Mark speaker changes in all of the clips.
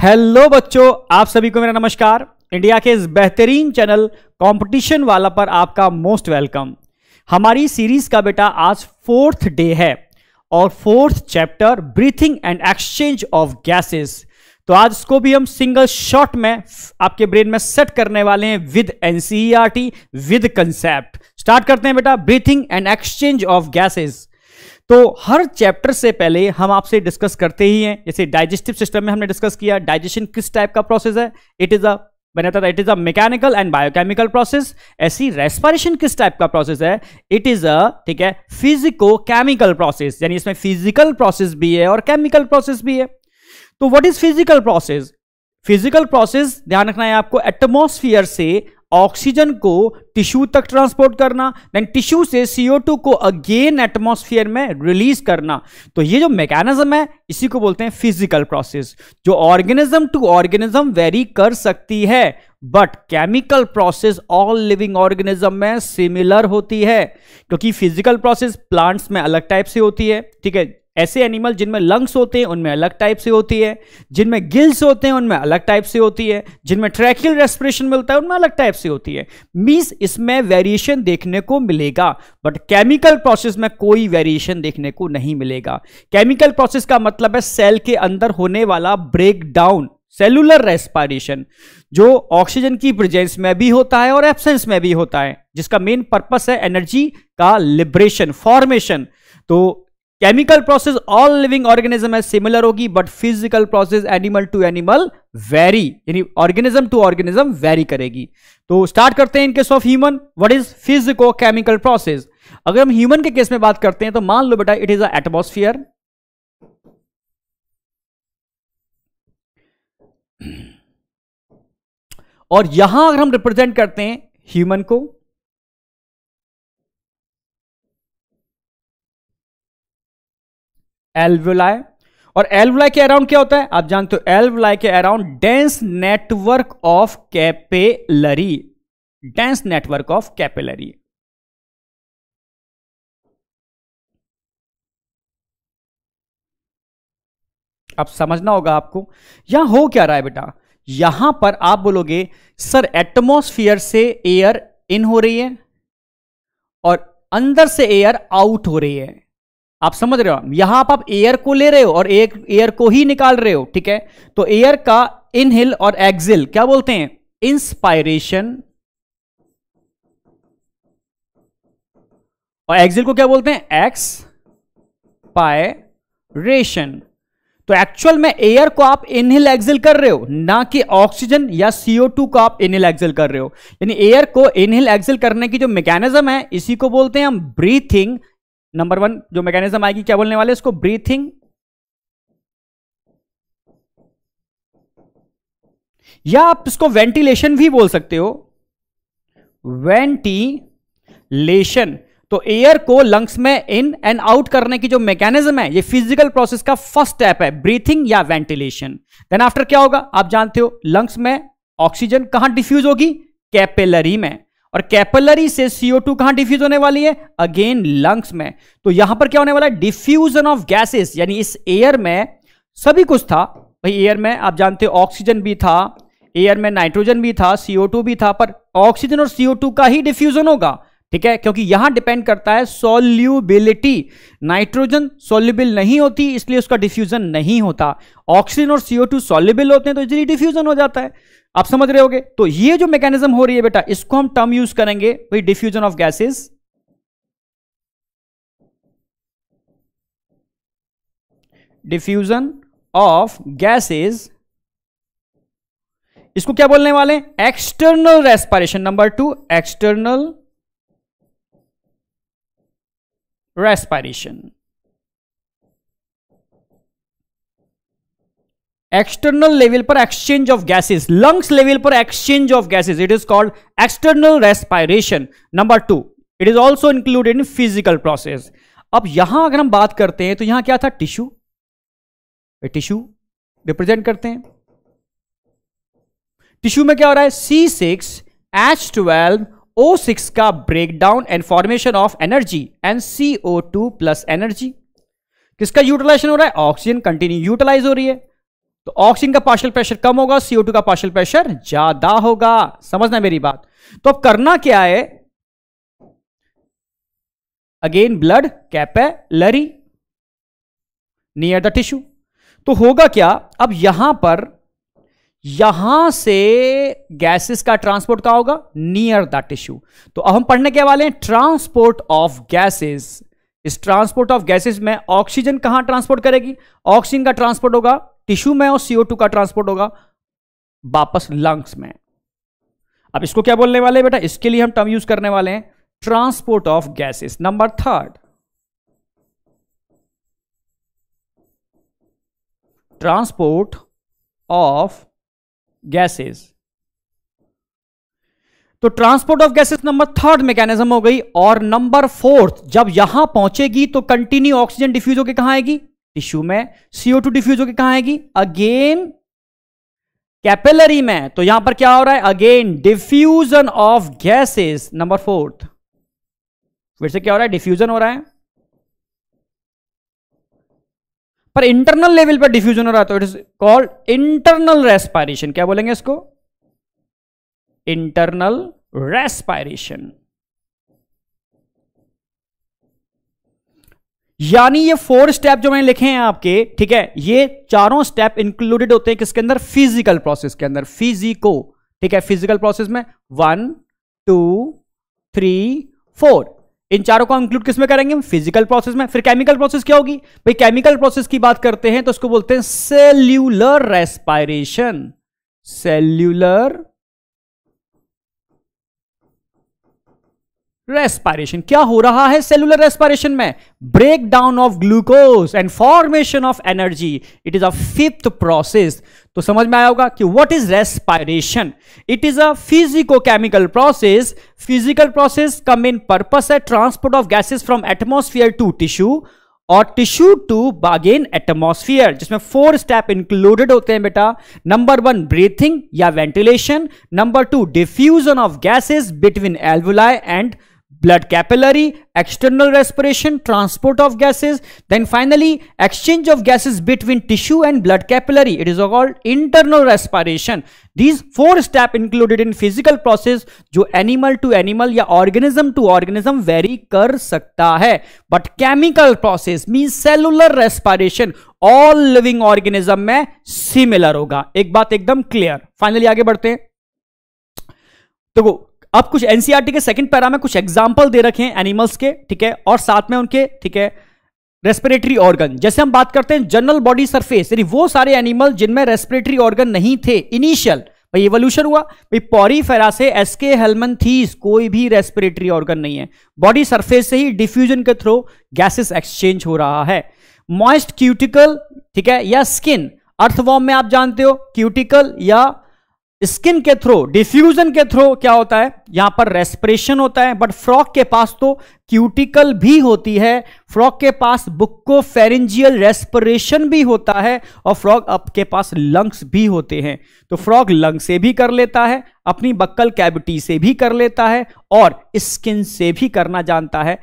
Speaker 1: Hello बच्चों आप सभी को मेरा नमस्कार इंडिया के इस बेहतरीन चैनल कंपटीशन वाला पर आपका मोस्ट वेलकम हमारी सीरीज का बेटा आज फोर्थ डे है और fourth chapter breathing and exchange of gases तो आज इसको भी हम सिंगल शॉट में आपके ब्रेन में सेट करने वाले हैं with NCERT with concept start करते हैं बेटा breathing and exchange of gases तो हर चैप्टर से पहले हम आपसे डिस्कस करते ही हैं जैसे डाइजेस्टिव सिस्टम में हमने डिस्कस किया डाइजेशन किस टाइप का प्रोसेस है इट इज अ बनाता था it is a mechanical and biochemical process ऐसी रेस्पिरेशन किस टाइप का प्रोसेस है इट इज अ ठीक है फिजिको केमिकल प्रोसेस यानी इसमें फिजिकल प्रोसेस भी है और केमिकल प्रोसेस भी है तो what is physical process physical process ध्यान रखना है आपको एटमोस्फियर से ऑक्सीजन को टिश्यू तक ट्रांसपोर्ट करना देन टिश्यू से सीओ टू को अगेन एटमोस्फियर में रिलीज करना तो ये जो मैकेनिज्म है इसी को बोलते हैं फिजिकल प्रोसेस जो ऑर्गेनिज्म टू ऑर्गेनिज्म वेरी कर सकती है but chemical process all living organism में सिमिलर होती है क्योंकि फिजिकल प्रोसेस प्लांट्स में अलग टाइप से होती है ठीक है ऐसे एनिमल जिनमें लंग्स होते हैं उनमें अलग टाइप से होती है जिनमें गिल्स होते हैं उनमें अलग टाइप से होती है जिनमें ट्रैकियल रेस्पिरेशन मिलता है उनमें अलग टाइप से होती है मीन्स इसमें वेरिएशन देखने को मिलेगा बट केमिकल प्रोसेस में कोई वेरिएशन देखने को नहीं मिलेगा केमिकल प्रोसेस का मतलब है सेल के अंदर होने वाला ब्रेक डाउन सेलुलर रेस्पायरेशन जो ऑक्सीजन की प्रेजेंस में भी होता है और एब्सेंस में भी होता है जिसका मेन पर्पस है एनर्जी का लिब्रेशन फॉर्मेशन तो chemical process all living organism है सिमिलर होगी but physical process animal to animal vary यानी ऑर्गेनिज्म टू ऑर्गेनिज्म वेरी करेगी तो स्टार्ट करते हैं in case of human what is physico chemical process अगर हम ह्यूमन के केस में बात करते हैं तो मान लो बेटा इट इज अ और यहां अगर हम रिप्रेजेंट करते हैं ह्यूमन को एल्वलाय और एल्वलाय के अराउंड क्या होता है आप जानते हो एल्वलाय के around dense network of capillary dense network of capillary अब समझना होगा आपको यहां हो क्या रहा है बेटा यहां पर आप बोलोगे सर एटमोस्फियर से एयर इन हो रही है और अंदर से एयर आउट हो रही है आप समझ रहे हो यहां आप, आप एयर को ले रहे हो और एक एयर को ही निकाल रहे हो ठीक है तो एयर का इनहिल और एक्सिल क्या बोलते हैं इंस्पायरेशन और एक्सिल को क्या बोलते हैं एक्स पायरेशन तो एक्चुअल में एयर को आप इनहिल एक्सिल कर रहे हो ना कि ऑक्सीजन या सीओ टू को आप इनहिल एक्सिल कर रहे हो यानी एयर को इनहिल एक्सिल करने की जो मैकेनिज्म है इसी को बोलते हैं हम ब्रीथिंग नंबर वन जो मैकेनिज्म आएगी क्या बोलने वाले इसको ब्रीथिंग या आप इसको वेंटिलेशन भी बोल सकते हो वेंटिलेशन तो एयर को लंग्स में इन एंड आउट करने की जो मैकेनिज्म है ये फिजिकल प्रोसेस का फर्स्ट स्टेप है ब्रीथिंग या वेंटिलेशन देन आफ्टर क्या होगा आप जानते हो लंग्स में ऑक्सीजन कहां डिफ्यूज होगी कैपेलरी में और कैपलरी से CO2 कहां डिफ्यूज होने वाली है अगेन लंग्स में तो यहां पर क्या होने वाला है डिफ्यूजन ऑफ गैसेस यानी इस एयर में सभी कुछ था भाई एयर में आप जानते हो ऑक्सीजन भी था एयर में नाइट्रोजन भी था CO2 भी था पर ऑक्सीजन और CO2 का ही डिफ्यूजन होगा ठीक है क्योंकि यहां डिपेंड करता है सोल्यूबिलिटी नाइट्रोजन सोल्यूबल नहीं होती इसलिए उसका डिफ्यूजन नहीं होता ऑक्सीजन और सीओ टू सोल्यूबल होते हैं तो इसलिए डिफ्यूजन हो जाता है आप समझ रहे होगे तो ये जो मैकेनिज्म हो रही है बेटा इसको हम टर्म यूज करेंगे भाई diffusion of gases diffusion of gases इसको क्या बोलने वाले हैं external respiration number two external respiration external level पर exchange of gases lungs level पर exchange of gases it is called external respiration number two it is also included in physical process अब यहां अगर हम बात करते हैं तो यहां क्या था टिश्यू टिश्यू रिप्रेजेंट करते हैं टिश्यू में क्या हो रहा है C six H twelve O six का breakdown and formation of energy and C O two plus energy किसका यूटिलाइजेशन हो रहा है ऑक्सीजन कंटिन्यू यूटिलाइज हो रही है तो ऑक्सीजन का पार्शियल प्रेशर कम होगा सीओ टू का पार्शियल प्रेशर ज्यादा होगा समझना मेरी बात तो अब करना क्या है again blood capillary near the tissue तो होगा क्या अब यहां पर यहां से गैसेस का ट्रांसपोर्ट का होगा नियर द टिश्यू तो अब हम पढ़ने के वाले हैं ट्रांसपोर्ट ऑफ गैसेस इस ट्रांसपोर्ट ऑफ गैसेस में ऑक्सीजन कहां ट्रांसपोर्ट करेगी ऑक्सीजन का ट्रांसपोर्ट होगा टिश्यू में और सीओ टू का ट्रांसपोर्ट होगा वापस लंग्स में अब इसको क्या बोलने वाले हैं बेटा इसके लिए हम टर्म यूज करने वाले हैं transport of gases number third transport of gases तो transport of gases number third mechanism हो गई और नंबर फोर्थ जब यहां पहुंचेगी तो कंटिन्यू ऑक्सीजन डिफ्यूज होकर कहां आएगी टिश्यू में सीओ टू डिफ्यूज होकर कहा आएगी अगेन कैपेलरी में तो यहां पर क्या हो रहा है again diffusion of gases number fourth फिर से क्या हो रहा है डिफ्यूजन हो रहा है पर इंटरनल लेवल पर डिफ्यूजन हो रहा है तो it is called internal respiration क्या बोलेंगे इसको इंटरनल रेस्पायरेशन यानी ये फोर स्टेप जो मैंने लिखे हैं आपके ठीक है ये चारों स्टेप इंक्लूडेड होते हैं किसके अंदर फिजिकल प्रोसेस के अंदर फिजिको ठीक है फिजिकल प्रोसेस में वन टू थ्री फोर इन चारों को इंक्लूड किसमें करेंगे फिजिकल प्रोसेस में फिर केमिकल प्रोसेस क्या होगी भाई केमिकल प्रोसेस की बात करते हैं तो उसको बोलते हैं सेल्यूलर रेस्पायरेशन सेल्यूलर रेस्पायरेशन क्या हो रहा है सेलुलर रेस्पायरेशन में break down of glucose and formation of energy it is a fifth process तो समझ में आया होगा कि what is respiration it is a physico chemical process physical process का मेन पर्पस है transport of gases from atmosphere to tissue और tissue to बागेन एटमोस्फियर जिसमें फोर स्टेप इंक्लूडेड होते हैं बेटा नंबर वन ब्रीथिंग या ventilation number two diffusion of gases between alveoli and blood capillary, external respiration, transport of gases. Then finally, exchange of gases between tissue and blood capillary. It is called internal respiration. These four steps included in physical process जो animal to animal या organism to organism vary कर सकता है But chemical process means cellular respiration all living organism में similar होगा एक बात एकदम clear. Finally आगे बढ़ते हैं देखो तो अब कुछ एनसीआरटी e के सेकंड पैरा में कुछ एग्जाम्पल दे रखे हैं एनिमल्स के ठीक है और साथ में उनके ठीक है रेस्पिरेटरी ऑर्गन जैसे हम बात करते हैं जनरल बॉडी सरफेस यानी वो सारे एनिमल जिनमें रेस्पिरेटरी ऑर्गन नहीं थे इनिशियल भाई एवोल्यूशन हुआ भाई पॉरीफेरा से एसके हेलमन थीज कोई भी रेस्पिरेटरी ऑर्गन नहीं है बॉडी सरफेस से ही डिफ्यूजन के थ्रू गैसेस एक्सचेंज हो रहा है मॉइस्ट क्यूटिकल ठीक है या स्किन अर्थवॉर्म में आप जानते हो क्यूटिकल या स्किन के थ्रू डिफ्यूजन के थ्रू क्या होता है यहां पर रेस्पिरेशन होता है बट फ्रॉक के पास तो क्यूटिकल भी होती है फ्रॉक के पास बुक्को फेरेंजियल रेस्पिरेशन भी होता है और फ्रॉक अप के पास लंग्स भी होते हैं तो फ्रॉक लंग से भी कर लेता है अपनी बक्कल कैविटी से भी कर लेता है और स्किन से भी करना जानता है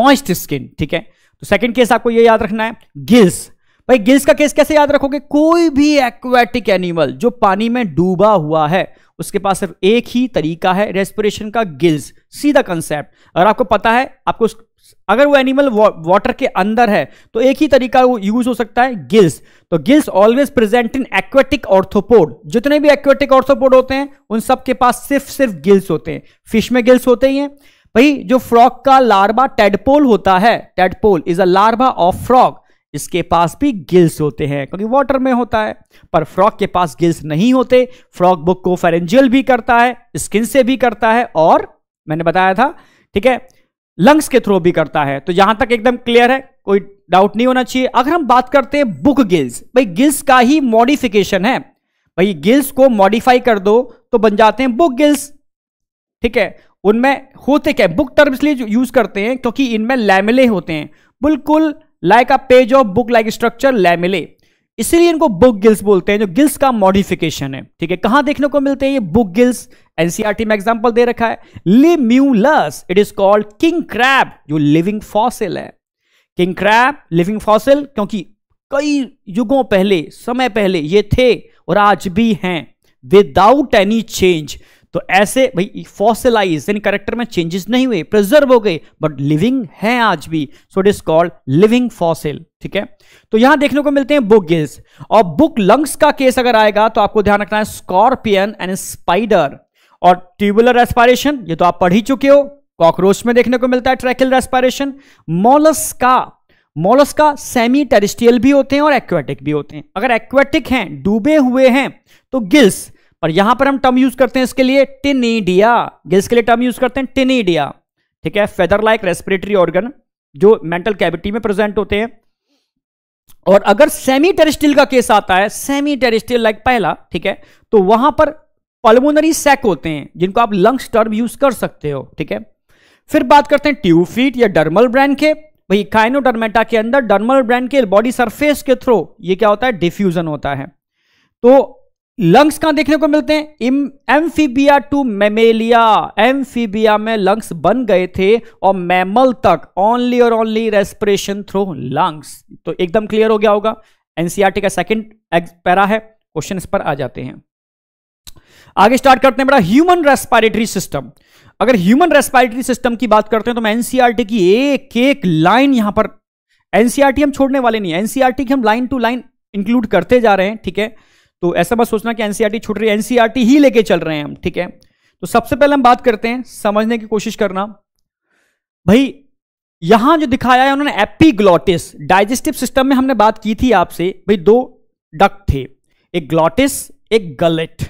Speaker 1: मॉइस्ट स्किन ठीक है तो सेकेंड केस आपको यह याद रखना है गिल्स भाई गिल्स का केस कैसे याद रखोगे कोई भी एक्वेटिक एनिमल जो पानी में डूबा हुआ है उसके पास सिर्फ एक ही तरीका है रेस्पिरेशन का गिल्स सीधा कंसेप्ट अगर आपको पता है आपको अगर वो एनिमल वाटर के अंदर है तो एक ही तरीका वो यूज हो सकता है गिल्स तो gills always present in aquatic arthropod जितने भी एक्वेटिक ऑर्थोपोड होते हैं उन सबके पास सिर्फ सिर्फ गिल्स होते हैं फिश में गिल्स होते ही हैं भाई जो फ्रॉग का लार्बा टेडपोल होता है टेडपोल इज अ लार्बा ऑफ फ्रॉग इसके पास भी गिल्स होते हैं क्योंकि वाटर में होता है पर फ्रॉक के पास गिल्स नहीं होते फ्रॉक बुक को फेरेंजियल भी करता है स्किन से भी करता है और मैंने बताया था ठीक है लंग्स के थ्रू भी करता है तो यहां तक एकदम क्लियर है कोई डाउट नहीं होना चाहिए अगर हम बात करते हैं बुक गिल्स भाई गिल्स का ही मॉडिफिकेशन है भाई गिल्स को मॉडिफाई कर दो तो बन जाते हैं बुक गिल्स ठीक है उनमें होते क्या बुक टर्म इसलिए यूज करते हैं क्योंकि इनमें लैमिले होते हैं बिल्कुल like a page of book like structure lamellae इसीलिए इनको बुक गिल्स बोलते हैं जो गिल्स का मॉडिफिकेशन है ठीक है कहां देखने को मिलते हैं ये बुक गिल्स एनसीआरटी में एग्जांपल दे रखा है limulus it is called king crab जो लिविंग फॉसिल है किंग क्रैब लिविंग फॉसिल क्योंकि कई युगों पहले समय पहले ये थे और आज भी हैं विदाउट एनी चेंज तो ऐसे भाई फॉसिलाइज इन करेक्टर में चेंजेस नहीं हुए प्रिजर्व हो गए बट लिविंग है आज भी so it is called living fossil ठीक है तो यहां देखने को मिलते हैं बुक गिल्स और बुक लंग्स का केस अगर आएगा तो आपको ध्यान रखना है स्कॉर्पियन एंड स्पाइडर और ट्यूबुलर रेस्पायरेशन ये तो आप पढ़ ही चुके हो कॉकरोच में देखने को मिलता है ट्रैकल रेस्पायरेशन मोलस का का सेमी टेरिस्टियल भी होते हैं और एक्वेटिक भी होते हैं अगर एक्वेटिक हैं डूबे हुए हैं तो गिल्स और यहां पर हम टर्म यूज करते हैं इसके लिए टिनिडिया गिल्स के लिए टर्म यूज करते हैं टिनिडिया ठीक है फेदर लाइक रेस्पिरेटरी ऑर्गन जो मेंटल कैविटी में प्रेजेंट होते हैं और अगर सेमी टेरिस्टिल का केस आता है सेमी टेरिस्टिल लाइक पहला ठीक है तो वहां पर पल्मोनरी सैक होते हैं जिनको आप लंग्स टर्म यूज कर सकते हो ठीक है फिर बात करते हैं ट्यूब फीट या डर्मल ब्रांड के वही काइनोडर्मेटा के अंदर डर्मल ब्रांड के बॉडी सरफेस के थ्रू ये क्या होता है डिफ्यूजन होता है तो लंग्स कहां देखने को मिलते हैं एम्फीबिया टू मेमेलिया एम्फीबिया में लंग्स बन गए थे और मैमल तक ओनली और ओनली रेस्पिरेशन थ्रू लंग्स तो एकदम क्लियर हो गया होगा एनसीआरटी e का सेकंड पैरा है क्वेश्चन पर आ जाते हैं आगे स्टार्ट करते हैं बड़ा ह्यूमन रेस्पायरेटरी सिस्टम अगर ह्यूमन रेस्पायरेटरी सिस्टम की बात करते हैं तो मैं एनसीआरटी e की एक एक लाइन यहां पर एनसीआरटी e हम छोड़ने वाले नहीं एनसीआरटी की हम लाइन टू लाइन इंक्लूड करते जा रहे हैं ठीक है तो ऐसा बस सोचना कि एनसीआरटी e छूट रही है एनसीआरटी e ही लेके चल रहे हैं हम ठीक है तो सबसे पहले हम बात करते हैं समझने की कोशिश करना भाई यहां जो दिखाया है उन्होंने एपीग्लॉटिस डाइजेस्टिव सिस्टम में हमने बात की थी आपसे भाई दो डक थे एक ग्लॉटिस एक gullet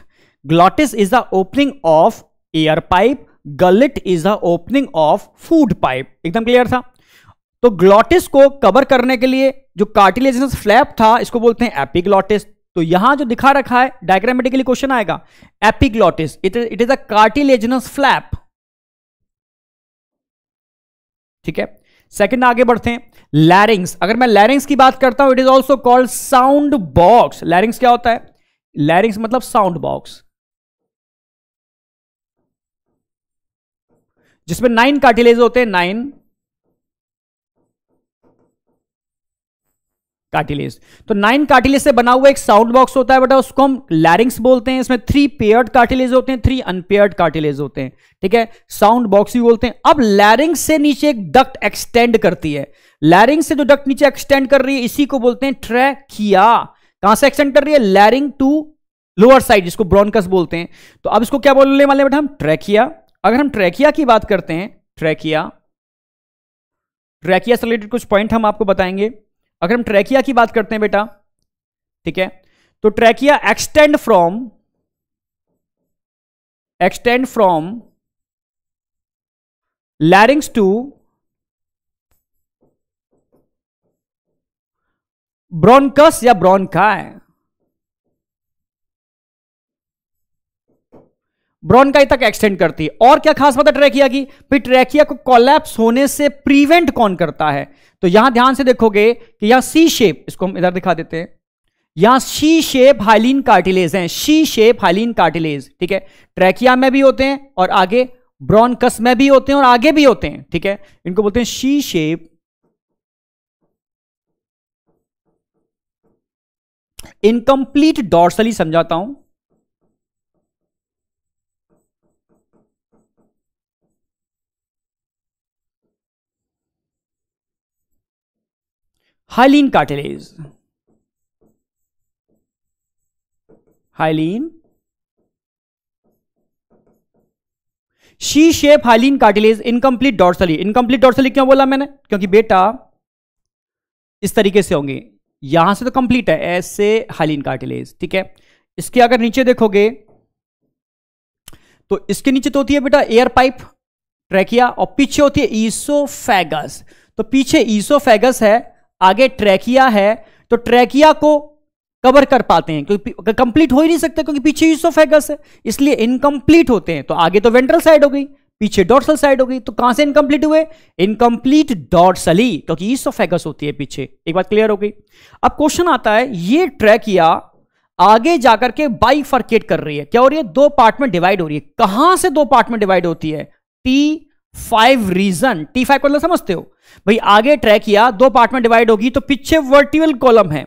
Speaker 1: glottis is the opening of air pipe gullet is the opening of food pipe एकदम क्लियर था तो ग्लॉटिस को कवर करने के लिए जो कार्टिलेजनस फ्लैप था इसको बोलते हैं एपीग्लॉटिस तो यहां जो दिखा रखा है डायग्रामेटिकली क्वेश्चन आएगा epiglottis it it is a cartilaginous flap ठीक है सेकंड आगे बढ़ते हैं लैरिंग्स अगर मैं लैरिंग्स की बात करता हूं it is also called sound box larynx क्या होता है लैरिंग्स मतलब साउंड बॉक्स जिसमें नाइन कार्टिलेज होते हैं नाइन कार्टिलेज तो नाइन कार्टिलेज से बना हुआ एक साउंड बॉक्स होता है बेटा उसको हम लैरिंग्स बोलते हैं इसमें थ्री पेयर्ड कार्टिलेज होते हैं थ्री अनपेयर्ड कार्टिलेज होते हैं ठीक है साउंड बॉक्स भी बोलते हैं अब लैरिंग से नीचे एक डक्ट एक्सटेंड करती है लैरिंग से जो डक्ट नीचे एक्सटेंड कर रही है इसी को बोलते हैं ट्रैकिया कहां से एक्सटेंड कर रही है लैरिंग टू लोअर साइड जिसको ब्रॉनकस बोलते हैं तो अब इसको क्या बोलने वाले बेटा हम ट्रैकिया अगर हम ट्रैकिया की बात करते हैं ट्रैकिया ट्रैकिया से रिलेटेड कुछ पॉइंट हम आपको बताएंगे अगर हम ट्रैकिया की बात करते हैं बेटा ठीक है तो trachea extend from extend from larynx to bronchus या है ब्रॉनकाई तक एक्सटेंड करती है और क्या खास बात है ट्रैकिया की भाई ट्रैकिया को कोलैप्स होने से प्रिवेंट कौन करता है तो यहां ध्यान से देखोगे कि यहां सी शेप इसको हम इधर दिखा देते हैं यहां सी शेप हाइलिन कार्टिलेज हैं सी शेप हाइलिन कार्टिलेज ठीक है ट्रैकिया में भी होते हैं और आगे ब्रॉनकस में भी होते हैं और आगे भी होते हैं ठीक है इनको बोलते हैं सी शेप इनकम्प्लीट डॉर्सली समझाता हूं
Speaker 2: hyaline cartilage
Speaker 1: hyaline C shape hyaline cartilage incomplete dorsally incomplete dorsally क्यों बोला मैंने क्योंकि बेटा इस तरीके से होंगे यहां से तो कंप्लीट है ऐसे हाइलिन कार्टिलेज ठीक है इसके अगर नीचे देखोगे तो इसके नीचे तो होती है बेटा एयर पाइप ट्रैकिया और पीछे होती है ईसोफेगस तो पीछे ईसोफेगस है आगे ट्रैकिया है तो ट्रैकिया को कवर कर पाते हैं क्योंकि कंप्लीट हो ही नहीं सकते क्योंकि पीछे यूसोफेगस है इसलिए इनकम्प्लीट होते हैं तो आगे तो वेंट्रल साइड हो गई पीछे डॉर्सल साइड हो गई तो कहां से इनकम्प्लीट हुए इनकम्प्लीट डॉर्सली क्योंकि ईसोफेगस होती है पीछे एक बात क्लियर हो गई अब क्वेश्चन आता है ये ट्रैकिया आगे जाकर के बाइफर्केट कर रही है क्या हो रही है दो पार्ट में डिवाइड हो रही है कहां से दो पार्ट में डिवाइड होती है T five region T five मतलब समझते हो भाई आगे ट्रैक किया दो पार्ट में डिवाइड होगी तो पीछे वर्टिवल कॉलम है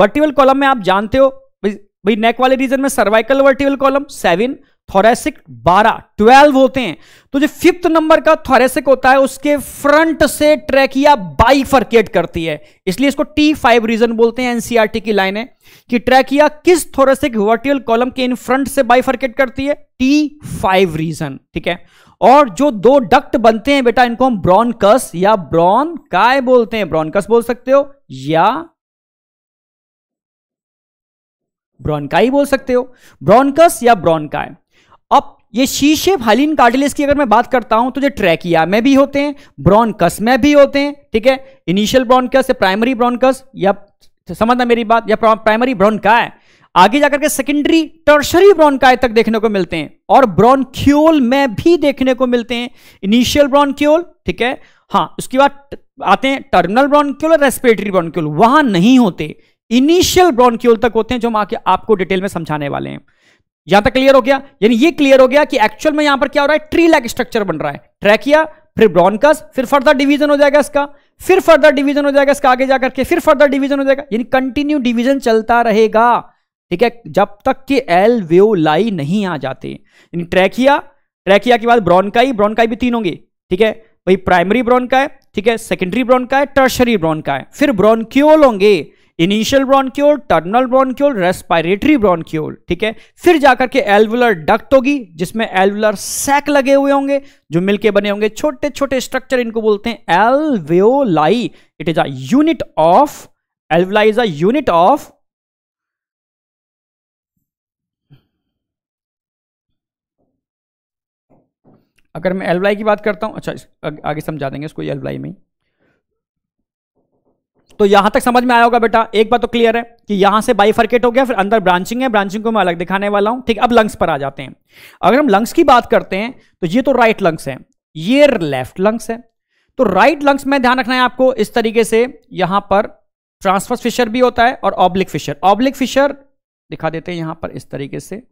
Speaker 1: वर्टिवल कॉलम में आप जानते हो भाई नेक वाले रीजन में cervical vertebral column seven thoracic बारह ट्वेल्व होते हैं तो जो फिफ्थ नंबर का थोरेसिक होता है उसके फ्रंट से ट्रैकिया बाइफरकेट करती है इसलिए इसको टी फाइव रीजन बोलते हैं एनसीआरटी e की लाइन है कि ट्रैकिया किस थोरेसिक वर्टिकल कॉलम के इन फ्रंट से बाइफरकेट करती है टी फाइव रीजन ठीक है और जो दो डक्ट बनते हैं बेटा इनको हम ब्रॉनकस या ब्रॉन काय बोलते हैं ब्रॉनकस बोल सकते हो या ब्रॉनकाई बोल सकते हो ब्रॉनकस या ब्रॉनकाय अब ये शीशे फालीन कार्टिलेज की अगर मैं बात करता हूं तो जो ट्रैकिया में भी होते हैं ब्रॉनकस में भी होते हैं ठीक है इनिशियल ब्रॉनकस या प्राइमरी ब्रॉनकस या समझना मेरी बात या प्राइमरी ब्रॉनकाय आगे जाकर के सेकेंडरी टर्शरी ब्रॉनकाय तक देखने को मिलते हैं और ब्रॉनक्योल में भी देखने को मिलते हैं इनिशियल ब्रॉनक्योल ठीक है हाँ उसके बाद आते हैं टर्मिनल ब्रॉनक्योल और रेस्पिरेटरी ब्रॉनक्योल वहां नहीं होते इनिशियल ब्रॉनक्योल तक होते हैं जो हम आके आपको डिटेल में समझाने वाले हैं यहां तक क्लियर हो गया यानी ये क्लियर हो गया कि एक्चुअल में यहां पर क्या हो रहा है ट्री लैग स्ट्रक्चर बन रहा है ट्रैकिया फिर ब्रॉनकस फिर फर्दर डिवीजन हो जाएगा इसका फिर फर्दर डिवीजन हो जाएगा इसका आगे जाकर के फिर फर्दर डिवीजन हो जाएगा यानी कंटिन्यू डिवीजन चलता रहेगा ठीक है जब तक कि एल लाई नहीं आ जाते यानी ट्रैकिया ट्रैकिया के बाद ब्रॉनकाई ब्रॉनकाई भी तीन होंगे ठीक है भाई प्राइमरी है ठीक है सेकेंडरी है टर्शरी है फिर ब्रॉनक्योल होंगे initial bronchiole terminal bronchiole respiratory bronchiole ठीक है फिर जाकर के एल्वुलर डक्ट होगी जिसमें एल्वुलर सैक लगे हुए होंगे जो मिलके बने होंगे छोटे छोटे स्ट्रक्चर इनको बोलते हैं alveoli it is a unit of alveoli is a unit of अगर मैं एलवाई की बात करता हूँ अच्छा आगे समझा देंगे इसको एलवाई में तो यहां तक समझ में आया होगा बेटा एक बात तो क्लियर है कि यहां से बाइफर्केट हो गया फिर अंदर ब्रांचिंग है ब्रांचिंग को मैं अलग दिखाने वाला हूं ठीक अब लंग्स पर आ जाते हैं अगर हम लंग्स की बात करते हैं तो ये तो राइट लंग्स है ये लेफ्ट लंग्स है तो राइट लंग्स में ध्यान रखना है आपको इस तरीके से यहां पर ट्रांसफर्स फिशर भी होता है और ऑब्लिक फिशर ऑब्लिक फिशर दिखा देते हैं यहां पर इस तरीके से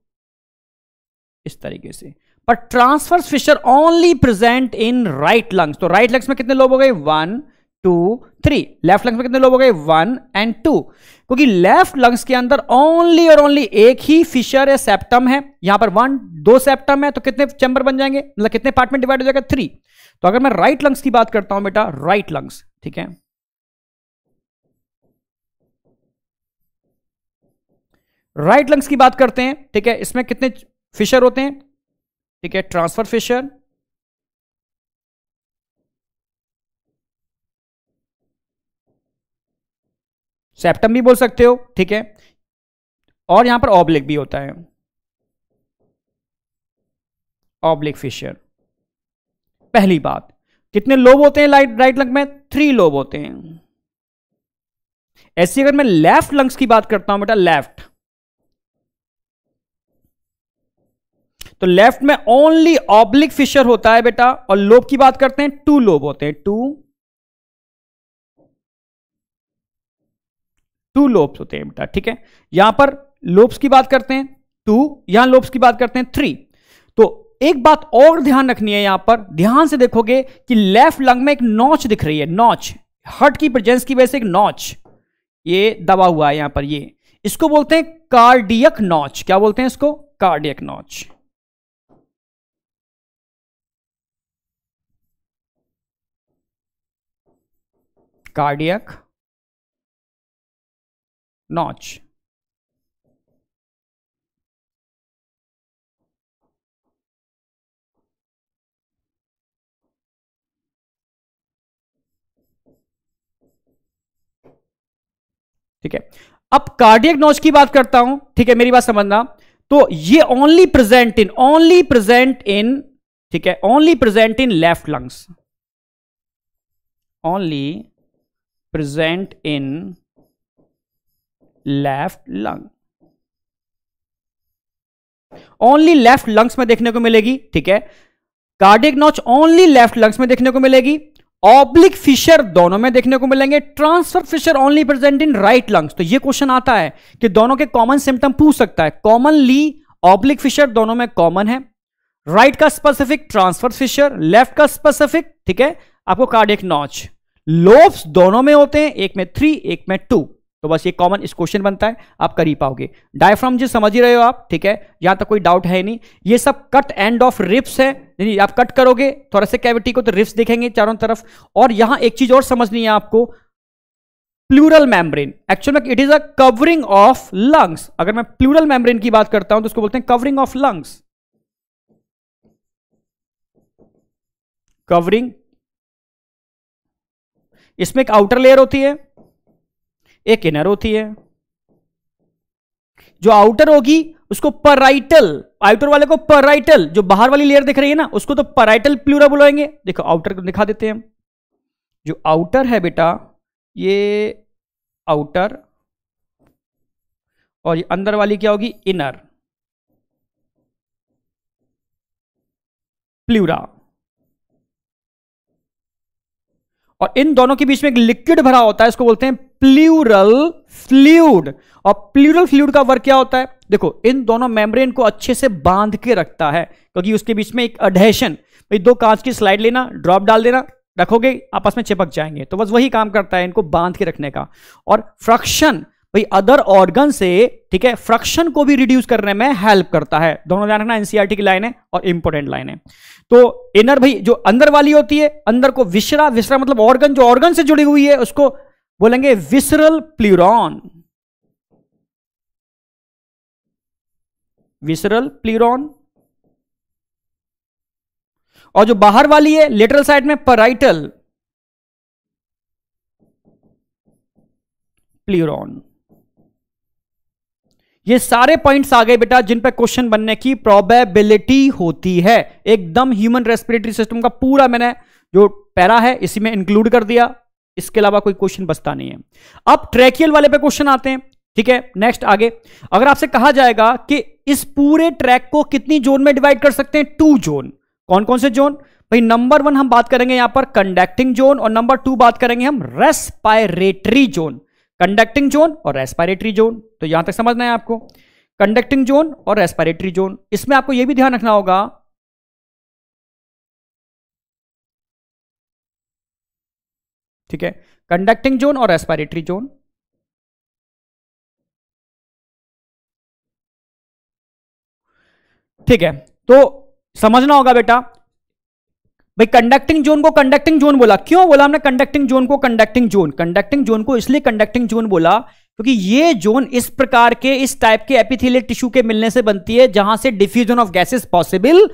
Speaker 1: इस तरीके से पर transverse fissure only present in right lungs तो राइट लंग्स में कितने लोग हो गए one two three left lungs में कितने लोग हो गए वन एंड टू क्योंकि लेफ्ट लंग्स के अंदर ओनली और ओनली एक ही फिशर या सेप्टम है यहां पर वन दो सेप्टम है तो कितने चैंबर बन जाएंगे मतलब कितने पार्ट में डिवाइड हो जाएगा थ्री तो अगर मैं राइट लंग्स की बात करता हूं बेटा राइट लंग्स ठीक है राइट लंग्स की बात करते हैं ठीक है इसमें कितने फिशर होते हैं ठीक है ट्रांसफर फिशर सेप्टम भी बोल सकते हो ठीक है और यहां पर ऑब्लिक भी होता है ऑब्लिक फिशर पहली बात कितने लोब होते हैं लाइट राइट लंग में थ्री लोब होते हैं ऐसी अगर मैं लेफ्ट लंग्स की बात करता हूं बेटा लेफ्ट तो लेफ्ट में ओनली ऑब्लिक फिशर होता है बेटा और लोब की बात करते हैं टू लोब होते हैं टू टू लोब्स होते हैं बेटा ठीक है यहां पर लोब्स की बात करते हैं टू यहां लोब्स की बात करते हैं थ्री तो एक बात और ध्यान रखनी है यहां पर ध्यान से देखोगे कि लेफ्ट लंग में एक नॉच दिख रही है नॉच हर्ट की प्रेजेंस की वजह से एक नॉच ये दबा हुआ है यहां पर ये इसको बोलते हैं कार्डियक नॉच क्या बोलते हैं इसको कार्डियक नॉच
Speaker 2: cardiac notch.
Speaker 1: ठीक है अब कार्डियक नॉच की बात करता हूं ठीक है मेरी बात समझना तो ये only present in only present in ठीक है only present in left lungs only present in left lung only left lungs में देखने को मिलेगी ठीक है cardiac notch only left lungs में देखने को मिलेगी ऑब्लिक फिशर दोनों में देखने को मिलेंगे transverse fissure only present in right lungs तो ये क्वेश्चन आता है कि दोनों के कॉमन सिम्टम पूछ सकता है कॉमनली ऑब्लिक फिशर दोनों में कॉमन है राइट right का स्पेसिफिक ट्रांसफर फिशर लेफ्ट का स्पेसिफिक ठीक है आपको कार्डिक नॉच लोब्स दोनों में होते हैं एक में थ्री एक में टू तो बस ये कॉमन इस क्वेश्चन बनता है आप कर ही पाओगे डायफ्राम जी समझ ही रहे हो आप ठीक है यहां तक कोई डाउट है नहीं ये सब कट एंड ऑफ रिप्स है यानी आप कट करोगे थोड़ा से कैविटी को तो रिप्स देखेंगे चारों तरफ और यहां एक चीज और समझनी है आपको प्लूरल मैमब्रेन एक्चुअल में it is a covering of lungs अगर मैं प्लूरल मैमब्रेन की बात करता हूं तो उसको बोलते हैं कवरिंग ऑफ लंग्स कवरिंग इसमें एक आउटर लेयर होती है एक इनर होती है जो आउटर होगी उसको पराइटल आउटर वाले को पराइटल जो बाहर वाली लेयर दिख रही है ना उसको तो पराइटल प्लूरा बुलाएंगे देखो आउटर को दिखा देते हैं हम जो आउटर है बेटा ये आउटर और ये अंदर वाली क्या होगी इनर प्लूरा और इन दोनों के बीच में एक लिक्विड भरा होता है इसको बोलते हैं प्लूरल फ्लूड और प्लूरल फ्लूड का वर्क क्या होता है देखो इन दोनों मेम्ब्रेन को अच्छे से बांध के रखता है क्योंकि उसके बीच में एक अडहेशन भाई दो कांच की स्लाइड लेना ड्रॉप डाल देना रखोगे आपस में चिपक जाएंगे तो बस वही काम करता है इनको बांध के रखने का और फ्रक्शन भाई अदर ऑर्गन से ठीक है फ्रक्शन को भी रिड्यूस करने में हेल्प करता है दोनों ध्यान रखना एनसीआरटी e की लाइन है और इंपॉर्टेंट लाइन है तो इनर भाई जो अंदर वाली होती है अंदर को विश्रा विश्रा मतलब ऑर्गन जो ऑर्गन से जुड़ी हुई है उसको बोलेंगे विसरल प्लूरॉन विसरल प्लूरॉन और जो बाहर वाली है लेटरल साइड में पराइटल प्लूरॉन ये सारे पॉइंट्स आ गए बेटा जिन पर क्वेश्चन बनने की प्रोबेबिलिटी होती है एकदम ह्यूमन रेस्पिरेटरी सिस्टम का पूरा मैंने जो पैरा है इसी में इंक्लूड कर दिया इसके अलावा कोई क्वेश्चन बचता नहीं है अब ट्रैकियल वाले पे क्वेश्चन आते हैं ठीक है नेक्स्ट आगे अगर आपसे कहा जाएगा कि इस पूरे ट्रैक को कितनी जोन में डिवाइड कर सकते हैं टू जोन कौन कौन से जोन भाई नंबर वन हम बात करेंगे यहां पर कंडक्टिंग जोन और नंबर टू बात करेंगे हम रेस्पायरेटरी जोन कंडक्टिंग जोन और रेस्पायरेटरी जोन तो यहां तक समझना है आपको कंडक्टिंग जोन और रेस्पायरेटरी जोन इसमें आपको यह भी ध्यान रखना होगा
Speaker 2: ठीक है कंडक्टिंग जोन और रेस्पायरेटरी जोन
Speaker 1: ठीक है तो समझना होगा बेटा भाई कंडक्टिंग जोन को कंडक्टिंग जोन बोला क्यों बोला हमने कंडक्टिंग जोन को कंडक्टिंग जोन कंडक्टिंग जोन को इसलिए कंडक्टिंग जोन बोला क्योंकि ये जोन इस प्रकार के इस टाइप के एपिथेलियल टिश्यू के मिलने से बनती है जहां से डिफ्यूजन ऑफ गैसेस पॉसिबल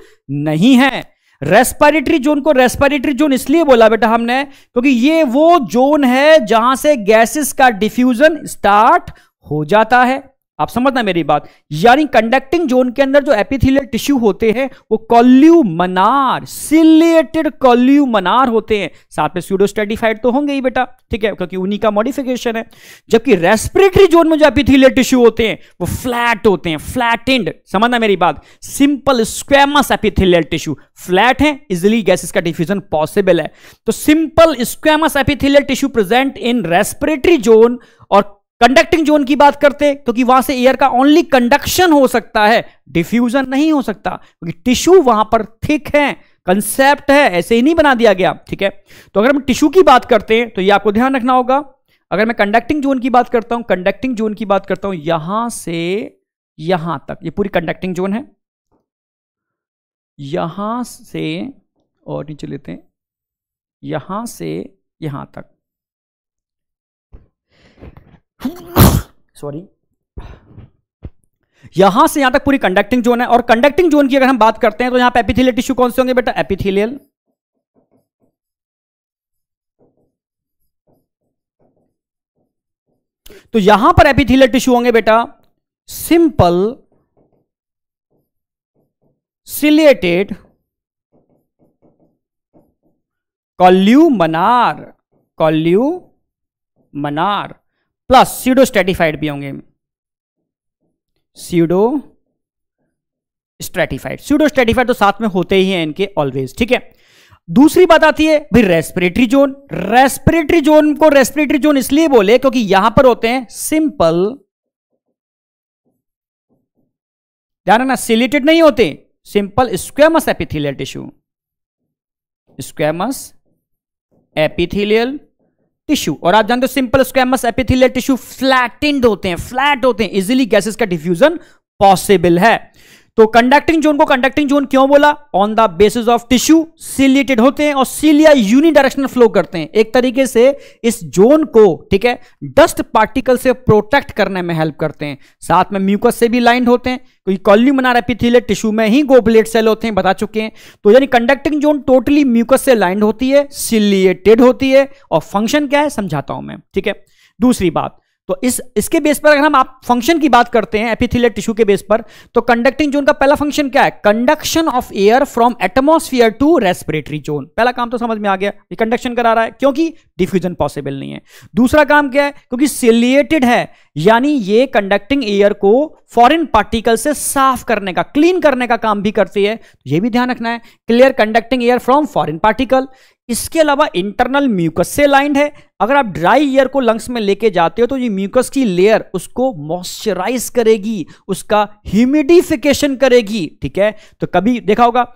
Speaker 1: नहीं है रेस्पिरेटरी जोन को रेस्पिरेटरी जोन इसलिए बोला बेटा हमने क्योंकि ये वो जोन है जहां से गैसेस का डिफ्यूजन स्टार्ट हो जाता है आप समझना मेरी बात यानी कंडक्टिंग जोन के अंदर जो एपिथेलियल टिश्यू होते हैं वो कॉल्यूमनार सिलेटेड कॉल्यूमनार होते हैं साथ में स्यूडोस्टेटिफाइड तो होंगे ही बेटा ठीक है क्योंकि उन्हीं का मॉडिफिकेशन है जबकि रेस्पिरेटरी जोन में जो एपिथेलियल टिश्यू होते हैं वो फ्लैट होते हैं फ्लैटेंड समझना मेरी बात simple squamous epithelial tissue flat है इजिली गैसेस का डिफ्यूजन पॉसिबल है तो simple squamous epithelial tissue present in respiratory zone और कंडक्टिंग जोन की बात करते क्योंकि वहां से एयर का ओनली कंडक्शन हो सकता है डिफ्यूजन नहीं हो सकता क्योंकि टिश्यू वहां पर थिक है कंसेप्ट है ऐसे ही नहीं बना दिया गया ठीक है तो अगर हम टिश्यू की बात करते हैं तो ये आपको ध्यान रखना होगा अगर मैं कंडक्टिंग जोन की बात करता हूं कंडक्टिंग जोन की बात करता हूं यहां से यहां तक ये पूरी कंडक्टिंग जोन है यहां से और नीचे लेते हैं यहां से यहां तक सॉरी यहां से यहां तक पूरी कंडक्टिंग जोन है और कंडक्टिंग जोन की अगर हम बात करते हैं तो यहां पे एपिथेलियल टिश्यू कौन से होंगे बेटा एपिथेलियल तो यहां पर एपिथेलियल टिश्यू होंगे बेटा simple ciliated columnar columnar plus pseudostratified भी होंगे सीडो स्ट्रेटिफाइड स्ट्रेटिफाइड तो साथ में होते ही हैं इनके ऑलवेज ठीक है दूसरी बात आती है भाई रेस्पिरेटरी जोन रेस्पिरेटरी जोन को रेस्पिरेटरी जोन इसलिए बोले क्योंकि यहां पर होते हैं सिंपल ध्यान ना सिलेटेड नहीं होते simple squamous epithelial tissue squamous epithelial tissue और आप जानते हो simple squamous epithelial tissue flattened होते हैं फ्लैट होते हैं इजिली गैसेस का डिफ्यूजन पॉसिबल है तो कंडक्टिंग जोन को कंडक्टिंग जोन क्यों बोला on the basis of tissue ciliated होते हैं और सीलिया यूनिडायरेक्शनल फ्लो करते हैं एक तरीके से इस जोन को ठीक है डस्ट पार्टिकल से प्रोटेक्ट करने में हेल्प करते हैं साथ में म्यूकस से भी लाइंड होते हैं क्योंकि कॉल्यू बना थी टिश्यू में ही गोबलेट सेल होते हैं बता चुके हैं तो यानी कंडक्टिंग जोन टोटली म्यूकस से लाइंड होती है सिलियटेड होती है और फंक्शन क्या है समझाता हूं मैं ठीक है दूसरी बात तो इस इसके बेस पर अगर हम आप फंक्शन की बात करते हैं एपिथिलियल टिश्यू के बेस पर तो कंडक्टिंग जोन का पहला फंक्शन क्या है conduction of air from atmosphere to respiratory zone पहला काम तो समझ में आ गया ये कंडक्शन करा रहा है क्योंकि डिफ्यूजन पॉसिबल नहीं है दूसरा काम क्या है क्योंकि सिलिएटेड है यानी ये कंडक्टिंग एयर को फॉरिन पार्टिकल से साफ करने का क्लीन करने का काम भी करती है तो भी ध्यान रखना है clear conducting air from foreign particle इसके अलावा इंटरनल म्यूकस से लाइंड है अगर आप ड्राई ईयर को लंग्स में लेके जाते हो तो ये म्यूकस की लेयर उसको मॉइस्चराइज करेगी उसका ह्यूमिडिफिकेशन करेगी ठीक है तो कभी देखा होगा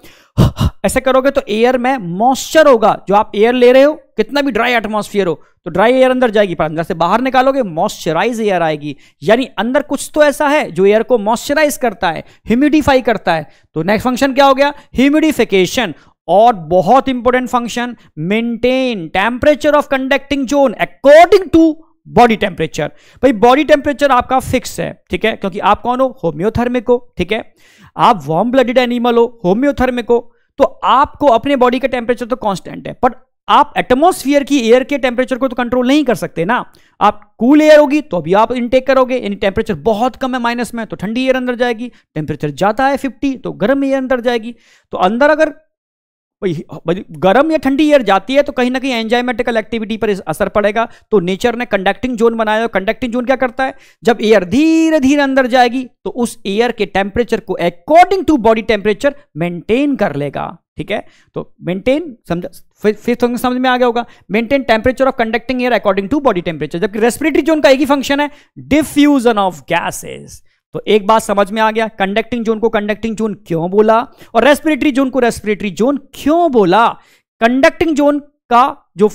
Speaker 1: ऐसे करोगे तो एयर में मॉइस्चर होगा जो आप एयर ले रहे हो कितना भी ड्राई एटमोस्फियर हो तो ड्राई एयर अंदर जाएगी पर अंदर से बाहर निकालोगे मॉइस्चराइज एयर आएगी यानी अंदर कुछ तो ऐसा है जो एयर को मॉइस्चराइज करता है ह्यूमिडिफाई करता है तो नेक्स्ट फंक्शन क्या हो गया ह्यूमिडिफिकेशन और बहुत important function maintain temperature of conducting zone according to body temperature भाई बॉडी टेम्परेचर आपका फिक्स है ठीक है क्योंकि आप कौन हो होम्योथर्मिक हो ठीक है आप वार्म ब्लडेड एनिमल हो होम्योथर्मिक हो तो आपको अपने बॉडी का टेम्परेचर तो कॉन्स्टेंट है पर आप एटमोस्फियर की एयर के टेम्परेचर को तो कंट्रोल नहीं कर सकते ना आप कूल एयर होगी तो अभी आप इनटेक करोगे यानी टेम्परेचर बहुत कम है माइनस में तो ठंडी एयर अंदर जाएगी टेम्परेचर ज़्यादा है 50 तो गर्म एयर अंदर जाएगी तो अंदर अगर गर्म या ठंडी एयर जाती है तो कहीं ना कहीं एंजाइमेटिकल एक्टिविटी पर असर पड़ेगा तो नेचर ने कंडक्टिंग जोन बनाया और कंडक्टिंग जोन क्या करता है जब एयर धीरे धीरे अंदर जाएगी तो उस एयर के टेम्परेचर को according to body temperature maintain कर लेगा ठीक है तो मेंटेन समझ फिर फिर तो समझ में आ गया होगा maintain temperature of conducting air according to body temperature जबकि रेस्पिरेटरी जोन का एक ही फंक्शन है डिफ्यूजन ऑफ गैसेस तो एक बात समझ में आ गया कंडक्टिंग जोन को कंडक्टिंग जोन क्यों बोला और रेस्पिरेटरी जोन को रेस्पिरेटरी जोन क्यों बोला कंडक्टिंग जोन का जो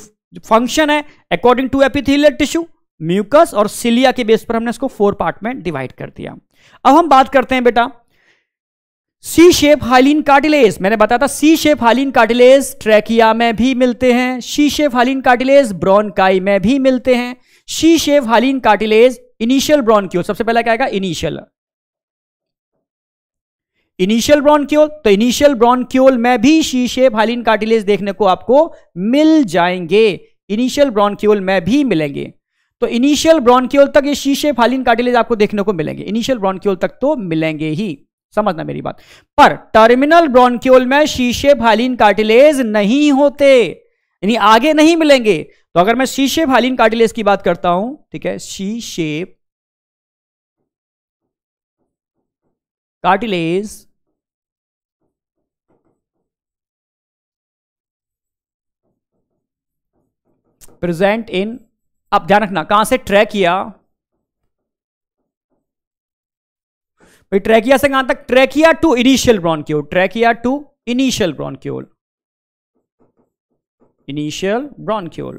Speaker 1: फंक्शन है according to epithelial tissue mucus और सिलिया के बेस पर हमने इसको फोर पार्ट में डिवाइड कर दिया अब हम बात करते हैं बेटा सी शेप हालीन कार्टिलेज मैंने बताया था C shape hyaline cartilage trachea में भी मिलते हैं सी शेप हालीन कार्टिलेज ब्रॉनकाई में भी मिलते हैं C shape hyaline cartilage initial bronchiole सबसे पहला क्या इनिशियल इनिशियल ब्रॉन्क्योल तो इनिशियल ब्रॉन्क्योल में भी शीशे फाइलिन कार्टिलेज देखने को आपको मिल जाएंगे इनिशियल ब्रॉन्क्योल में भी मिलेंगे तो इनिशियल ब्रॉन्क्योल तक ये शीशे फाइलिन कार्टिलेज आपको देखने को मिलेंगे इनिशियल ब्रॉन्क्योल तक तो मिलेंगे ही समझना मेरी बात पर टर्मिनल ब्रॉन्क्योल में शीशे फाइलिन कार्टिलेज नहीं होते यानी आगे नहीं मिलेंगे तो अगर मैं शीशे फाइलिन कार्टिलेज की बात करता हूं ठीक है शीशे कार्टिलेज प्रेजेंट इन अब ध्यान रखना कहां से ट्रैक किया ट्रैकिया से कहां तक trachea to initial bronchiole trachea to initial bronchiole initial bronchiole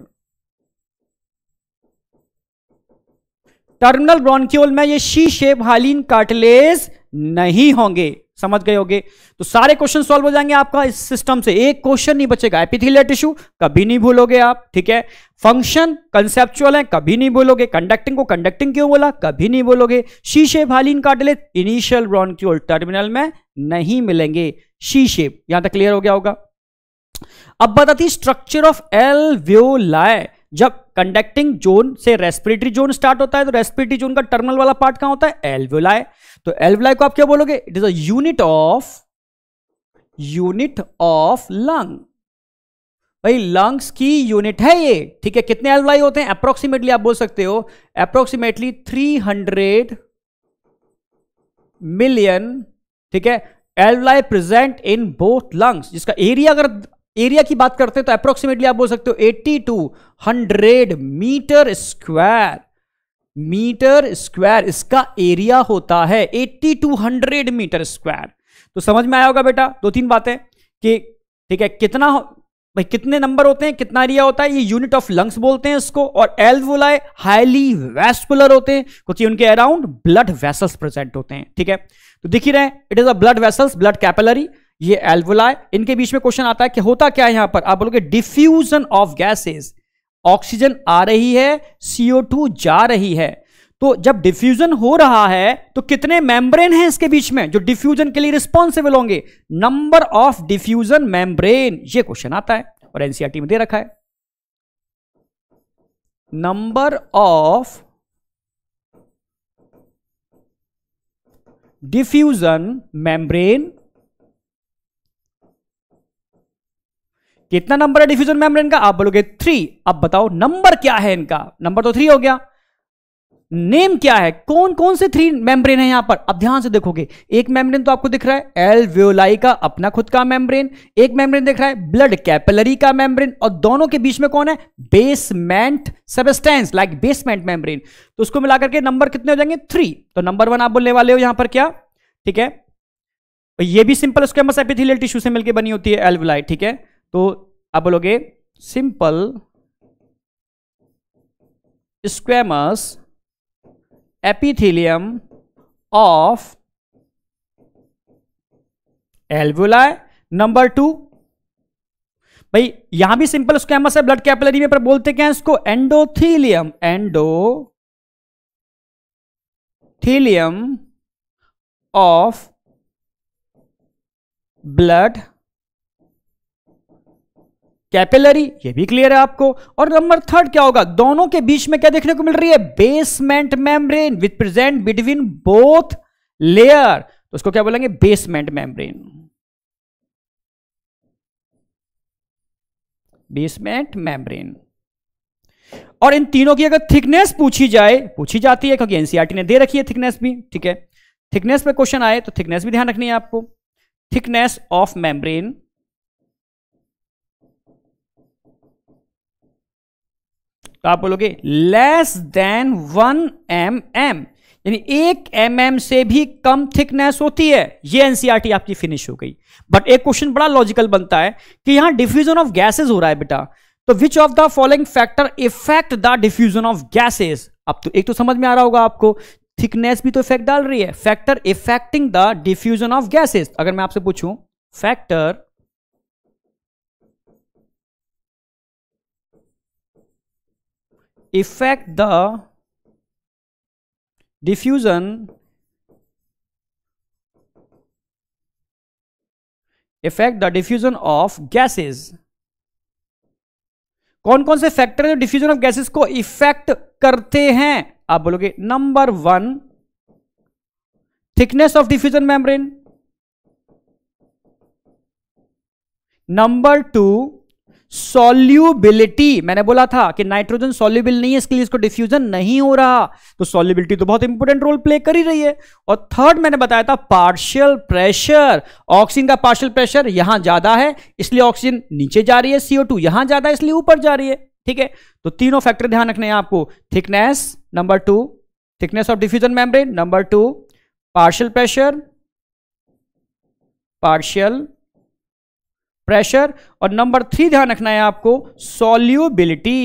Speaker 1: terminal bronchiole में ये शी शेप हालीन कार्टलेज नहीं होंगे समझ गए होंगे तो सारे क्वेश्चन सॉल्व हो जाएंगे आपका इस सिस्टम से एक क्वेश्चन नहीं बचेगा एपिथेलियल टिश्यू कभी नहीं भूलोगे आप ठीक है फंक्शन कंसेप्चुअल है कभी नहीं बोलोगे कंडक्टिंग को कंडक्टिंग क्यों बोला कभी नहीं बोलोगे C shape hyaline cartilage initial bronchiole terminal में नहीं मिलेंगे शीशे यहां तक क्लियर हो गया होगा अब बताती स्ट्रक्चर ऑफ एल लाए जब कंडक्टिंग जोन से रेस्पिरेटरी जोन स्टार्ट होता है तो रेस्पिरेटरी जोन का टर्मिनल वाला पार्ट कहां होता है एल्वोलाई तो एल्वोलाई को आप क्या बोलोगे it is a unit of unit of lung भाई लंग्स की यूनिट है ये ठीक है कितने एल्वोलाई होते हैं अप्रोक्सीमेटली आप बोल सकते हो अप्रोक्सीमेटली 300 मिलियन ठीक है alveoli present in both lungs जिसका एरिया अगर एरिया की बात करते हैं तो अप्रोक्सीमेटली आप बोल सकते हो eighty two hundred metre square metre square इसका एरिया होता है eighty two hundred metre square तो समझ में आया होगा बेटा दो तीन बातें कि ठीक है कितना भाई कितने नंबर होते हैं कितना एरिया होता है ये यूनिट ऑफ लंग्स बोलते हैं इसको और एल्वोलाई हाईली वेस्कुलर होते हैं क्योंकि उनके अराउंड ब्लड वेसल्स प्रेजेंट होते हैं ठीक है तो दिख ही रहे it is a blood vessels blood capillary ये एल्वोलाय इनके बीच में क्वेश्चन आता है कि होता क्या है यहां पर आप बोलोगे डिफ्यूजन ऑफ गैसेस ऑक्सीजन आ रही है सीओ टू जा रही है तो जब डिफ्यूजन हो रहा है तो कितने मेम्ब्रेन हैं इसके बीच में जो डिफ्यूजन के लिए रिस्पॉन्सिबल होंगे नंबर ऑफ डिफ्यूजन मेम्ब्रेन ये क्वेश्चन आता है और एनसीआरटी e में दे रखा है नंबर ऑफ डिफ्यूजन मेम्ब्रेन कितना नंबर है डिफ्यूजन मेम्ब्रेन का आप बोलोगे थ्री अब बताओ नंबर क्या है इनका नंबर तो थ्री हो गया नेम क्या है कौन कौन से थ्री मेम्ब्रेन है यहां पर अब ध्यान से देखोगे एक मेम्ब्रेन तो आपको दिख रहा है एलवेलाई का अपना खुद का मेम्ब्रेन एक मेम्ब्रेन दिख रहा है ब्लड कैपिलरी का मेम्ब्रेन और दोनों के बीच में कौन है basement substance like basement membrane तो उसको मिलाकर के नंबर कितने हो जाएंगे थ्री तो नंबर वन आप बोलने वाले हो यहां पर क्या ठीक है ये भी सिंपल मस एपिथिलियल टिश्यू से मिलकर बनी होती है एल्वलाई ठीक है तो आप बोलोगे simple squamous epithelium of alveoli number two भाई यहां भी सिंपल स्क्वेमस है ब्लड कैपिलरी में पर बोलते क्या है इसको endothelium endothelium of blood capillary ये भी क्लियर है आपको और नंबर थर्ड क्या होगा दोनों के बीच में क्या देखने को मिल रही है basement membrane with present between both layer तो उसको क्या बोलेंगे बेसमेंट मेम्ब्रेन बेसमेंट मेम्ब्रेन और इन तीनों की अगर थिकनेस पूछी जाए पूछी जाती है क्योंकि एनसीआरटी e ने दे रखी है थिकनेस भी ठीक है थिकनेस पे क्वेश्चन आए तो थिकनेस भी ध्यान रखनी है आपको थिकनेस ऑफ मेम्ब्रेन तो आप बोलोगे less than one M M यानी एक एम mm से भी कम थिकनेस होती है ये एनसीईआरटी e आपकी फिनिश हो गई बट एक क्वेश्चन बड़ा लॉजिकल बनता है कि यहां डिफ्यूजन ऑफ गैसेस हो रहा है बेटा तो which of the following factor affect the diffusion of gases अब तो एक तो समझ में आ रहा होगा आपको थिकनेस भी तो इफेक्ट डाल रही है factor affecting the diffusion of gases अगर मैं आपसे पूछूं factor effect the diffusion affect the diffusion of gases कौन कौन से फैक्टर जो डिफ्यूजन ऑफ गैसेस को इफेक्ट करते हैं आप बोलोगे number one thickness of diffusion membrane number two solubility मैंने बोला था कि नाइट्रोजन सॉल्यूबल नहीं है इसके लिए इसको डिफ्यूजन नहीं हो रहा तो सॉल्यूबिलिटी तो बहुत इंपॉर्टेंट रोल प्ले कर ही रही है और थर्ड मैंने बताया था पार्शियल प्रेशर ऑक्सीजन का पार्शियल प्रेशर यहां ज्यादा है इसलिए ऑक्सीजन नीचे जा रही है सीओ टू यहां ज्यादा है इसलिए ऊपर जा रही है ठीक है तो तीनों फैक्टर ध्यान रखने हैं आपको thickness number two thickness of diffusion membrane number two partial pressure partial pressure और नंबर थ्री ध्यान रखना है आपको सोल्यूबिलिटी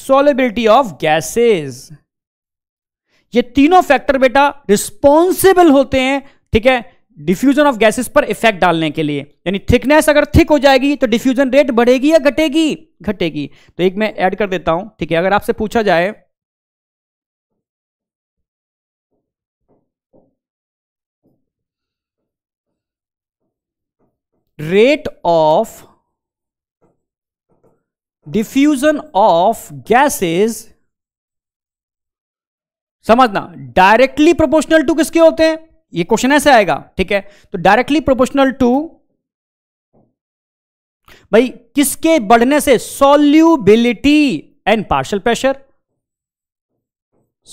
Speaker 1: सॉल्यूबिलिटी ऑफ गैसेस ये तीनों फैक्टर बेटा रिस्पॉन्सिबल होते हैं ठीक है डिफ्यूजन ऑफ गैसेस पर इफेक्ट डालने के लिए यानी थिकनेस अगर थिक हो जाएगी तो डिफ्यूजन रेट बढ़ेगी या घटेगी घटेगी तो एक मैं ऐड कर देता हूं ठीक है अगर आपसे पूछा जाए rate of diffusion of gases समझना डायरेक्टली प्रोपोर्शनल टू किसके होते हैं ये क्वेश्चन ऐसे आएगा ठीक है तो डायरेक्टली प्रोपोर्शनल टू भाई किसके बढ़ने से solubility and partial pressure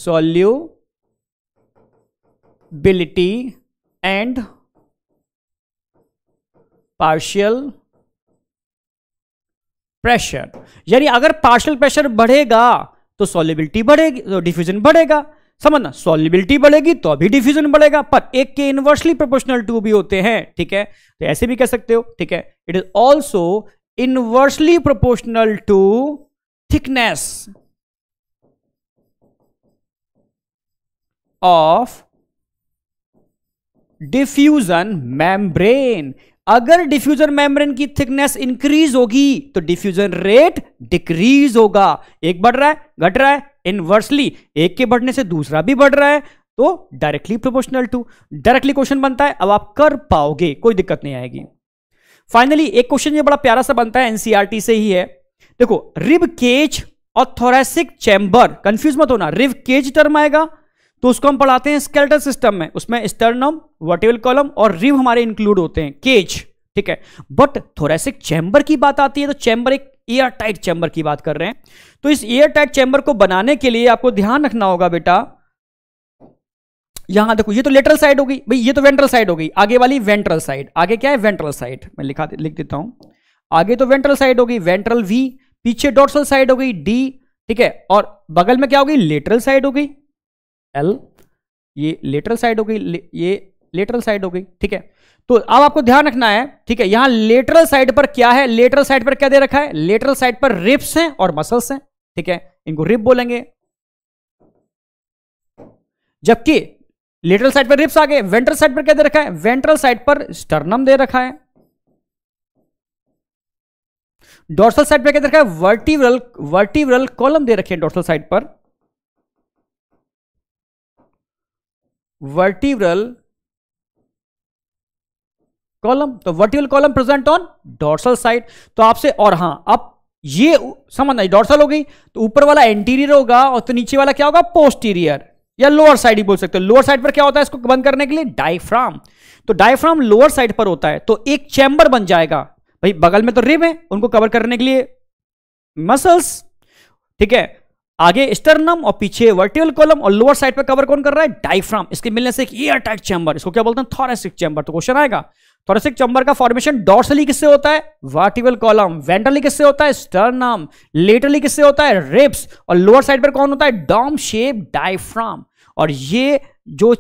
Speaker 1: solubility and partial pressure यानी अगर पार्शियल प्रेशर बढ़ेगा तो सॉलिबिलिटी बढ़ेगी तो डिफ्यूजन बढ़ेगा समझना सॉलिबिलिटी बढ़ेगी तो अभी डिफ्यूजन बढ़ेगा पर एक के इनवर्सली प्रोपोर्शनल टू भी होते हैं ठीक है तो ऐसे भी कह सकते हो ठीक है it is also inversely proportional to thickness of diffusion membrane अगर डिफ्यूजर मेम्ब्रेन की थिकनेस इंक्रीज होगी तो डिफ्यूजन रेट डिक्रीज होगा एक बढ़ रहा है घट रहा है इनवर्सली एक के बढ़ने से दूसरा भी बढ़ रहा है तो directly proportional to directly question बनता है अब आप कर पाओगे कोई दिक्कत नहीं आएगी फाइनली एक क्वेश्चन बड़ा प्यारा सा बनता है एनसीआरटी e से ही है देखो रिब केज और थोरेसिक चैम्बर कंफ्यूज मत होना रिब केज टर्म आएगा तो उसको हम पढ़ाते हैं स्केल्टर सिस्टम में उसमें स्टर्नम वर्टिबल कॉलम और रिव हमारे इंक्लूड होते हैं केज ठीक है बट थोरेसिक चैम्बर की बात आती है तो चैम्बर एक एयर टाइट चैम्बर की बात कर रहे हैं तो इस एयर टाइट चैम्बर को बनाने के लिए आपको ध्यान रखना होगा बेटा यहां देखो ये तो लेटरल साइड होगी भाई ये तो वेंट्रल साइड होगी आगे वाली वेंट्रल साइड आगे क्या है वेंट्रल साइड मैं लिखा लिख देता हूं आगे तो वेंट्रल साइड होगी वेंट्रल वी पीछे डॉर्सल साइड होगी डी ठीक है और बगल में क्या होगी लेटरल साइड होगी एल ये लेटरल साइड हो गई ये लेटरल साइड हो गई ठीक है तो अब आपको ध्यान रखना है ठीक है यहां लेटरल साइड पर क्या है लेटरल साइड पर क्या दे रखा है लेटरल साइड पर रिप्स हैं और मसल्स हैं ठीक है इनको रिप बोलेंगे जबकि लेटरल साइड पर रिप्स आ गए वेंट्रल साइड पर क्या दे रखा है वेंट्रल साइड पर स्टर्नम दे रखा है डोर्सल साइड पर क्या दे रखा है वर्टिवरल वर्टिवरल कॉलम दे रखे हैं डोर्सल साइड पर vertebral कॉलम तो vertebral column present on dorsal side तो आपसे और हां अब ये समझना डॉर्सल हो गई तो ऊपर वाला एंटीरियर होगा और तो नीचे वाला क्या होगा पोस्टीरियर या लोअर साइड ही बोल सकते हो लोअर साइड पर क्या होता है इसको बंद करने के लिए डायफ्राम तो डायफ्राम लोअर साइड पर होता है तो एक चैम्बर बन जाएगा भाई बगल में तो रिब है उनको कवर करने के लिए मसल्स ठीक है आगे स्टर्नम और पीछे वर्टिकल कॉलम और लोअर साइड पर कवर कौन कर रहा है डायफ्राम इसके मिलने से एक एयर टाइट चैम्बर इसको क्या बोलते हैं थोरेसिक चैम्बर तो क्वेश्चन आएगा थोरेसिक चैम्बर का फॉर्मेशन डॉर्सली किससे होता है वर्टिकल कॉलम वेंट्रली किससे होता है स्टर्नम लेटरली किससे होता है रिप्स और लोअर साइड पर कौन होता है डॉम शेप डायफ्राम और ये जो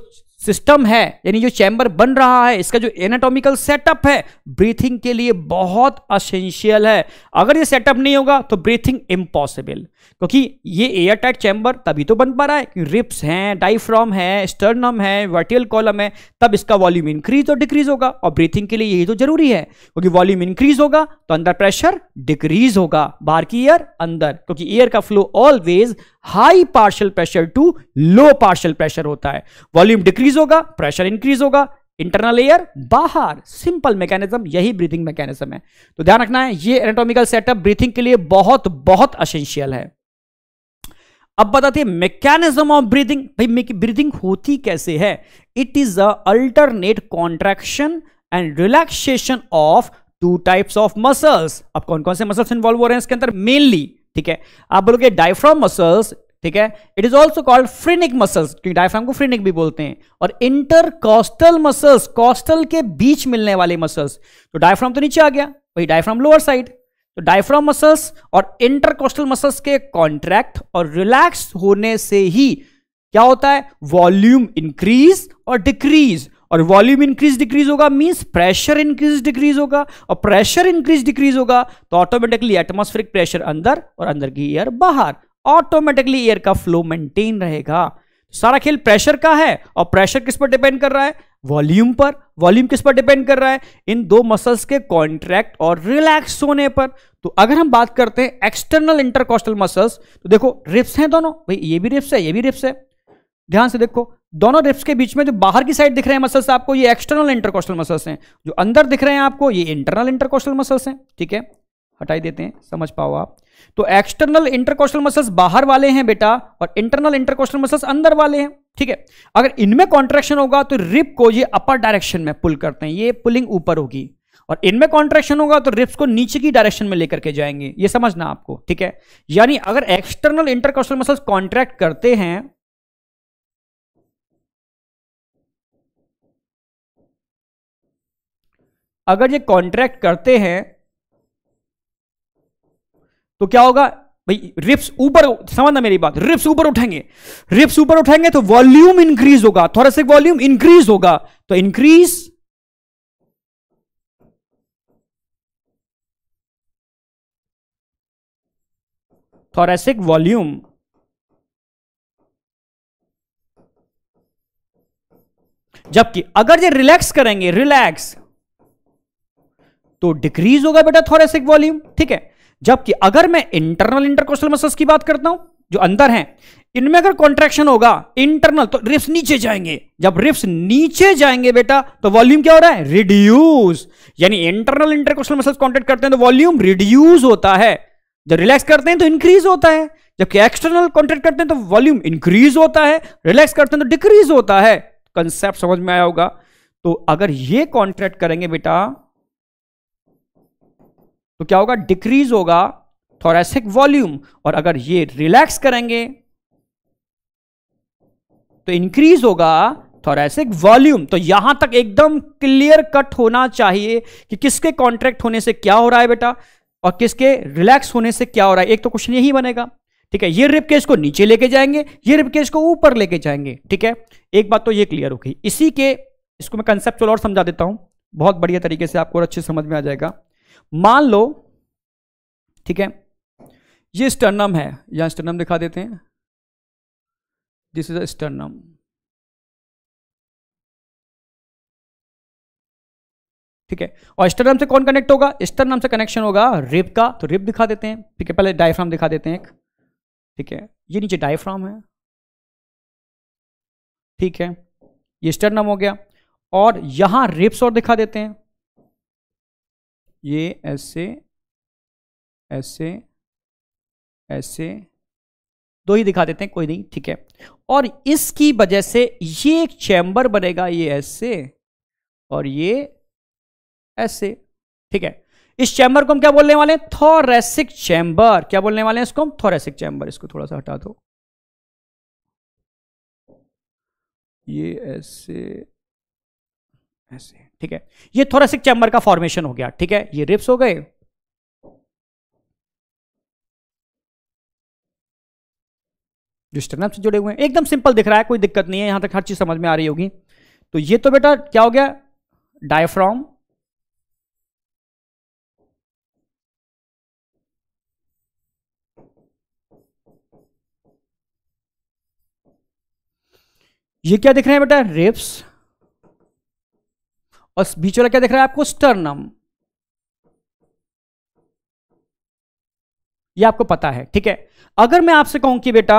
Speaker 1: सिस्टम है यानी जो चैम्बर बन रहा है इसका जो एनाटॉमिकल सेटअप है ब्रीथिंग के लिए बहुत असेंशियल है अगर ये सेटअप नहीं होगा तो ब्रीथिंग इम्पॉसिबल क्योंकि ये एयर टाइट चैम्बर तभी तो बन पा रहा है कि रिप्स हैं डाइफ्रॉम है स्टर्नम है वर्टियल कॉलम है तब इसका वॉल्यूम इंक्रीज और डिक्रीज होगा और ब्रीथिंग के लिए यही तो जरूरी है क्योंकि वॉल्यूम इंक्रीज होगा तो अंदर प्रेशर डिक्रीज होगा बाहर की एयर अंदर क्योंकि एयर का flow always high partial pressure to low partial pressure होता है वॉल्यूम डिक्रीज इंक्रीज होगा प्रेशर इंक्रीज होगा इंटरनल एयर बाहर सिंपल मैकेनिज्म यही ब्रीथिंग मैकेनिज्म है तो ध्यान रखना है ये एनाटॉमिकल सेटअप ब्रीथिंग के लिए बहुत बहुत असेंशियल है अब बताते हैं मैकेनिज्म ऑफ ब्रीथिंग भाई ब्रीथिंग होती कैसे है it is a alternate contraction and relaxation of two types of muscles अब कौन कौन से मसल्स इन्वॉल्व हो रहे हैं इसके अंदर मेनली ठीक है आप बोलोगे डायफ्राम मसल्स ठीक है it is also called phrenic muscles क्योंकि डायफ्राम को फ्रिनिक भी बोलते हैं और इंटरकॉस्टल मसल्स कॉस्टल के बीच मिलने वाले मसल्स तो डायफ्राम तो नीचे आ गया वही डायफ्राम लोअर साइड तो डायफ्राम मसल्स और इंटरकॉस्टल मसल्स के कॉन्ट्रैक्ट और रिलैक्स होने से ही क्या होता है वॉल्यूम इंक्रीज और डिक्रीज और वॉल्यूम इंक्रीज डिक्रीज होगा मींस प्रेशर इंक्रीज डिक्रीज होगा और प्रेशर इंक्रीज डिक्रीज होगा तो ऑटोमेटिकली एटमॉस्फेरिक प्रेशर अंदर और अंदर की एयर बाहर ऑटोमेटिकली एयर का फ्लो मेंटेन रहेगा तो सारा खेल प्रेशर का है और प्रेशर किस पर डिपेंड कर रहा है वॉल्यूम पर वॉल्यूम किस पर डिपेंड कर रहा है इन दो मसल्स के कॉन्ट्रैक्ट और रिलैक्स होने पर तो अगर हम बात करते हैं एक्सटर्नल इंटरकोस्टल मसल्स तो देखो रिप्स हैं दोनों भाई ये भी रिप्स है ये भी रिप्स है ध्यान से देखो दोनों रिप्स के बीच में जो बाहर की साइड दिख रहे हैं मसल्स आपको ये एक्सटर्नल इंटरकोस्टल मसल्स हैं जो अंदर दिख रहे हैं आपको ये इंटरनल इंटरकोस्टल मसल्स हैं ठीक है हटाई देते हैं समझ पाओ आप तो एक्सटर्नल इंटरकोस्टल मसल्स बाहर वाले हैं बेटा और इंटरनल इंटरकोस्टल मसल्स अंदर वाले हैं ठीक है अगर इनमें कॉन्ट्रेक्शन होगा तो रिप को ये अपर डायरेक्शन में पुल करते हैं ये पुलिंग ऊपर होगी और इनमें कॉन्ट्रेक्शन होगा तो रिप्स को नीचे की डायरेक्शन में लेकर के जाएंगे ये समझना आपको ठीक है यानी अगर एक्सटर्नल इंटरकोस्टल मसल्स कॉन्ट्रैक्ट करते हैं अगर ये कॉन्ट्रैक्ट करते हैं तो क्या होगा भाई रिप्स ऊपर समझना मेरी बात रिप्स ऊपर उठेंगे रिप्स ऊपर उठेंगे तो वॉल्यूम इंक्रीज होगा सा वॉल्यूम इंक्रीज होगा तो इंक्रीज थोरेसिक वॉल्यूम जबकि अगर ये रिलैक्स करेंगे रिलैक्स तो डिक्रीज होगा बेटा थोरेसिक वॉल्यूम ठीक है जबकि अगर मैं इंटरनल इंटरकोस्टल मसल्स की बात करता हूं जो अंदर हैं इनमें अगर कॉन्ट्रेक्शन होगा इंटरनल तो रिप्स नीचे जाएंगे जब रिप्स नीचे जाएंगे बेटा तो वॉल्यूम क्या हो रहा है रिड्यूस यानी इंटरनल इंटरकोस्टल मसल्स कॉन्ट्रेक्ट करते हैं तो वॉल्यूम रिड्यूस होता है जब रिलैक्स करते हैं तो इंक्रीज होता है जबकि एक्सटर्नल कॉन्ट्रेक्ट करते हैं तो वॉल्यूम इंक्रीज होता है रिलैक्स करते हैं तो डिक्रीज होता है कंसेप्ट समझ में आया होगा तो अगर ये कॉन्ट्रैक्ट करेंगे बेटा तो क्या होगा डिक्रीज होगा थोरेसिक वॉल्यूम और अगर ये रिलैक्स करेंगे तो इंक्रीज होगा थोरेसिक वॉल्यूम तो यहां तक एकदम क्लियर कट होना चाहिए कि किसके कॉन्ट्रैक्ट होने से क्या हो रहा है बेटा और किसके रिलैक्स होने से क्या हो रहा है एक तो क्वेश्चन यही बनेगा ठीक है ये रिप केस को नीचे लेके जाएंगे ये रिप केस को ऊपर लेके जाएंगे ठीक है एक बात तो ये क्लियर हो गई इसी के इसको मैं कंसेप्ट और समझा देता हूं बहुत बढ़िया तरीके से आपको अच्छे समझ में आ जाएगा मान लो ठीक है ये स्टर्नम है यहां स्टर्नम दिखा देते हैं दिस इज अस्टर्नम ठीक है और स्टर्नम से कौन कनेक्ट होगा स्टर्नम से कनेक्शन होगा रिप का तो रिप दिखा देते हैं ठीक है पहले डायफ्राम दिखा देते हैं एक ठीक है ये नीचे डायफ्राम है ठीक है ये स्टर्नम हो गया और यहां रिप्स और दिखा देते हैं ये ऐसे ऐसे ऐसे दो ही दिखा देते हैं कोई नहीं ठीक है और इसकी वजह से ये एक चैम्बर बनेगा ये ऐसे और ये ऐसे ठीक है इस चैम्बर को हम क्या बोलने वाले हैं थोरेसिक चैम्बर क्या बोलने वाले हैं इसको हम थोरेसिक चैम्बर इसको थोड़ा सा हटा दो ये ऐसे ऐसे ठीक है ये थोरेसिक चैम्बर का फॉर्मेशन हो गया ठीक है ये रिप्स हो गए जो से जुड़े हुए हैं एकदम सिंपल दिख रहा है कोई दिक्कत नहीं है यहां तक हर चीज समझ में आ रही होगी तो ये तो बेटा क्या हो गया डायफ्राम ये क्या दिख रहे हैं बेटा रिप्स और बीच वाला क्या दिख रहा है आपको स्टर्नम ये आपको पता है ठीक है अगर मैं आपसे कहूं कि बेटा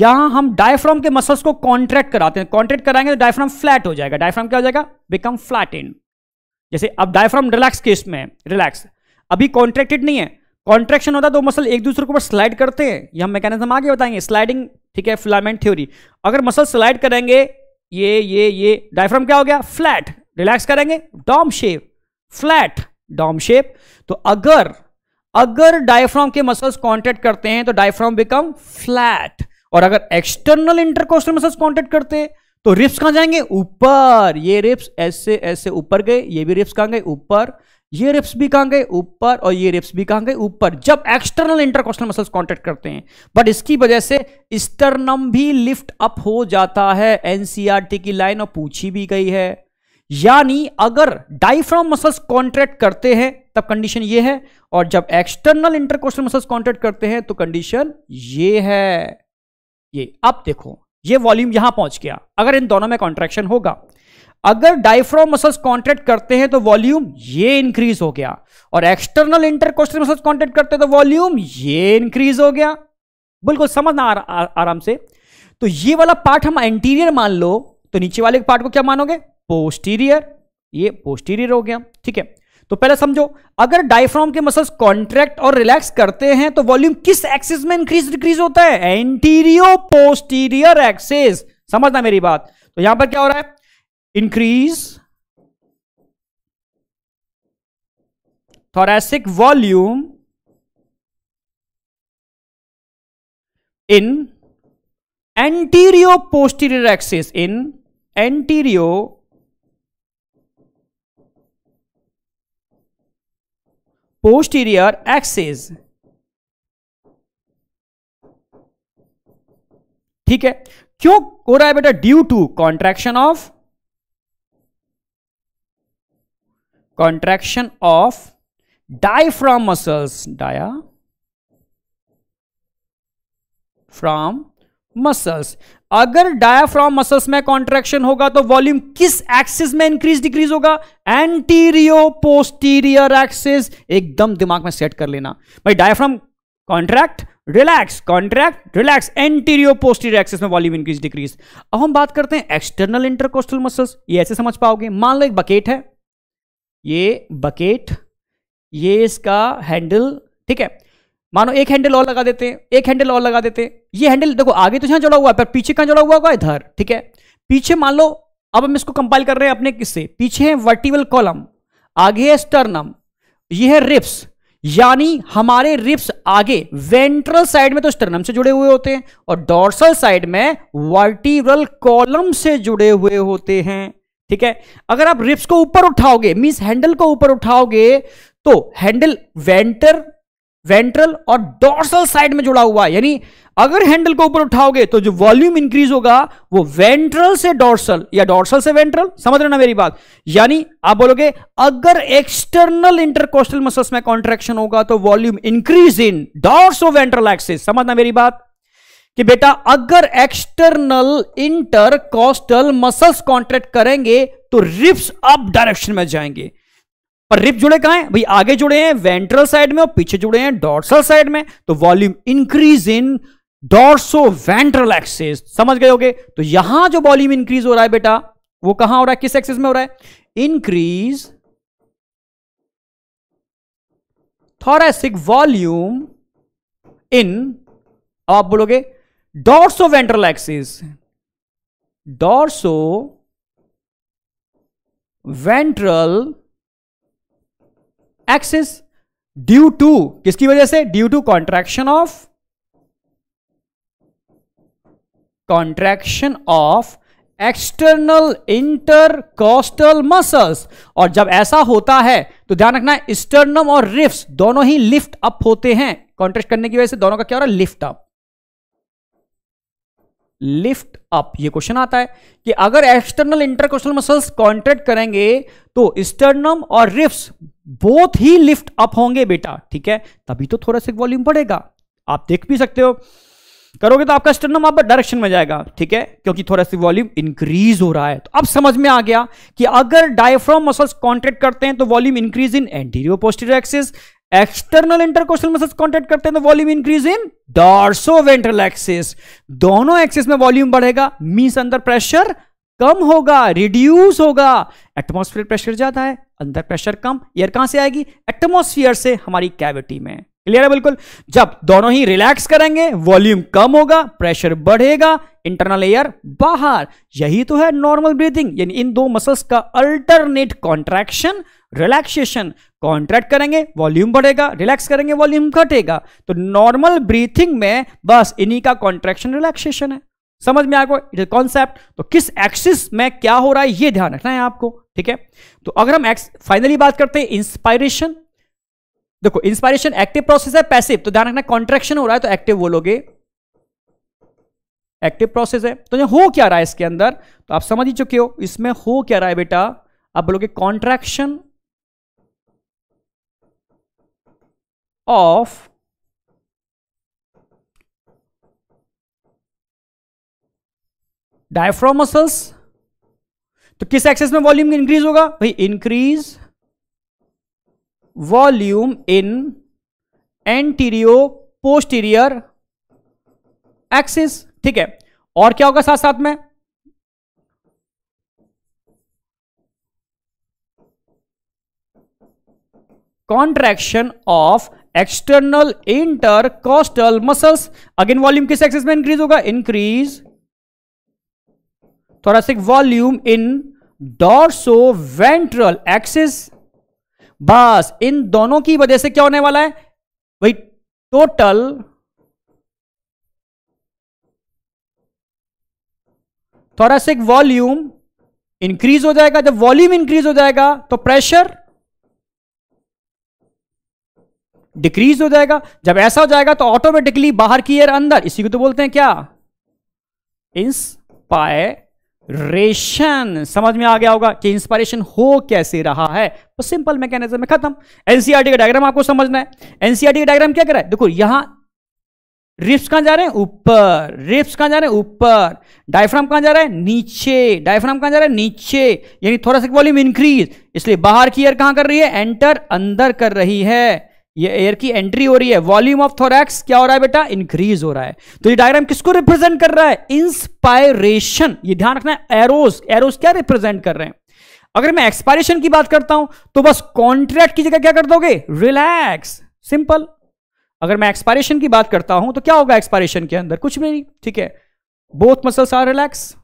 Speaker 1: यहां हम डायफ्राम के मसल्स को कॉन्ट्रैक्ट कराते हैं कॉन्ट्रैक्ट कराएंगे तो डायफ्राम फ्लैट हो जाएगा डायफ्राम क्या हो जाएगा बिकम फ्लैट इन जैसे अब डायफ्राम रिलैक्स केस में रिलैक्स अभी कॉन्ट्रैक्टेड नहीं है कॉन्ट्रेक्शन होता है तो मसल एक दूसरे के ऊपर स्लाइड करते हैं ये हम मैकेनिज्म आगे बताएंगे स्लाइडिंग ठीक है फिलामेंट थ्योरी अगर मसल स्लाइड करेंगे ये ये ये डायफ्राम क्या हो गया फ्लैट रिलैक्स करेंगे dome shape flat dome shape तो अगर अगर डायफ्राम के मसल्स कॉन्टेक्ट करते हैं तो डायफ्राम बिकम फ्लैट और अगर एक्सटर्नल इंटरकोस्टल मसल्स कॉन्टेक्ट करते हैं तो रिप्स कहां जाएंगे ऊपर ये रिप्स ऐसे ऐसे ऊपर गए ये भी रिप्स कहां गए ऊपर ये रिप्स भी कहां गए ऊपर और ये रिप्स भी कहां गए ऊपर जब एक्सटर्नल इंटरकोस्टल मसल्स कॉन्टेक्ट करते हैं बट इसकी वजह से स्टर्नम भी लिफ्ट अप हो जाता है एनसीआरटी की लाइन और पूछी भी गई है यानी अगर डाइफ्राम मसल्स कॉन्ट्रैक्ट करते हैं तब कंडीशन ये है और जब एक्सटर्नल इंटरकोस्टल मसल्स कॉन्ट्रैक्ट करते हैं तो कंडीशन ये है ये अब देखो ये वॉल्यूम यहां पहुंच गया अगर इन दोनों में कॉन्ट्रेक्शन होगा अगर डाइफ्राम मसल्स कॉन्ट्रैक्ट करते हैं तो वॉल्यूम ये इंक्रीज हो गया और एक्सटर्नल इंटरकोस्टल मसल्स कॉन्ट्रैक्ट करते हैं तो वॉल्यूम ये इंक्रीज हो गया बिल्कुल समझना आर, आराम से तो ये वाला पार्ट हम एंटीरियर मान लो तो नीचे वाले पार्ट को क्या मानोगे पोस्टीरियर ये पोस्टीरियर हो गया ठीक है तो पहले समझो अगर डायफ्राम के मसल्स कॉन्ट्रैक्ट और रिलैक्स करते हैं तो वॉल्यूम किस एक्सिस में इंक्रीज डिक्रीज होता है एंटीरियो पोस्टीरियर एक्सिस समझना मेरी बात तो यहां पर क्या हो रहा है increase thoracic volume in antero posterior axis in antero posterior axis ठीक है क्यों हो रहा है बेटा due to contraction of contraction of diaphragm muscles diaphragm muscles अगर डायाफ्राम मसल्स में कॉन्ट्रेक्शन होगा तो वॉल्यूम किस एक्सिस में इंक्रीज डिक्रीज होगा एंटीरियो पोस्टीरियर एक्सिस एकदम दिमाग में सेट कर लेना भाई diaphragm contract relax contract relax antero posterior axis में वॉल्यूम इंक्रीज डिक्रीज अब हम बात करते हैं एक्सटर्नल इंटरकोस्टल मसल्स ये ऐसे समझ पाओगे मान लो एक बकेट है ये बकेट ये इसका हैंडल ठीक है मानो एक हैंडल और लगा देते हैं एक हैंडल और लगा देते हैं ये हैंडल देखो आगे तो यहाँ जुड़ा हुआ है पर पीछे कहाँ जुड़ा हुआ होगा इधर ठीक है पीछे मान लो अब हम इसको कंपाइल कर रहे हैं अपने किससे पीछे है वर्टिवल कॉलम आगे है स्टर्नम ये है रिप्स यानी हमारे रिप्स आगे वेंट्रल साइड में तो स्टर्नम से जुड़े हुए होते हैं और डॉर्सल साइड में वर्टिवल कॉलम से जुड़े हुए होते हैं ठीक है अगर आप रिप्स को ऊपर उठाओगे मीन्स हैंडल को ऊपर उठाओगे तो हैंडल वेंटर वेंट्रल और डोर्सल साइड में जुड़ा हुआ है यानी अगर हैंडल को ऊपर उठाओगे तो जो वॉल्यूम इंक्रीज होगा वो वेंट्रल से डोर्सल या डोर्सल से वेंट्रल समझ रहे ना मेरी बात यानी आप बोलोगे अगर एक्सटर्नल इंटरकोस्टल मसल्स में कॉन्ट्रेक्शन होगा तो volume increase in dorso ventral axis समझना मेरी बात कि बेटा अगर एक्सटर्नल इंटरकोस्टल मसल्स कॉन्ट्रैक्ट करेंगे तो रिप्स अप डायरेक्शन में जाएंगे पर रिप जुड़े कहा है भाई आगे जुड़े हैं वेंट्रल साइड में और पीछे जुड़े हैं डॉर्सल साइड में तो volume increase in dorso ventral axis समझ गए होगे तो यहां जो वॉल्यूम इंक्रीज हो रहा है बेटा वो कहां हो रहा है किस एक्सेस में हो रहा है इंक्रीज थोरेसिक वॉल्यूम इन आप बोलोगे dorso ventral axis dorso ventral axis due to किसकी वजह से due to contraction of contraction of external intercostal muscles और जब ऐसा होता है तो ध्यान रखना है स्टर्नम और रिफ्स दोनों ही लिफ्ट अप होते हैं कॉन्ट्रेक्ट करने की वजह से दोनों का क्या हो रहा है लिफ्ट अप लिफ्ट अप ये क्वेश्चन आता है कि अगर एक्सटर्नल इंटरकोस्टल मसल्स कॉन्ट्रैक्ट करेंगे तो स्टर्नम और रिफ्स बोथ ही लिफ्ट अप होंगे बेटा ठीक है तभी तो थोड़ा सा वॉल्यूम बढ़ेगा आप देख भी सकते हो करोगे तो आपका स्टर्नम आप डायरेक्शन में जाएगा ठीक है क्योंकि थोड़ा सा वॉल्यूम इंक्रीज हो रहा है तो अब समझ में आ गया कि अगर डायफ्रॉम मसल्स कॉन्ट्रेक्ट करते हैं तो volume increase in antero posterior axis external intercostal muscles contract करते हैं तो volume increase in dorso ventral axis दोनों एक्सिस में वॉल्यूम बढ़ेगा मीस अंदर प्रेशर कम होगा रिड्यूस होगा एटमोस्फेयर प्रेशर ज्यादा है अंदर प्रेशर कम एयर कहां से आएगी एटमोस्फियर से हमारी कैविटी में क्लियर है बिल्कुल जब दोनों ही रिलैक्स करेंगे वॉल्यूम कम होगा प्रेशर बढ़ेगा इंटरनल एयर बाहर यही तो है नॉर्मल ब्रीथिंग यानी इन दो मसल्स का अल्टरनेट कॉन्ट्रैक्शन रिलैक्सेशन कॉन्ट्रैक्ट करेंगे वॉल्यूम बढ़ेगा रिलैक्स करेंगे वॉल्यूम घटेगा तो नॉर्मल ब्रीथिंग में बस इन्हीं का कॉन्ट्रैक्शन रिलैक्सेशन है समझ में आपको इट इज कॉन्सेप्ट तो किस एक्सिस में क्या हो रहा है ये ध्यान रखना है आपको ठीक है तो अगर हम फाइनली बात करते हैं इंस्पायरेशन देखो इंस्पायरेशन एक्टिव प्रोसेस है पैसिव तो ध्यान रखना कॉन्ट्रेक्शन हो रहा है तो एक्टिव बोलोगे एक्टिव प्रोसेस है तो हो क्या रहा है इसके अंदर तो आप समझ ही चुके हो इसमें हो क्या रहा है बेटा आप बोलोगे कॉन्ट्रैक्शन ऑफ डायफ्रो मसल्स तो किस एक्सेस में वॉल्यूम इंक्रीज होगा भाई increase volume in antero posterior axis ठीक है और क्या होगा साथ साथ में contraction of external intercostal muscles again volume किस एक्सेस में इंक्रीज होगा increase thoracic volume in dorso ventral axis बस इन दोनों की वजह से क्या होने वाला है भाई टोटल थोरेसिक वॉल्यूम इंक्रीज हो जाएगा जब वॉल्यूम इंक्रीज हो जाएगा तो प्रेशर डिक्रीज हो जाएगा जब ऐसा हो जाएगा तो ऑटोमेटिकली बाहर की एयर अंदर इसी को तो बोलते हैं क्या इंस पाए रेशन समझ में आ गया होगा कि इंस्पायरेशन हो कैसे रहा है तो सिंपल मैकेनिज्म में खत्म एनसीआरटी e का डायग्राम आपको समझना है एनसीआरटी e का डायग्राम क्या करा है देखो यहां रिप्स कहां जा रहे हैं ऊपर रिप्स कहां जा रहे हैं ऊपर डायफ्राम कहां जा रहा है नीचे डायफ्राम कहां जा रहा है नीचे यानी थोड़ा सा वॉल्यूम इंक्रीज इसलिए बाहर की एयर कहां कर रही है एंटर अंदर कर रही है ये एयर की एंट्री हो रही है वॉल्यूम ऑफ थोरैक्स क्या हो रहा है बेटा इंक्रीज हो रहा है तो ये डायग्राम किसको रिप्रेजेंट कर रहा है इंस्पायरेशन ये ध्यान रखना है एरोस एरोस क्या रिप्रेजेंट कर रहे हैं अगर मैं एक्सपायरेशन की बात करता हूं तो बस कॉन्ट्रैक्ट की जगह क्या कर दोगे रिलैक्स सिंपल अगर मैं एक्सपायरेशन की बात करता हूं तो क्या होगा एक्सपायरेशन के अंदर कुछ भी नहीं ठीक है both muscles are relax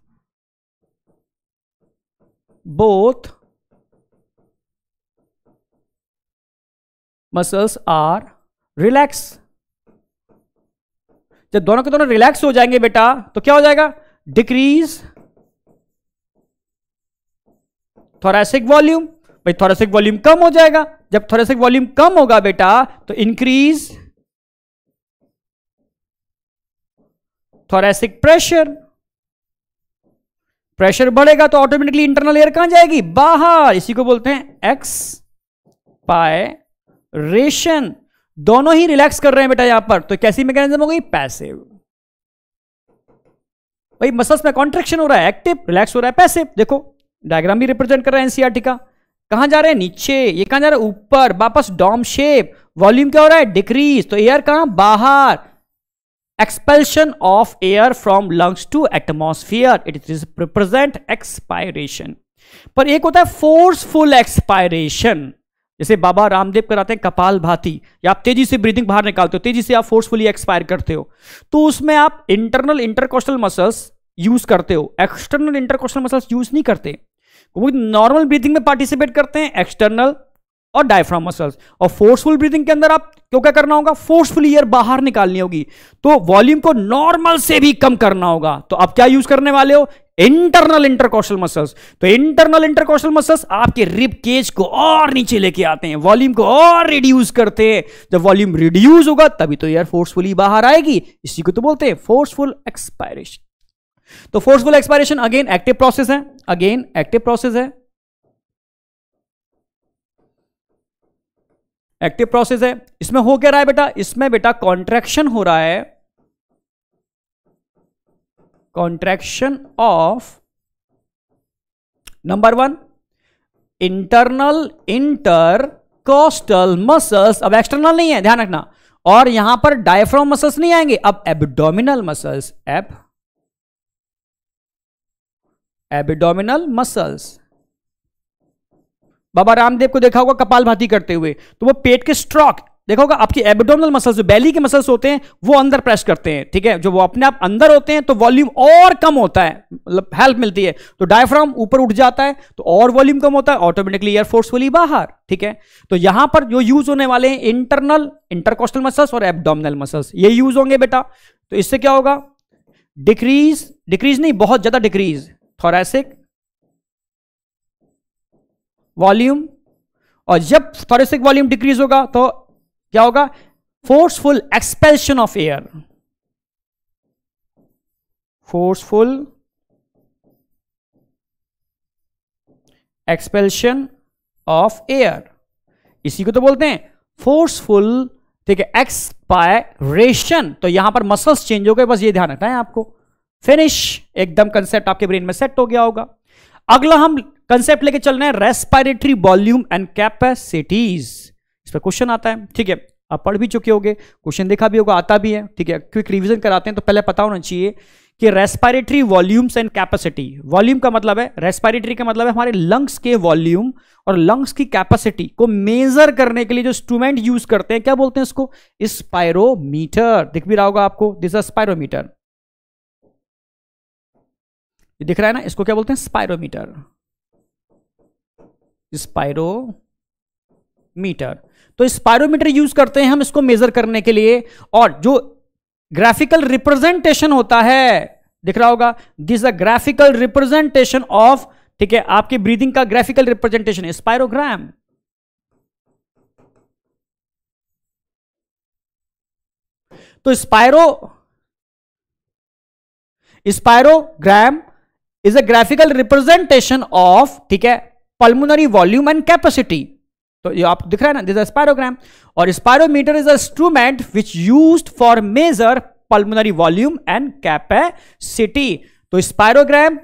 Speaker 1: both muscles are relax जब दोनों के दोनों रिलैक्स हो जाएंगे बेटा तो क्या हो जाएगा डिक्रीज थोरेसिक वॉल्यूम भाई थोरेसिक वॉल्यूम कम हो जाएगा जब थोरेसिक वॉल्यूम कम होगा बेटा तो इंक्रीज थोरेसिक प्रेशर प्रेशर बढ़ेगा तो ऑटोमेटिकली इंटरनल एयर कहां जाएगी बाहर इसी को बोलते हैं एक्स पाए रेशन दोनों ही रिलैक्स कर रहे हैं बेटा यहां पर तो कैसी मैकेनिज्म हो गई पैसिव भाई मसल्स में कॉन्ट्रेक्शन हो रहा है एक्टिव रिलैक्स हो रहा है पैसिव देखो डायग्राम भी रिप्रेजेंट कर रहा है एनसीआरटी e का कहां जा रहे हैं नीचे ये कहां जा रहा है ऊपर वापस डॉम शेप वॉल्यूम क्या हो रहा है डिक्रीज तो एयर कहां बाहर expulsion of air from lungs to atmosphere it is represent expiration पर एक होता है फोर्सफुल एक्सपायरेशन जैसे बाबा रामदेव कराते हैं कपाल भाती या आप तेजी से ब्रीदिंग बाहर निकालते हो तेजी से आप फोर्सफुली एक्सपायर करते हो तो उसमें आप इंटरनल इंटरकोस्टल मसल्स यूज करते हो एक्सटर्नल इंटरकोस्टल मसल्स यूज नहीं करते वो नॉर्मल ब्रीदिंग में पार्टिसिपेट करते हैं एक्सटर्नल और डायफ्राम मसल्स और फोर्सफुल ब्रीदिंग के अंदर आप क्यों क्या करना होगा फोर्सफुल एयर बाहर निकालनी होगी तो वॉल्यूम को नॉर्मल से भी कम करना होगा तो आप क्या यूज करने वाले हो इंटरनल इंटरकोशल मसल्स तो इंटरनल इंटरकोशल मसल्स आपके रिब केज को और नीचे लेके आते हैं वॉल्यूम को और रिड्यूस करते हैं जब वॉल्यूम रिड्यूस होगा तभी तो एयर फोर्सफुली बाहर आएगी इसी को तो बोलते हैं फोर्सफुल एक्सपायरेशन तो forceful expiration again active process है अगेन एक्टिव प्रोसेस है एक्टिव प्रोसेस है इसमें हो क्या रहा है बेटा इसमें बेटा कॉन्ट्रेक्शन हो रहा है of number one internal intercostal muscles अब एक्सटर्नल नहीं है ध्यान रखना और यहां पर डायफ्राम मसल्स नहीं आएंगे अब abdominal muscles ab abdominal muscles Baba Ramdev को देखा होगा कपाल भाती करते हुए तो वो पेट के स्ट्रोक देखोगा आपकी एबडोमल मसल्स जो बैली के मसल्स होते हैं वो अंदर प्रेस करते हैं ठीक है जो वो अपने आप अंदर होते हैं तो वॉल्यूम और कम होता है मतलब हेल्प मिलती है तो डायफ्राम ऊपर उठ जाता है तो और वॉल्यूम कम होता है ऑटोमेटिकली एयरफोर्स वाली बाहर ठीक है तो यहां पर जो यूज होने वाले हैं इंटरनल इंटरकोस्टल मसल्स और एबडोमल मसल्स ये यूज होंगे बेटा तो इससे क्या होगा डिक्रीज डिक्रीज नहीं बहुत ज्यादा डिक्रीज थोरेसिक वॉल्यूम और जब थोरेसिक वॉल्यूम डिक्रीज होगा तो क्या होगा forceful expulsion of air forceful expulsion of air इसी को तो बोलते हैं फोर्सफुल ठीक है एक्सपायरेशन तो यहां पर मसल्स चेंज हो गए बस ये ध्यान रखना है आपको फिनिश एकदम कंसेप्ट आपके ब्रेन में सेट हो गया होगा अगला हम कंसेप्ट लेके चल रहे हैं रेस्पायरेटरी वॉल्यूम एंड कैपेसिटीज़ पर क्वेश्चन आता है ठीक है आप पढ़ भी चुके होंगे क्वेश्चन देखा भी होगा आता भी है ठीक है क्विक रिवीजन कराते हैं तो पहले पता होना चाहिए कि respiratory volumes and capacity volume का मतलब है रेस्पायरेटरी का मतलब है हमारे लंग्स के वॉल्यूम और लंग्स की कैपेसिटी को मेजर करने के लिए जो इंस्ट्रूमेंट यूज करते हैं क्या बोलते हैं इसको स्पायरोमीटर दिख भी रहा होगा आपको दिस स्पायरोमीटर ये दिख रहा है ना इसको क्या बोलते हैं स्पायरोमीटर स्पायरोमीटर तो स्पायरोमीटर यूज करते हैं हम इसको मेजर करने के लिए और जो ग्राफिकल रिप्रेजेंटेशन होता है दिख रहा होगा this a graphical representation of ठीक है आपके ब्रीदिंग का ग्राफिकल रिप्रेजेंटेशन स्पायरोग्राम तो spiro spirogram is a graphical representation of ठीक है पल्मोनरी वॉल्यूम एंड कैपेसिटी तो ये आप दिख रहा है ना स्पायरोग्राम और spirometer is instrument which use for measure pulmonary volume and capacity तो स्पायरोग्राम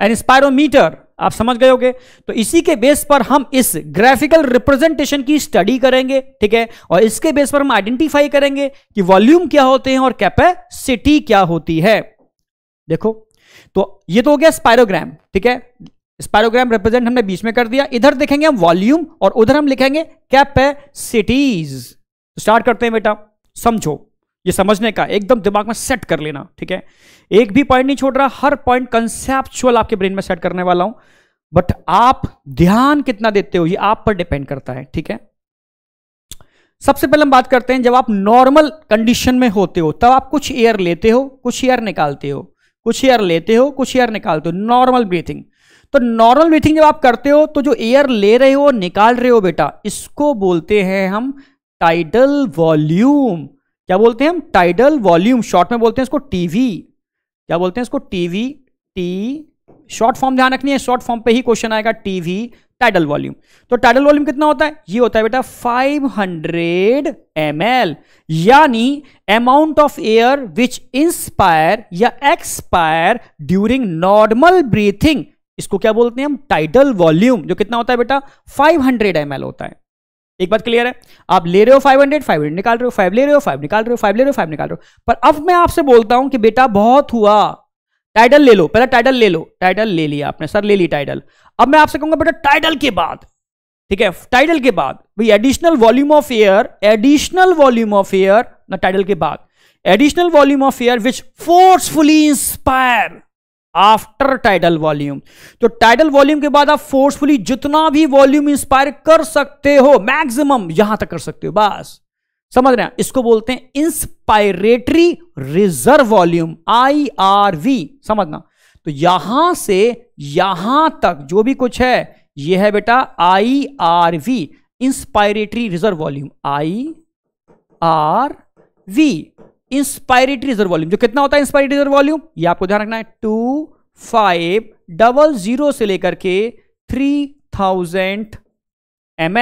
Speaker 1: एंड स्पायरोमीटर आप समझ गए होंगे तो इसी के बेस पर हम इस ग्राफिकल रिप्रेजेंटेशन की स्टडी करेंगे ठीक है और इसके बेस पर हम आइडेंटिफाई करेंगे कि वॉल्यूम क्या होते हैं और कैपेसिटी क्या होती है देखो तो ये तो हो गया स्पायरोग्राम ठीक है स्पायरोग्राम रिप्रेजेंट हमने बीच में कर दिया इधर देखेंगे हम वॉल्यूम और उधर हम लिखेंगे कैपेसिटीज तो स्टार्ट करते हैं बेटा समझो ये समझने का एकदम दिमाग में सेट कर लेना ठीक है एक भी पॉइंट नहीं छोड़ रहा हर पॉइंट कंसेप्चुअल आपके ब्रेन में सेट करने वाला हूं बट आप ध्यान कितना देते हो ये आप पर डिपेंड करता है ठीक है सबसे पहले हम बात करते हैं जब आप नॉर्मल कंडीशन में होते हो तब आप कुछ एयर लेते हो कुछ एयर निकालते हो कुछ एयर लेते हो कुछ एयर निकालते हो नॉर्मल ब्रीथिंग तो नॉर्मल ब्रीथिंग जब आप करते हो तो जो एयर ले रहे हो निकाल रहे हो बेटा इसको बोलते हैं हम टाइडल वॉल्यूम क्या बोलते हैं हम टाइडल वॉल्यूम शॉर्ट में बोलते हैं इसको टीवी क्या बोलते हैं इसको टीवी टी शॉर्ट फॉर्म ध्यान रखनी है शॉर्ट फॉर्म पे ही क्वेश्चन आएगा टीवी टाइडल वॉल्यूम तो टाइडल वॉल्यूम कितना होता है ये होता है बेटा 500 हंड्रेड यानी amount of air which inspire या एक्सपायर ड्यूरिंग नॉर्मल ब्रीथिंग इसको क्या बोलते हैं हम टाइटल वॉल्यूम जो कितना होता है बेटा 500 हंड्रेड होता है एक बात क्लियर है आप ले रहे हो 500 500 निकाल रहे हो 5 ले रहे हो 5 निकाल रहे हो 5 ले रहे हो 5 निकाल रहे हो पर अब मैं आपसे बोलता हूं कि बेटा बहुत हुआ टाइटल ले लो पहले टाइटल ले लो टाइटल ले लिया आपने सर ले ली टाइटल अब मैं आपसे कहूंगा बेटा टाइटल के बाद ठीक है टाइटल के बाद भाई additional volume of air additional volume of air ना टाइटल के बाद additional volume of air which forcefully inspire after tidal volume तो टाइडल वॉल्यूम के बाद आप फोर्सफुली जितना भी वॉल्यूम इंस्पायर कर सकते हो मैक्सिमम यहां तक कर सकते हो बस समझ रहे हैं इसको बोलते हैं inspiratory reserve volume I R V समझना तो यहां से यहां तक जो भी कुछ है यह है बेटा I R V inspiratory reserve volume I R V inspiratory reserve volume जो कितना होता है इंस्पायरेटरी रिजर्व वॉल्यूम ये आपको ध्यान रखना है टू फाइव डबल जीरो से लेकर के थ्री थाउजेंड एम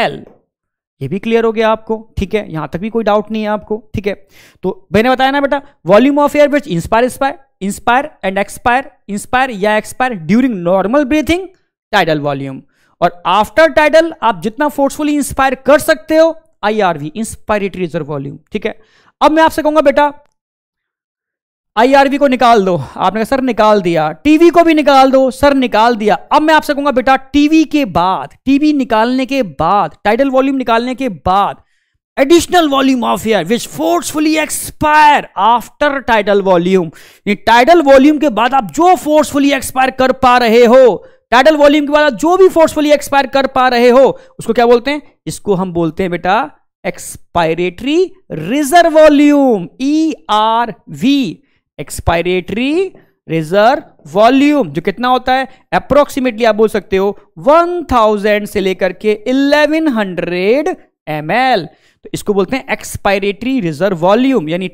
Speaker 1: ये भी क्लियर हो गया आपको ठीक है यहां तक भी कोई डाउट नहीं है आपको ठीक है तो मैंने बताया ना बेटा volume of air which inspire inspire inspire and expire inspire या expire during normal breathing tidal volume और आफ्टर टाइडल आप जितना फोर्सफुली इंस्पायर कर सकते हो आईआरवी इंस्पायरेटरी रिजर्व वॉल्यूम ठीक है अब मैं आपसे कहूंगा बेटा आईआरबी को निकाल दो आपने कहा सर निकाल दिया टीवी को भी निकाल दो सर निकाल दिया अब मैं आपसे कहूंगा बेटा टीवी के बाद टीवी निकालने के बाद टाइटल वॉल्यूम निकालने के बाद additional volume of air which forcefully expire after tidal volume tidal volume के बाद आप जो फोर्सफुली एक्सपायर कर पा रहे हो टाइटल वॉल्यूम के बाद आप जो भी फोर्सफुली एक्सपायर कर पा रहे हो उसको क्या बोलते हैं इसको हम बोलते हैं बेटा expiratory reserve volume E R V expiratory reserve volume जो कितना होता है अप्रोक्सीमेटली आप बोल सकते हो 1000 से लेकर के 1100 हंड्रेड एम तो इसको बोलते हैं एक्सपायरेटरी रिजर्व वॉल्यूम यानी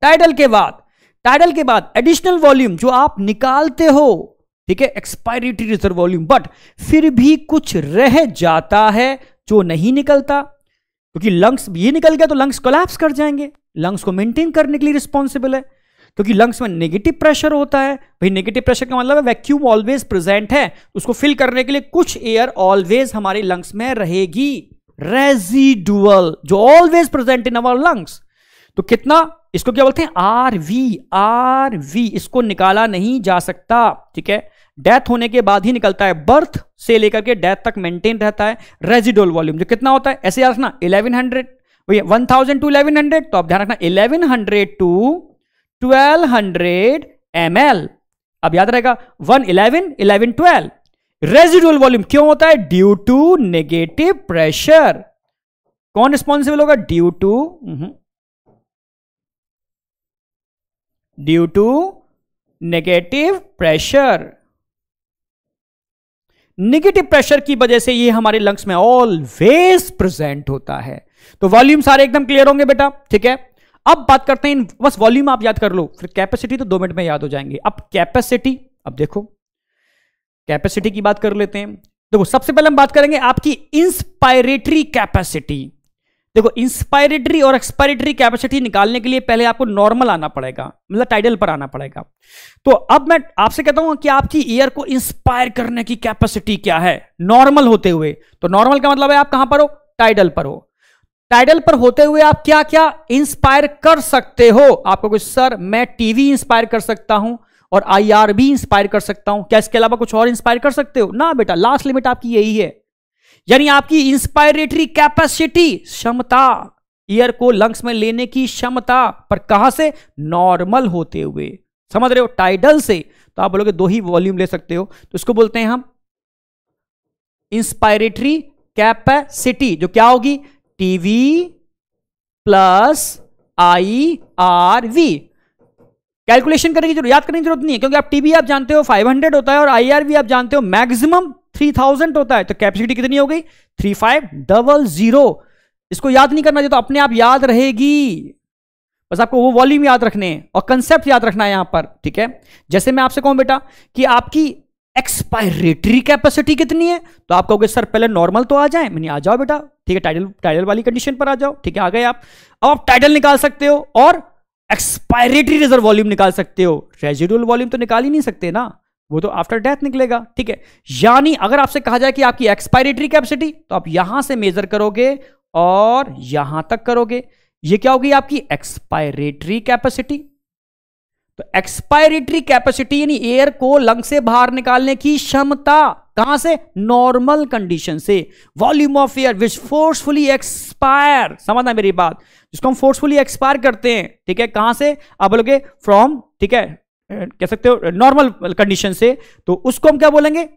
Speaker 1: टाइटल के बाद टाइटल के बाद एडिशनल वॉल्यूम जो आप निकालते हो ठीक है एक्सपायरेटरी रिजर्व वॉल्यूम बट फिर भी कुछ रह जाता है जो नहीं निकलता क्योंकि लंग्स ये निकल गया तो लंग्स कोलैप्स कर जाएंगे लंग्स को मेंटेन करने के लिए रिस्पॉन्सिबल है क्योंकि लंग्स में नेगेटिव प्रेशर होता है भाई नेगेटिव प्रेशर का मतलब है वैक्यूम ऑलवेज प्रेजेंट है उसको फिल करने के लिए कुछ एयर ऑलवेज हमारे लंग्स में रहेगी रेजिडुअल जो always present in our lungs तो कितना इसको क्या बोलते हैं आर वी आर वी इसको निकाला नहीं जा सकता ठीक है डेथ होने के बाद ही निकलता है बर्थ से लेकर के डेथ तक मेंटेन रहता है रेजिडोल वॉल्यूम जो कितना होता है ऐसे याद रखना इलेवन हंड्रेड भैया one thousand to eleven hundred तो आप ध्यान रखना eleven hundred to twelve hundred M L अब याद रहेगा one eleven eleven twelve volume क्यों होता है ड्यू टू नेगेटिव प्रेशर कौन रिस्पॉन्सिबल होगा due to due to negative pressure negative pressure की वजह से ये हमारे लंग्स में ऑलवेज प्रेजेंट होता है तो वॉल्यूम सारे एकदम क्लियर होंगे बेटा ठीक है अब बात करते हैं बस वॉल्यूम आप याद कर लो फिर कैपेसिटी तो दो मिनट में याद हो जाएंगे अब कैपेसिटी अब देखो कैपेसिटी की बात कर लेते हैं देखो सबसे पहले हम बात करेंगे आपकी इंस्पायरेटरी कैपेसिटी देखो इंस्पायरेटरी और एक्सपायरेटरी कैपेसिटी निकालने के लिए पहले आपको नॉर्मल आना पड़ेगा मतलब टाइडल पर आना पड़ेगा तो अब मैं आपसे कहता हूं कि आपकी एयर को इंस्पायर करने की कैपेसिटी क्या है नॉर्मल होते हुए तो नॉर्मल का मतलब है आप कहां पर हो टाइडल पर हो टाइडल पर होते हुए आप क्या क्या इंस्पायर कर सकते हो आपको कुछ सर मैं टीवी इंस्पायर कर सकता हूं और आई भी इंस्पायर कर सकता हूं क्या इसके अलावा कुछ और इंस्पायर कर सकते हो ना बेटा लास्ट लिमिट आपकी यही है यानी आपकी इंस्पायरेटरी कैपेसिटी क्षमता ईयर को लंग्स में लेने की क्षमता पर कहां से नॉर्मल होते हुए समझ रहे हो टाइडल से तो आप बोलोगे दो ही वॉल्यूम ले सकते हो तो इसको बोलते हैं हम इंस्पायरेटरी कैपेसिटी जो क्या होगी TV plus I R V calculation करने की जरूरत याद करने की जरूरत नहीं है क्योंकि आप टीवी आप जानते हो 500 होता है और आई आर वी आप जानते हो मैक्सिमम थ्री थाउजेंड होता है तो कैपेसिटी कितनी हो गई थ्री फाइव डबल जीरो इसको याद नहीं करना चाहिए तो अपने आप याद रहेगी बस आपको वो वॉल्यूम याद रखने और कंसेप्ट याद रखना है यहां पर ठीक है जैसे मैं आपसे कहूं बेटा कि आपकी एक्सपायरेटरी कैपेसिटी कितनी है तो आप कहोगे सर पहले नॉर्मल तो आ जाए मैंने आ जाओ बेटा ठीक है टाइडल टाइडल वाली कंडीशन पर आ जाओ ठीक है आ गए आप अब आप टाइडल निकाल सकते हो और एक्सपायरेटरी रिजर्व वॉल्यूम निकाल सकते हो रेजिडुअल वॉल्यूम तो निकाल ही नहीं सकते ना वो तो आफ्टर डेथ निकलेगा ठीक है यानी अगर आपसे कहा जाए कि आपकी एक्सपायरेटरी कैपेसिटी तो आप यहां से मेजर करोगे और यहां तक करोगे ये क्या होगी आपकी एक्सपायरेटरी कैपेसिटी तो एक्सपायरेटरी कैपेसिटी यानी एयर को लंग से बाहर निकालने की क्षमता कहां से नॉर्मल कंडीशन से volume of air which forcefully expire समझना मेरी बात जिसको हम फोर्सफुली एक्सपायर करते हैं ठीक है कहां से आप बोलोगे फ्रॉम ठीक है कह सकते हो नॉर्मल कंडीशन से तो उसको हम क्या बोलेंगे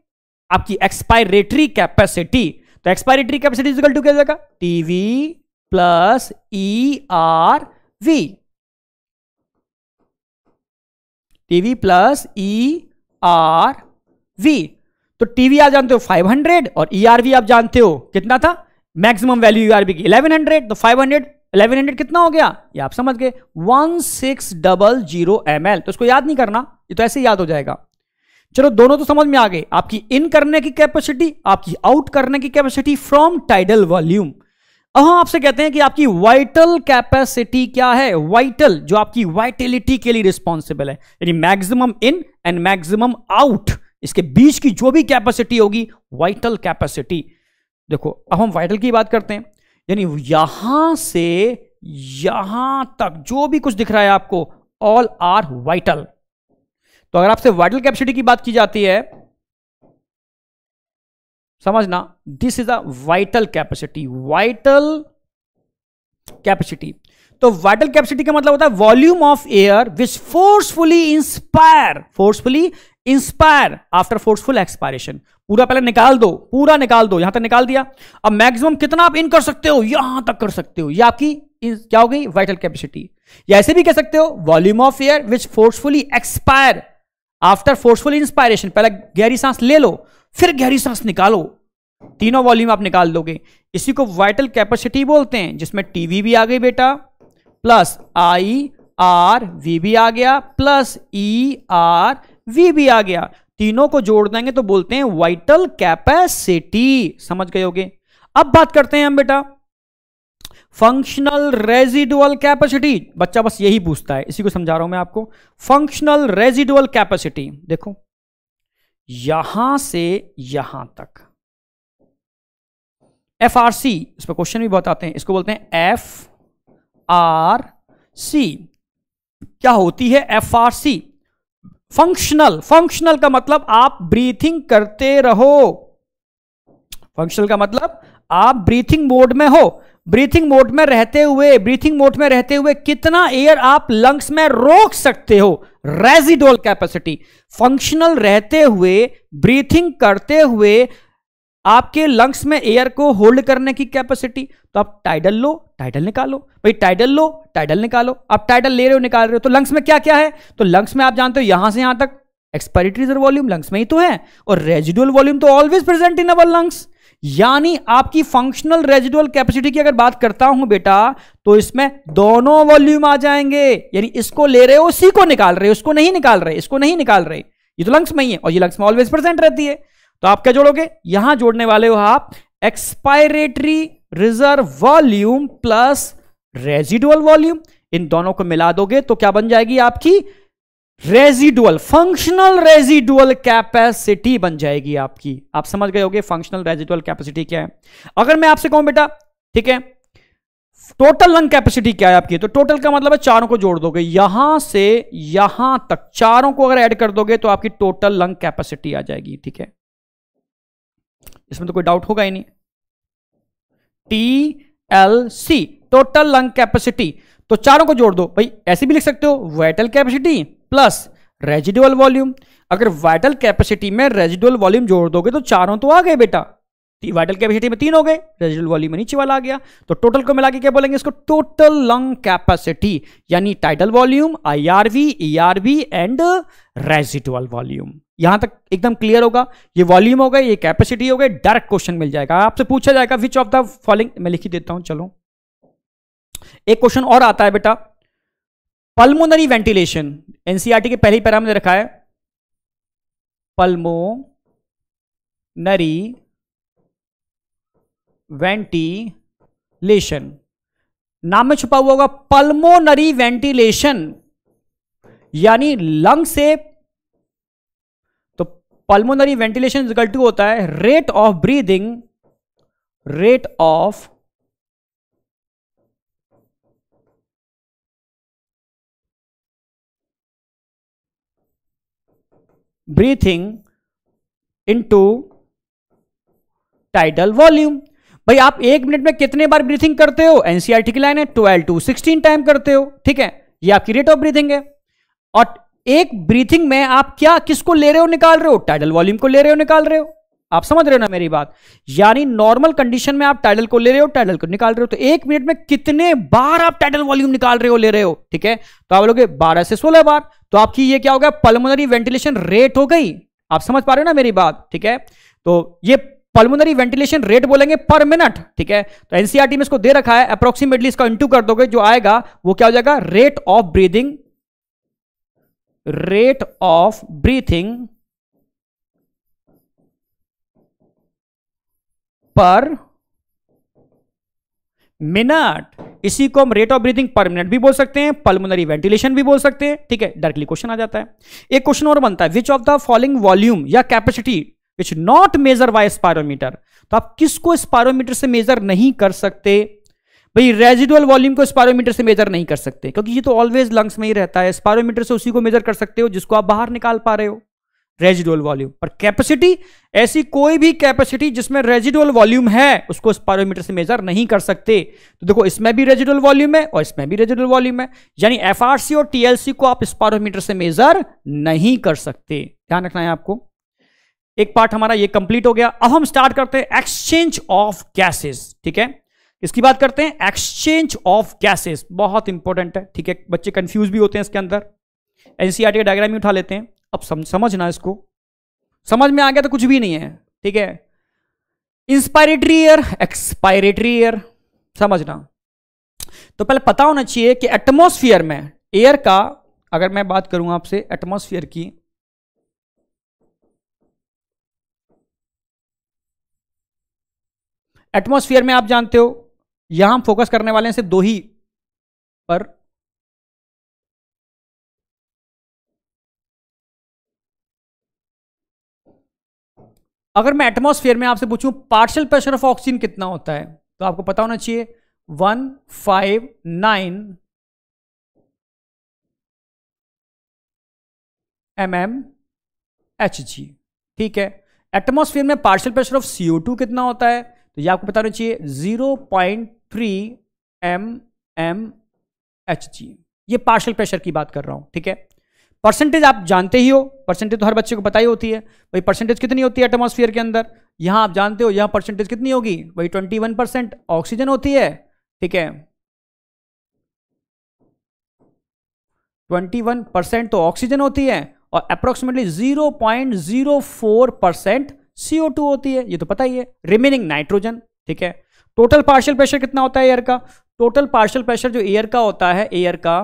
Speaker 1: आपकी एक्सपायरेटरी कैपेसिटी तो एक्सपायरेटरी कैपेसिटी इजिकल टू क्या जाएगा TV plus E R V TV plus E R V तो टीवी आप जानते हो 500 और ई आर वी आप जानते हो कितना था maximum value E R V की 1100 तो 500 इलेवन हंड्रेड कितना हो गया ये आप समझ गए one six double zero M L तो इसको याद नहीं करना ये तो ऐसे ही याद हो जाएगा चलो दोनों तो समझ में आ गए आपकी इन करने की कैपेसिटी आपकी आउट करने की कैपेसिटी फ्रॉम टाइडल वॉल्यूम अब हम आपसे कहते हैं कि आपकी वाइटल कैपेसिटी क्या है वाइटल जो आपकी वाइटिलिटी के लिए रिस्पॉन्सिबल है यानी maximum in and maximum out इसके बीच की जो भी कैपेसिटी होगी वाइटल कैपेसिटी देखो अब हम वाइटल की बात करते हैं यानी यहां से यहां तक जो भी कुछ दिख रहा है आपको ऑल आर वाइटल तो अगर आपसे वाइटल कैपेसिटी की बात की जाती है समझना this is a vital capacity vital capacity तो वाइटल कैपेसिटी का मतलब होता है volume of air which forcefully inspire forcefully inspire after forceful expiration पूरा पहले निकाल दो पूरा निकाल दो यहां तक निकाल दिया अब मैक्सिमम कितना आप इन कर सकते हो यहां तक कर सकते हो ये आपकी क्या हो गई वाइटल कैपेसिटी या ऐसे भी कह सकते हो volume of air which forcefully expire after forceful inspiration पहले गहरी सांस ले लो फिर गहरी सांस निकालो तीनों वॉल्यूम आप निकाल दोगे इसी को वाइटल कैपेसिटी बोलते हैं जिसमें टीवी भी आ गई बेटा प्लस आई आर वी भी आ गया प्लस ई आर वी भी आ गया तीनों को जोड़ देंगे तो बोलते हैं वाइटल कैपेसिटी समझ गए होगे अब बात करते हैं हम बेटा फंक्शनल रेजिडुअल कैपेसिटी बच्चा बस यही पूछता है इसी को समझा रहा हूं मैं आपको फंक्शनल रेजिडुअल कैपेसिटी देखो यहां से यहां तक एफ आर सी इस पर क्वेश्चन भी बहुत आते हैं इसको बोलते हैं एफ आर सी क्या होती है F R C functional functional का मतलब आप ब्रीथिंग करते रहो फंक्शनल का मतलब आप ब्रीथिंग मोड में हो ब्रीथिंग मोड में रहते हुए ब्रीथिंग मोड में रहते हुए कितना एयर आप लंग्स में रोक सकते हो रेजिडोल कैपेसिटी फंक्शनल रहते हुए ब्रीथिंग करते हुए आपके लंग्स में एयर को होल्ड करने की कैपेसिटी तो आप टाइडल लो टाइडल निकालो भाई टाइडल लो टाइडल निकालो आप टाइडल ले रहे हो निकाल रहे हो तो लंग्स में क्या क्या है तो लंग्स में आप जानते हो यहां से यहां तक एक्सपायरेटरी वॉल्यूम लंग्स में ही तो है और रेजिडुअल वॉल्यूम तो always present in our lungs यानी आपकी फंक्शनल रेजिडुअल कैपेसिटी की अगर बात करता हूं बेटा तो इसमें दोनों वॉल्यूम आ जाएंगे यानी इसको ले रहे हो उसी को निकाल रहे हो इसको नहीं निकाल रहे इसको नहीं निकाल रहे ये तो लंग्स में ही है और ये लंग्स में ऑलवेज प्रेजेंट रहती है तो आप क्या जोड़ोगे यहां जोड़ने वाले हो आप expiratory reserve volume plus residual volume इन दोनों को मिला दोगे तो क्या बन जाएगी आपकी रेजिडुअल फंक्शनल रेजिडुअल कैपेसिटी बन जाएगी आपकी आप समझ गए होगे फंक्शनल रेजिडुअल कैपेसिटी क्या है अगर मैं आपसे कहूं बेटा ठीक है टोटल लंग कैपेसिटी क्या है आपकी तो टोटल का मतलब है चारों को जोड़ दोगे यहां से यहां तक चारों को अगर ऐड कर दोगे तो आपकी टोटल लंग कैपेसिटी आ जाएगी ठीक है इसमें तो कोई डाउट होगा ही नहीं T L C total lung capacity तो चारों को जोड़ दो भाई ऐसे भी लिख सकते हो vital capacity plus residual volume अगर वाइटल कैपेसिटी में रेजिडुअल वॉल्यूम जोड़ दोगे तो चारों तो आ गए बेटा वाइटल कैपेसिटी में तीन हो गए रेजिडुअल वॉल्यूम नीचे वाला आ गया तो टोटल को मिला के क्या बोलेंगे इसको टोटल लंग कैपेसिटी यानी tidal volume I R V and residual volume यहां तक एकदम क्लियर होगा ये वॉल्यूम हो गए ये कैपेसिटी हो गई डायरेक्ट क्वेश्चन मिल जाएगा आपसे पूछा जाएगा विच ऑफ द फॉलोइंग मैं लिखी देता हूं चलो एक क्वेश्चन और आता है बेटा पल्मोनरी वेंटिलेशन एनसीईआरटी के पहले पैरा में रखा है नरी वेंटिलेशन नाम में छुपा हुआ होगा पल्मोनरी वेंटिलेशन यानी लंग से पल्मोनरी वेंटिलेशन इज टू होता है rate of breathing rate of breathing into tidal volume भाई आप एक मिनट में कितने बार ब्रीथिंग करते हो एनसीआर e की लाइन है ट्वेल्व टू सिक्सटीन टाइम करते हो ठीक है ये आपकी रेट ऑफ ब्रीथिंग है और एक ब्रीथिंग में आप क्या किसको ले रहे हो निकाल रहे हो टाइडल वॉल्यूम को ले रहे हो निकाल रहे हो आप समझ रहे हो ना मेरी बात यानी नॉर्मल कंडीशन में आप टाइडल को ले रहे हो टाइडल को निकाल रहे हो तो एक मिनट में कितने बार आप टाइडल वॉल्यूम निकाल रहे हो ले रहे हो ठीक है तो आप लोगे बारह से सोलह बार तो आपकी ये क्या हो गया पल्मोनरी वेंटिलेशन रेट हो गई आप समझ पा रहे हो ना मेरी बात ठीक है तो ये पल्मोनरी वेंटिलेशन रेट बोलेंगे पर मिनट ठीक है तो एनसीआरटी e में इसको दे रखा है अप्रोक्सीमेटली इसका इंटू कर दोगे जो आएगा वो क्या हो जाएगा rate of breathing rate of breathing per minute इसी को हम rate of breathing per minute भी बोल सकते हैं पल्मोनरी वेंटिलेशन भी बोल सकते हैं ठीक है डायरेक्टली क्वेश्चन आ जाता है एक क्वेश्चन और बनता है which of the following volume या capacity which not measure by spirometer तो आप किसको स्पायरोमीटर से मेजर नहीं कर सकते भाई रेजिडुअल वॉल्यूम को स्पायरोमीटर से मेजर नहीं कर सकते क्योंकि ये तो ऑलवेज लंग्स में ही रहता है स्पायरोमीटर से उसी को मेजर कर सकते हो जिसको आप बाहर निकाल पा रहे हो रेजिडुअल वॉल्यूम पर कैपेसिटी ऐसी कोई भी कैपेसिटी जिसमें रेजिडुअल वॉल्यूम है उसको स्पायरोमीटर से मेजर नहीं कर सकते तो देखो इसमें भी रेजिडुअल वॉल्यूम है और इसमें भी रेजिडुअल वॉल्यूम है यानी एफआरसी और टीएलसी को आप स्पायरोमीटर से मेजर नहीं कर सकते ध्यान रखना है आपको एक पार्ट हमारा ये कंप्लीट हो गया अब हम स्टार्ट करते हैं एक्सचेंज ऑफ गैसेस ठीक है इसकी बात करते हैं एक्सचेंज ऑफ गैसेस बहुत इंपॉर्टेंट है ठीक है बच्चे कंफ्यूज भी होते हैं इसके अंदर एनसीआरटी का डायग्राम ही उठा लेते हैं अब सम, समझना इसको समझ में आ गया तो कुछ भी नहीं है ठीक है इंस्पायरेटरी ईयर एक्सपायरेटरी ईयर समझना तो पहले पता होना चाहिए कि एटमोसफियर में एयर का अगर मैं बात करूं आपसे एटमोसफियर की एटमोसफियर में आप जानते हो यहां हम फोकस करने वाले हैं सिर्फ दो ही पर अगर मैं एटमॉस्फेयर में आपसे पूछूं पार्शियल प्रेशर ऑफ ऑक्सीजन कितना होता है तो आपको पता होना चाहिए one five nine M M H G ठीक है एटमॉस्फेयर में partial pressure of CO two कितना होता है तो ये आपको पता होना चाहिए zero point three M M H G ये पार्शल प्रेशर की बात कर रहा हूं ठीक है परसेंटेज आप जानते ही हो परसेंटेज तो हर बच्चे को पता ही होती है भाई परसेंटेज कितनी होती है एटमोसफियर के अंदर यहां आप जानते हो यहां परसेंटेज कितनी होगी भाई ट्वेंटी वन परसेंट ऑक्सीजन होती है ठीक है ट्वेंटी वन परसेंट तो ऑक्सीजन होती है और approximately zero point zero four percent CO two होती है ये तो पता ही है रिमेनिंग नाइट्रोजन ठीक है टोटल पार्शियल प्रेशर कितना होता है एयर का टोटल पार्शियल प्रेशर जो एयर का होता है एयर का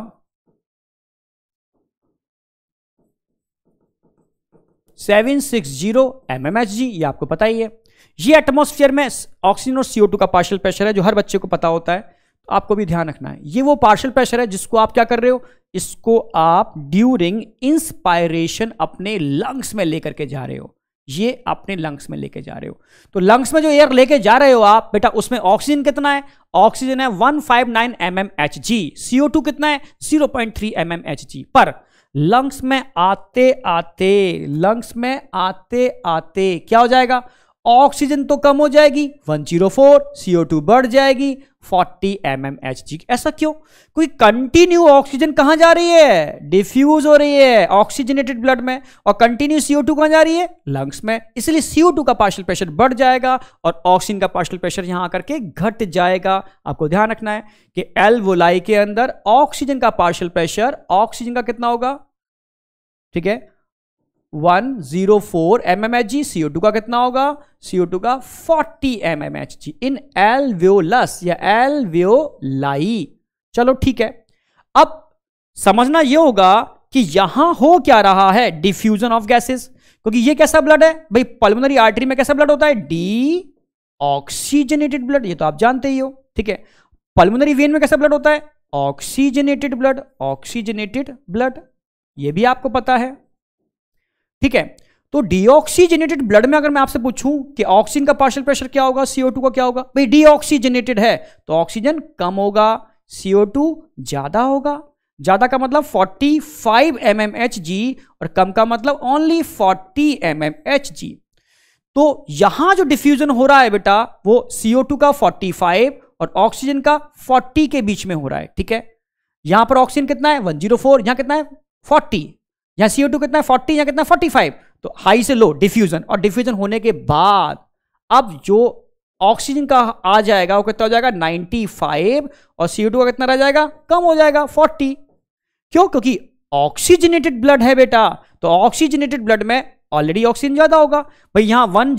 Speaker 1: seven six zero M M H G ये आपको पता ही है ये एटमोस्फियर में ऑक्सीजन और सीओ टू का पार्शियल प्रेशर है जो हर बच्चे को पता होता है तो आपको भी ध्यान रखना है ये वो पार्शियल प्रेशर है जिसको आप क्या कर रहे हो इसको आप ड्यूरिंग इंस्पायरेशन अपने लंग्स में लेकर के जा रहे हो ये अपने लंग्स में लेके जा रहे हो तो लंग्स में जो एयर लेके जा रहे हो आप बेटा उसमें ऑक्सीजन कितना है ऑक्सीजन है 159 five nine M M H G C O two कितना है 0.3 point three M M H G पर लंग्स में आते आते लंग्स में आते आते क्या हो जाएगा ऑक्सीजन तो कम हो जाएगी 104 जीरो फोर सीओ टू बढ़ जाएगी 40 जी ऐसा क्यों कोई कंटिन्यू ऑक्सीजन कहां जा रही है डिफ्यूज हो रही है ऑक्सीजनेटेड ब्लड में और कंटिन्यू सीओ टू कहां जा रही है लंग्स में इसलिए सीओ टू का पार्शल प्रेशर बढ़ जाएगा और ऑक्सीजन का पार्शल प्रेशर यहां आकर के घट जाएगा आपको ध्यान रखना है कि एल्वोलाई के अंदर ऑक्सीजन का पार्शल प्रेशर ऑक्सीजन का कितना होगा ठीक है one zero four M M H G C O two का कितना होगा सीओ टू का forty M M H G in alveolus या लाई चलो ठीक है अब समझना यह होगा कि यहां हो क्या रहा है डिफ्यूजन ऑफ गैसेस क्योंकि ये कैसा ब्लड है भाई पल्मोनरी आर्टरी में कैसा ब्लड होता है डी ऑक्सीजनेटेड ब्लड ये तो आप जानते ही हो ठीक है पल्मोनरी वेन में कैसा ब्लड होता है ऑक्सीजनेटेड ब्लड ऑक्सीजनेटेड ब्लड ये भी आपको पता है ठीक है तो डीऑक्सीजनेटेड ब्लड में अगर मैं आपसे पूछूं कि ऑक्सीजन का पार्शियल प्रेशर क्या होगा सीओ का क्या होगा भाई डीऑक्सीजनेटेड है तो ऑक्सीजन कम होगा सीओ ज्यादा होगा ज्यादा का मतलब 45 फाइव mm और कम का मतलब ओनली 40 mm तो यहां जो डिफ्यूजन हो रहा है बेटा वो CO2 का 45 और ऑक्सीजन का 40 के बीच में हो रहा है ठीक है यहां पर ऑक्सीजन कितना है 104 यहां कितना है यहाँ सीओ टू कितना है फोर्टी या कितना फोर्टी फाइव तो हाई से लो डिफ्यूजन और डिफ्यूजन होने के बाद अब जो ऑक्सीजन का आ जाएगा वो कितना हो जाएगा 95 और सीओ टू का कितना रह जाएगा कम हो जाएगा 40 क्यों क्योंकि ऑक्सीजनेटेड ब्लड है बेटा तो ऑक्सीजनेटेड ब्लड में ऑलरेडी ऑक्सीजन ज्यादा होगा भाई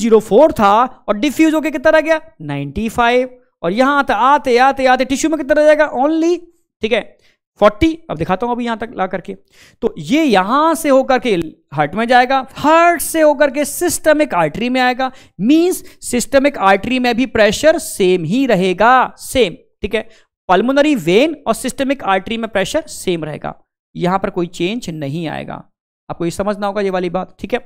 Speaker 1: जीरो 104 था और डिफ्यूज होकर कितना रह गया 95 और यहां आते आते आते आते टिश्यू में कितना रह जाएगा ओनली ठीक है फोर्टी अब दिखाता हूं अभी यहां तक ला करके तो ये यहां से होकर के हार्ट में जाएगा हार्ट से होकर के सिस्टमिक आर्टरी में आएगा मींस सिस्टमिक आर्टरी में भी प्रेशर सेम ही रहेगा सेम ठीक है पल्मोनरी वेन और सिस्टमिक आर्टरी में प्रेशर सेम रहेगा यहां पर कोई चेंज नहीं आएगा आपको ये समझना होगा ये वाली बात ठीक है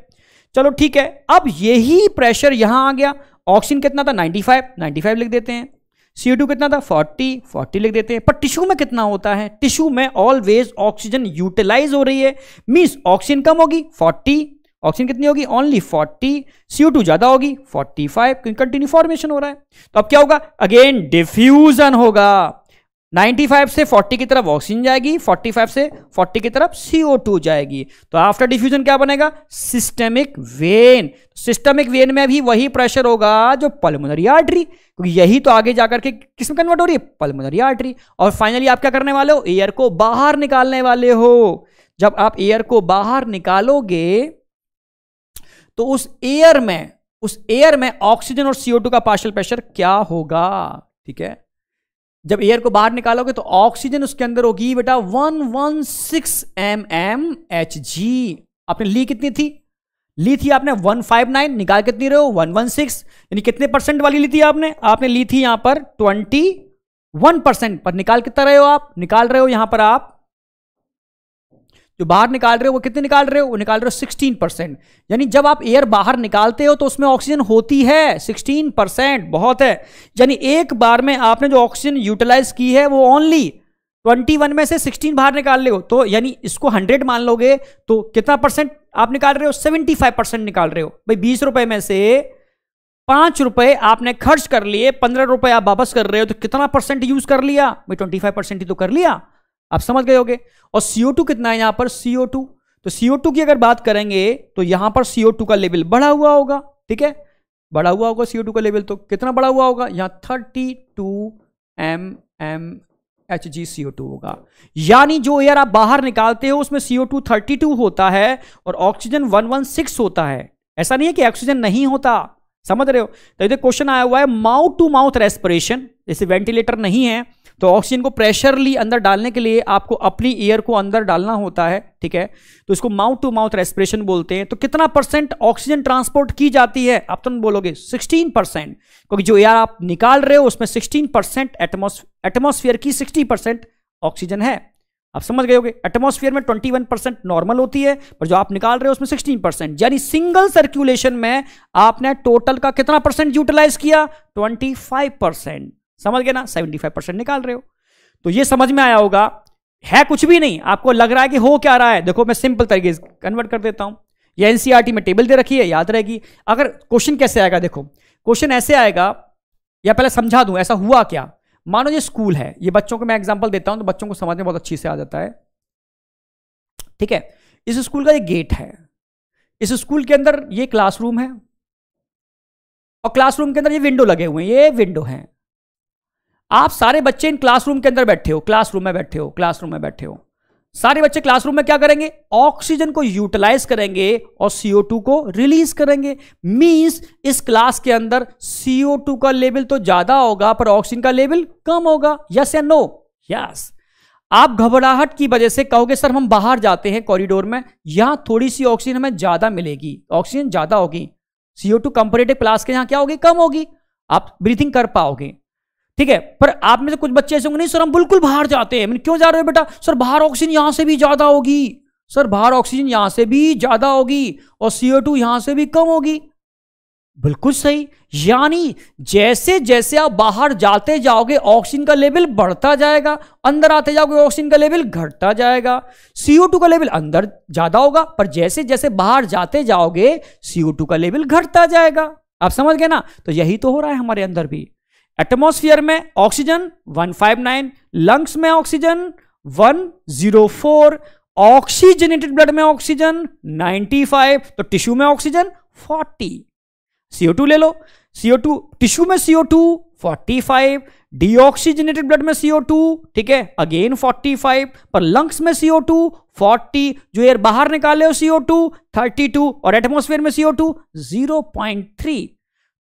Speaker 1: चलो ठीक है अब यही प्रेशर यहां आ गया ऑक्सीजन कितना था 95 95 लिख देते हैं टू कितना था 40 40 लिख देते हैं पर टिश्यू में कितना होता है टिश्यू में ऑलवेज ऑक्सीजन यूटिलाइज हो रही है मीन्स ऑक्सीजन कम होगी 40 ऑक्सीजन कितनी होगी ओनली 40 CO2 ज्यादा होगी 45 क्योंकि कंटिन्यू फॉर्मेशन हो रहा है तो अब क्या होगा अगेन डिफ्यूजन होगा 95 से 40 की तरफ ऑक्सीजन जाएगी 45 से 40 की तरफ CO2 जाएगी तो आफ्टर डिफ्यूजन क्या बनेगा सिस्टेमिक वेन सिस्टेमिक वेन में भी वही प्रेशर होगा जो पल्मोनरी आर्टरी क्योंकि यही तो आगे जाकर के किस में कन्वर्ट हो रही है पल्मोनरी आर्टरी और फाइनली आप क्या करने वाले हो एयर को बाहर निकालने वाले हो जब आप एयर को बाहर निकालोगे तो उस एयर में उस एयर में ऑक्सीजन और सीओ का पार्शल प्रेशर क्या होगा ठीक है जब एयर को बाहर निकालोगे तो ऑक्सीजन उसके अंदर होगी बेटा one one six M M H G आपने ली कितनी थी ली थी आपने वन फाइव नाइन निकाल कितनी रहे हो वन वन सिक्स यानी कितने परसेंट वाली ली थी आपने आपने ली थी यहां पर ट्वेंटी वन परसेंट पर निकाल कितना रहे हो आप निकाल रहे हो यहां पर आप जो बाहर निकाल रहे हो वो कितने निकाल रहे हो वो निकाल रहे हो सिक्सटीन परसेंट यानी जब आप एयर बाहर निकालते हो तो उसमें ऑक्सीजन होती है सिक्सटीन परसेंट बहुत है यानी एक बार में आपने जो ऑक्सीजन यूटिलाइज की है वो ओनली ट्वेंटी वन में से सिक्सटीन बाहर निकाल ले हो तो यानी इसको हंड्रेड मान लोगे तो कितना परसेंट आप निकाल रहे हो सेवेंटी फाइव परसेंट निकाल रहे हो भाई बीस रुपए में से पांच रुपए आपने खर्च कर लिए पंद्रह रुपए आप वापस कर रहे हो तो कितना परसेंट यूज कर लिया भाई ट्वेंटी फाइव परसेंट ही तो कर लिया आप समझ गए होगे और सीओ कितना है यहां पर सीओ तो सीओ की अगर बात करेंगे तो यहां पर सीओ का लेवल बढ़ा हुआ होगा ठीक है बढ़ा हुआ होगा सीओ का लेवल तो कितना बढ़ा हुआ होगा यहां thirty two M M H G two होगा यानी जो एयर आप बाहर निकालते हो उसमें सीओ टू थर्टी टू होता है और ऑक्सीजन वन वन सिक्स होता है ऐसा नहीं है कि ऑक्सीजन नहीं होता समझ रहे हो तो क्वेश्चन आया हुआ है माउथ टू माउथ रेस्पिरेशन जैसे वेंटिलेटर नहीं है तो ऑक्सीजन को प्रेशरली अंदर डालने के लिए आपको अपनी ईयर को अंदर डालना होता है ठीक है तो इसको माउथ टू माउथ रेस्पिरेशन बोलते हैं तो कितना परसेंट ऑक्सीजन ट्रांसपोर्ट की जाती है आप तुम बोलोगे 16 परसेंट क्योंकि जो एयर आप निकाल रहे हो उसमें 16 परसेंट एटमोसफियर की 60 परसेंट ऑक्सीजन है आप समझ गए होगे एटमोसफियर में ट्वेंटी परसेंट नॉर्मल होती है पर जो आप निकाल रहे हो उसमें सिक्सटीन परसेंट यानी सिंगल सर्कुलेशन में आपने टोटल का कितना परसेंट यूटिलाइज किया ट्वेंटी परसेंट समझ गए ना 75 परसेंट निकाल रहे हो तो ये समझ में आया होगा है कुछ भी नहीं आपको लग रहा है कि हो क्या रहा है देखो मैं सिंपल तरीके से कन्वर्ट कर देता हूं ये एनसीईआरटी e में टेबल दे रखी है याद रहेगी अगर क्वेश्चन कैसे आएगा देखो क्वेश्चन ऐसे आएगा या पहले समझा दूं ऐसा हुआ क्या मानो ये स्कूल है ये बच्चों को मैं एग्जाम्पल देता हूं तो बच्चों को समझ में बहुत अच्छी से आ जाता है ठीक है इस स्कूल का ये गेट है इस स्कूल के अंदर ये क्लासरूम है और क्लासरूम के अंदर ये विंडो लगे हुए हैं ये विंडो हैं आप सारे बच्चे इन क्लासरूम के अंदर बैठे हो क्लासरूम में बैठे हो क्लासरूम में बैठे हो सारे बच्चे क्लासरूम में क्या करेंगे ऑक्सीजन को यूटिलाइज करेंगे और CO2 को रिलीज करेंगे मींस इस क्लास के अंदर CO2 का लेवल तो ज्यादा होगा पर ऑक्सीजन का लेवल कम होगा यस या नो यस आप घबराहट की वजह से कहोगे सर हम बाहर जाते हैं कॉरिडोर में यहां थोड़ी सी ऑक्सीजन हमें ज्यादा मिलेगी ऑक्सीजन ज्यादा होगी टू कंपेरेटिव क्लास के यहां क्या होगी कम होगी आप ब्रीथिंग कर पाओगे ठीक है पर आप में से कुछ बच्चे ऐसे होंगे नहीं सर हम बिल्कुल बाहर जाते हैं क्यों जा रहे हो बेटा सर बाहर ऑक्सीजन यहां से भी ज्यादा होगी सर बाहर ऑक्सीजन यहां से भी ज्यादा होगी और सीओ टू यहां से भी कम होगी बिल्कुल सही यानी जैसे जैसे आप बाहर जाते जाओगे ऑक्सीजन का लेवल बढ़ता जाएगा अंदर आते जाओगे ऑक्सीजन का लेवल घटता जाएगा सीओ टू का लेवल अंदर ज्यादा होगा पर जैसे जैसे बाहर जाते जाओगे सीओ टू का लेवल घटता जाएगा आप समझ गए ना तो यही तो हो रहा है हमारे अंदर भी एटमोस्फियर में ऑक्सीजन 159 लंग्स में ऑक्सीजन 104 ऑक्सीजनेटेड ब्लड में ऑक्सीजन 95 तो टिश्यू में ऑक्सीजन 40 CO2 ले लो CO2 टिश्यू में CO2 45 डीऑक्सीजनेटेड ब्लड में CO2 ठीक है अगेन 45 पर लंग्स में CO2 40 जो एयर बाहर निकाले हो CO2 32 और एटमोस्फेयर में CO2 0.3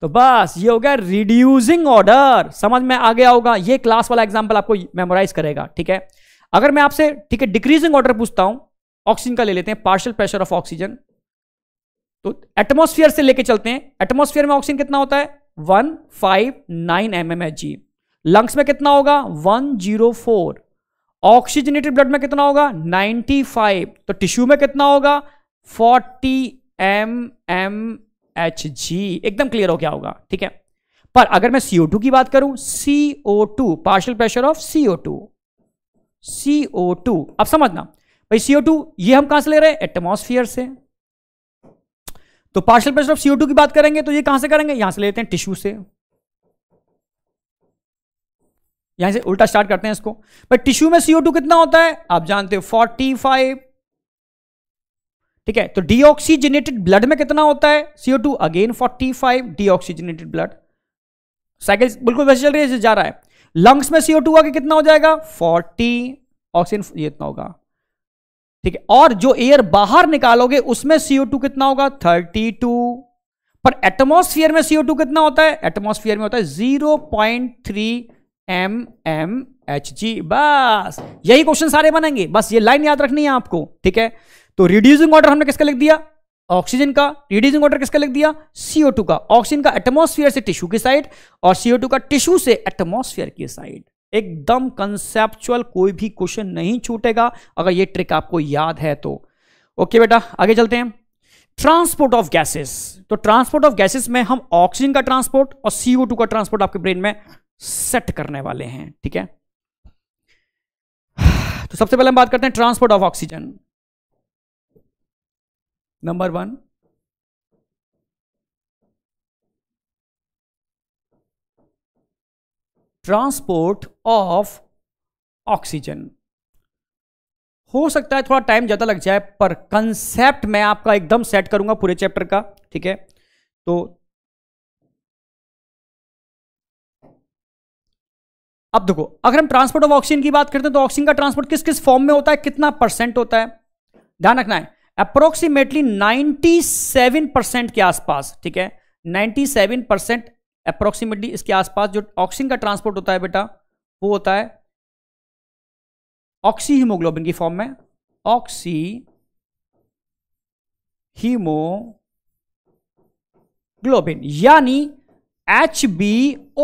Speaker 1: तो बस ये हो गया रिड्यूसिंग ऑर्डर समझ में आ गया होगा ये क्लास वाला एग्जाम्पल आपको मेमोराइज करेगा ठीक है अगर मैं आपसे ठीक है डिक्रीजिंग ऑर्डर पूछता हूं ऑक्सीजन का ले लेते हैं पार्शियल प्रेशर ऑफ ऑक्सीजन तो एटमोस्फियर से लेके चलते हैं एटमोस्फियर में ऑक्सीजन कितना होता है one five nine M M H G lungs में कितना होगा one zero four oxygenated blood में कितना होगा नाइन्टी फाइव तो टिश्यू में कितना होगा forty M M H G एकदम क्लियर हो गया होगा ठीक है पर अगर मैं सीओ टू की बात करूं C O two partial pressure of CO two C O two अब समझना भाई सीओ टू ये हम कहां से ले रहे हैं एटमोस्फियर से तो partial pressure of CO two की बात करेंगे तो ये कहां से करेंगे यहां से लेते हैं टिश्यू से यहां से उल्टा स्टार्ट करते हैं इसको भाई टिश्यू में सीओ टू कितना होता है आप जानते हो फोर्टी फाइव ठीक है तो डीऑक्सीजनेटेड ब्लड में कितना होता है C O two again forty five deoxygenated blood cycle बिल्कुल वैसे चल रही है जा रहा है लंग्स में सीओ टू आगे कितना हो जाएगा फोर्टी ऑक्सीजन ये इतना होगा ठीक है और जो एयर बाहर निकालोगे उसमें सीओ टू कितना होगा थर्टी टू पर एटमोस्फियर में सीओ टू कितना होता है एटमोस्फियर में होता है zero point three M M H G बस यही क्वेश्चन सारे बनेंगे बस ये लाइन याद रखनी है आपको ठीक है तो रिड्यूसिंग ऑर्डर हमने किसका लिख दिया ऑक्सीजन का रिड्यूसिंग ऑर्डर किसका लिख दिया सीओ टू का ऑक्सीजन का एटमोस्फियर से टिश्यू की साइड और सीओ टू का टिश्यू से एटमोस्फियर की साइड एकदम कंसेप्चुअल कोई भी क्वेश्चन नहीं छूटेगा अगर ये ट्रिक आपको याद है तो ओके बेटा आगे चलते हैं ट्रांसपोर्ट ऑफ गैसेस तो ट्रांसपोर्ट ऑफ गैसेस में हम ऑक्सीजन का ट्रांसपोर्ट और सीओ का ट्रांसपोर्ट आपके ब्रेन में सेट करने वाले हैं ठीक है तो सबसे पहले हम बात करते हैं transport of oxygen number one transport of oxygen हो सकता है थोड़ा टाइम ज़्यादा लग जाए पर कंसेप्ट मैं आपका एकदम सेट करूंगा पूरे चैप्टर का ठीक है तो अब देखो अगर हम ट्रांसपोर्ट ऑफ ऑक्सीजन की बात करते हैं तो ऑक्सीजन का ट्रांसपोर्ट किस किस फॉर्म में होता है कितना परसेंट होता है ध्यान रखना है अप्रोक्सीमेटली 97 परसेंट के आसपास ठीक है 97 परसेंट अप्रोक्सीमेटली इसके आसपास जो ऑक्सीजन का ट्रांसपोर्ट होता है बेटा वो होता है ऑक्सी हीमोग्लोबिन की फॉर्म में ऑक्सी हीमोग्लोबिन यानी एच बी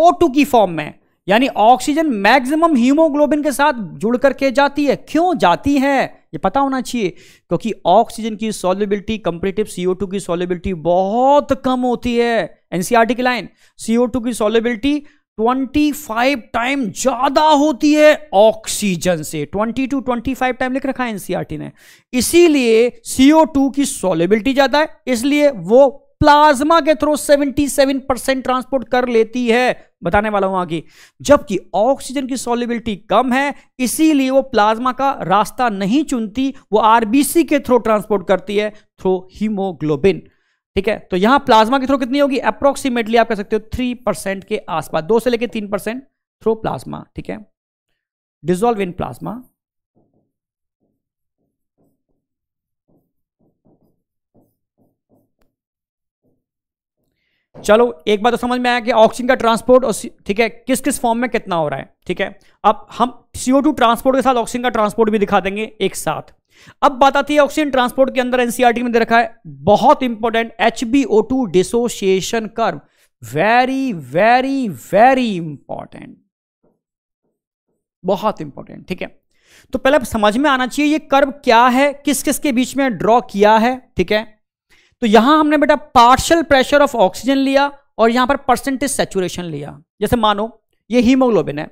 Speaker 1: ओ टू की फॉर्म में यानी ऑक्सीजन मैक्सिमम हीमोग्लोबिन के साथ जुड़ करके जाती है क्यों जाती है ये पता होना चाहिए क्योंकि ऑक्सीजन की सॉल्युबिलिटी कंपेरेटिव CO2 की सॉल्युबिलिटी बहुत कम होती है एनसीआर e की लाइन टू की सॉल्युबिलिटी 25 टाइम ज्यादा होती है ऑक्सीजन से 20 टू 25 टाइम लिख रखा है एनसीआरटी e ने इसीलिए टू की सोलिबिलिटी ज्यादा है इसलिए वो प्लाज्मा के थ्रू 77 परसेंट ट्रांसपोर्ट कर लेती है बताने वाला हूं आगे जबकि ऑक्सीजन की सॉलिबिलिटी कम है इसीलिए वो प्लाज्मा का रास्ता नहीं चुनती वो आरबीसी के थ्रू ट्रांसपोर्ट करती है थ्रू हीमोग्लोबिन ठीक है तो यहां प्लाज्मा के थ्रू कितनी होगी अप्रोक्सीमेटली आप कह सकते हो थ्री परसेंट के आसपास दो से लेकर तीन परसेंट थ्रू प्लाज्मा ठीक है डिजोल्व इन प्लाज्मा चलो एक बात तो समझ में आया कि ऑक्सीजन का ट्रांसपोर्ट और ठीक है किस किस फॉर्म में कितना हो रहा है ठीक है अब हम CO2 ट्रांसपोर्ट के साथ ऑक्सीजन का ट्रांसपोर्ट भी दिखा देंगे एक साथ अब बात आती है ऑक्सीजन ट्रांसपोर्ट के अंदर एनसीआरटी e में दे रखा है बहुत important H B O two dissociation curve very very very important बहुत इंपॉर्टेंट ठीक है तो पहले समझ में आना चाहिए ये कर्व क्या है किस किस के बीच में ड्रॉ किया है ठीक है तो यहां हमने बेटा पार्शियल प्रेशर ऑफ ऑक्सीजन लिया और यहां पर परसेंटेज सेचुरेशन लिया जैसे मानो ये हीमोग्लोबिन है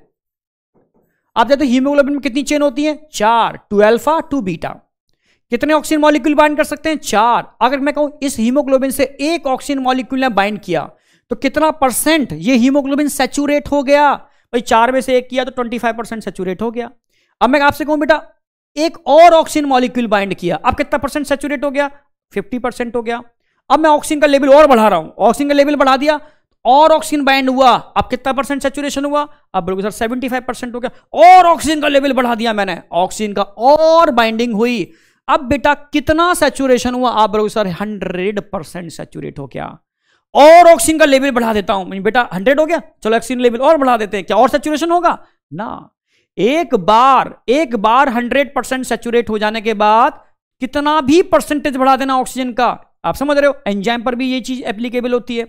Speaker 1: आप जानते हीमोग्लोबिन में कितनी चेन होती है चार टू एल्फा टू बीटा कितने ऑक्सीजन मॉलिक्यूल बाइंड कर सकते हैं चार अगर मैं कहूं इस हीमोग्लोबिन से एक ऑक्सीजन मॉलिक्यूल ने बाइंड किया तो कितना परसेंट ये हीमोग्लोबिन सेचुरेट हो गया भाई चार में से एक किया तो ट्वेंटी फाइव परसेंट सेचुरेट हो गया अब मैं आपसे कहूं बेटा एक और ऑक्सीजन मॉलिक्यूल बाइंड किया अब कितना परसेंट सेचुरेट हो गया 50% परसेंट हो गया अब मैं ऑक्सीजन का लेवल और बढ़ा रहा हूं ऑक्सीजन का लेवल बढ़ा दिया और ऑक्सीजन बैंड हुआ अब कितना परसेंट सेचुरेशन हुआ अब बोलोगे सर 75 परसेंट हो गया और ऑक्सीजन का लेवल बढ़ा दिया मैंने ऑक्सीजन का और बाइंडिंग हुई अब बेटा कितना सेचुरेशन हुआ आप बोलोगे सर हंड्रेड परसेंट सेचुरेट हो गया और ऑक्सीजन का लेवल बढ़ा देता हूं बेटा हंड्रेड हो गया चलो ऑक्सीजन लेवल और बढ़ा देते हैं क्या और सेचुरेशन होगा ना एक बार एक बार हंड्रेड परसेंट सेचुरेट हो जाने के बाद कितना भी परसेंटेज बढ़ा देना ऑक्सीजन का आप समझ रहे हो एंजाइम पर भी ये चीज एप्लीकेबल होती है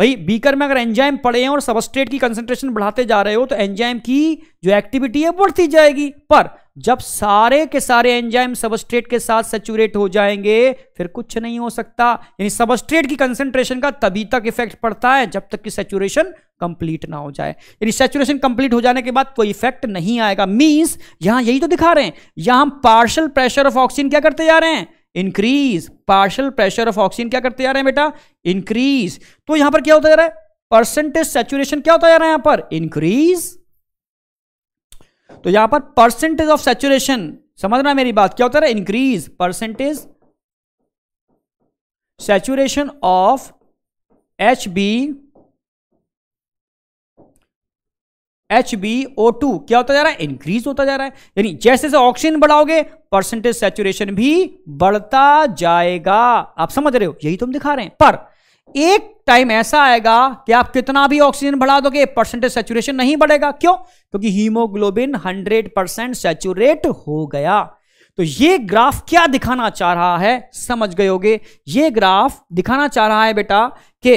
Speaker 1: भाई बीकर में अगर एंजाइम पड़े हैं और सबस्ट्रेट की कंसेंट्रेशन बढ़ाते जा रहे हो तो एंजाइम की जो एक्टिविटी है बढ़ती जाएगी पर जब सारे के सारे एंजाइम सबस्ट्रेट के साथ सेचुरेट हो जाएंगे फिर कुछ नहीं हो सकता यानी सबस्ट्रेट की कंसेंट्रेशन का तभी तक इफेक्ट पड़ता है जब तक कि सेचुरेशन कंप्लीट ना हो जाए यानी सेचुरेशन कंप्लीट हो जाने के बाद कोई इफेक्ट नहीं आएगा मीन्स यहां यही तो दिखा रहे हैं यहां पार्शल प्रेशर ऑफ ऑक्सीजन क्या करते जा रहे हैं increase partial pressure of oxygen क्या करते जा रहे हैं बेटा इंक्रीज तो यहां पर क्या होता जा रहा है परसेंटेज सेचुरेशन क्या होता जा रहा है यहां पर इंक्रीज तो यहां पर परसेंटेज ऑफ सेचुरेशन समझना मेरी बात क्या होता है increase percentage saturation of H B H B O two क्या होता जा रहा है इंक्रीज होता जा रहा है यानी जैसे जैसे ऑक्सीजन बढ़ाओगे परसेंटेज सेचुरेशन भी बढ़ता जाएगा आप समझ रहे हो यही तो हम दिखा रहे हैं पर एक टाइम ऐसा आएगा कि आप कितना भी ऑक्सीजन बढ़ा दोगे परसेंटेज सेचुरेशन नहीं बढ़ेगा क्यों क्योंकि हीमोग्लोबिन 100 परसेंट सेचुरेट हो गया तो ये ग्राफ क्या दिखाना चाह रहा है समझ गए होगे ये ग्राफ दिखाना चाह रहा है बेटा कि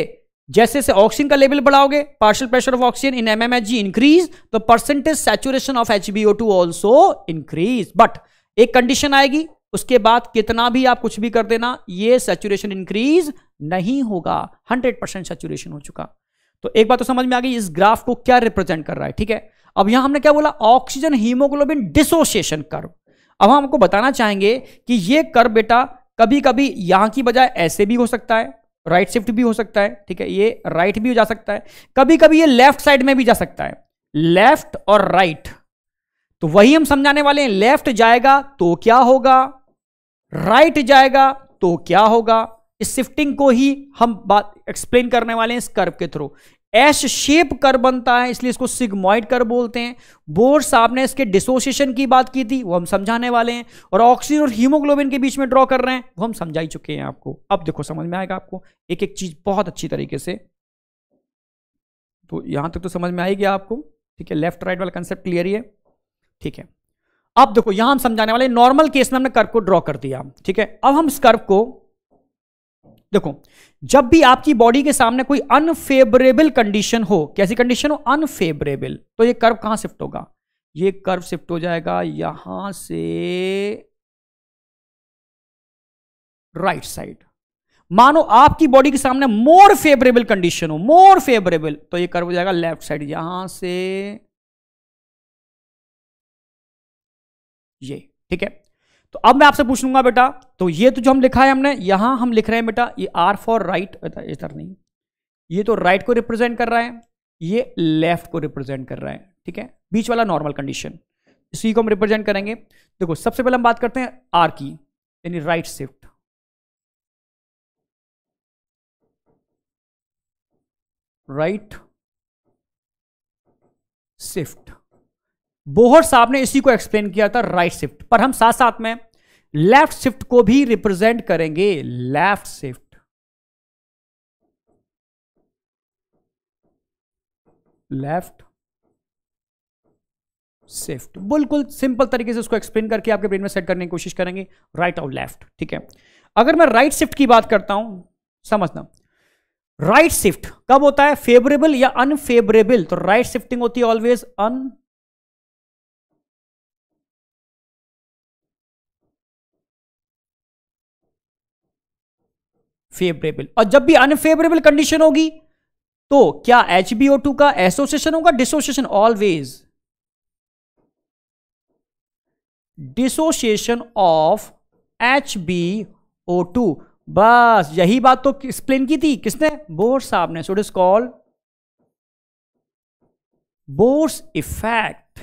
Speaker 1: जैसे जैसे ऑक्सीजन का लेवल बढ़ाओगे partial pressure of oxygen in M increase तो percentage saturation of H B also increase but एक कंडीशन आएगी उसके बाद कितना भी आप कुछ भी कर देना ये सेचुरेशन इंक्रीज नहीं होगा 100 परसेंट सेचुरेशन हो चुका तो एक बात तो समझ में आ गई इस ग्राफ को क्या रिप्रेजेंट कर रहा है ठीक है अब यहां हमने क्या बोला ऑक्सीजन हीमोग्लोबिन डिसोसिएशन कर्व अब हम आपको बताना चाहेंगे कि यह कर्व बेटा कभी कभी यहां की बजाय ऐसे भी हो सकता है राइट शिफ्ट भी हो सकता है ठीक है ये राइट भी हो जा सकता है कभी कभी ये लेफ्ट साइड में भी जा सकता है लेफ्ट और राइट तो वही हम समझाने वाले हैं लेफ्ट जाएगा तो क्या होगा राइट जाएगा तो क्या होगा इस शिफ्टिंग को ही हम बात एक्सप्लेन करने वाले हैं इस कर्व के थ्रू एस शेप कर बनता है इसलिए इसको सिग्मोइड कर बोलते हैं बोर साहब ने इसके डिसोसिएशन की बात की थी वो हम समझाने वाले हैं और ऑक्सीजन और हीमोग्लोबिन के बीच में ड्रॉ कर रहे हैं वो हम समझा ही चुके हैं आपको अब देखो समझ में आएगा आपको एक एक चीज बहुत अच्छी तरीके से तो यहां तक तो समझ में आएगी आपको ठीक है लेफ्ट राइट वाला कंसेप्ट क्लियर ही है ठीक है अब देखो यहां हम समझाने वाले नॉर्मल केस में हमने कर्व को ड्रॉ कर दिया ठीक है अब हम इस कर्व को देखो जब भी आपकी बॉडी के सामने कोई अनफेवरेबल कंडीशन हो कैसी कंडीशन हो अनफेवरेबल तो ये कर्व कहां शिफ्ट होगा ये कर्व शिफ्ट हो जाएगा यहां से राइट right साइड मानो आपकी बॉडी के सामने मोर फेवरेबल कंडीशन हो मोर फेवरेबल तो ये कर्व हो जाएगा लेफ्ट साइड यहां से ये ठीक है तो अब मैं आपसे पूछ लूंगा बेटा तो ये तो जो हम लिखा है हमने यहां हम लिख रहे हैं बेटा ये आर फॉर राइट इधर नहीं ये तो राइट right को रिप्रेजेंट कर रहा है ये लेफ्ट को रिप्रेजेंट कर रहा है ठीक है बीच वाला नॉर्मल कंडीशन इसी को हम रिप्रेजेंट करेंगे देखो सबसे पहले हम बात करते हैं आर की यानी right shift right shift Bohr साहब ने इसी को एक्सप्लेन किया था राइट शिफ्ट पर हम साथ साथ में लेफ्ट शिफ्ट को भी रिप्रेजेंट करेंगे लेफ्ट शिफ्ट लेफ्ट शिफ्ट बिल्कुल सिंपल तरीके से उसको एक्सप्लेन करके आपके ब्रेन में सेट करने की कोशिश करेंगे राइट और लेफ्ट ठीक है अगर मैं राइट शिफ्ट की बात करता हूं समझना राइट शिफ्ट कब होता है फेवरेबल या अनफेवरेबल तो राइट शिफ्टिंग होती है ऑलवेज अन फेवरेबल और जब भी अनफेवरेबल कंडीशन होगी तो क्या एच टू का एसोसिएशन होगा dissociation always dissociation of H two बस यही बात तो एक्सप्लेन की थी किसने बोर्स साहब ने it is called Bohr's effect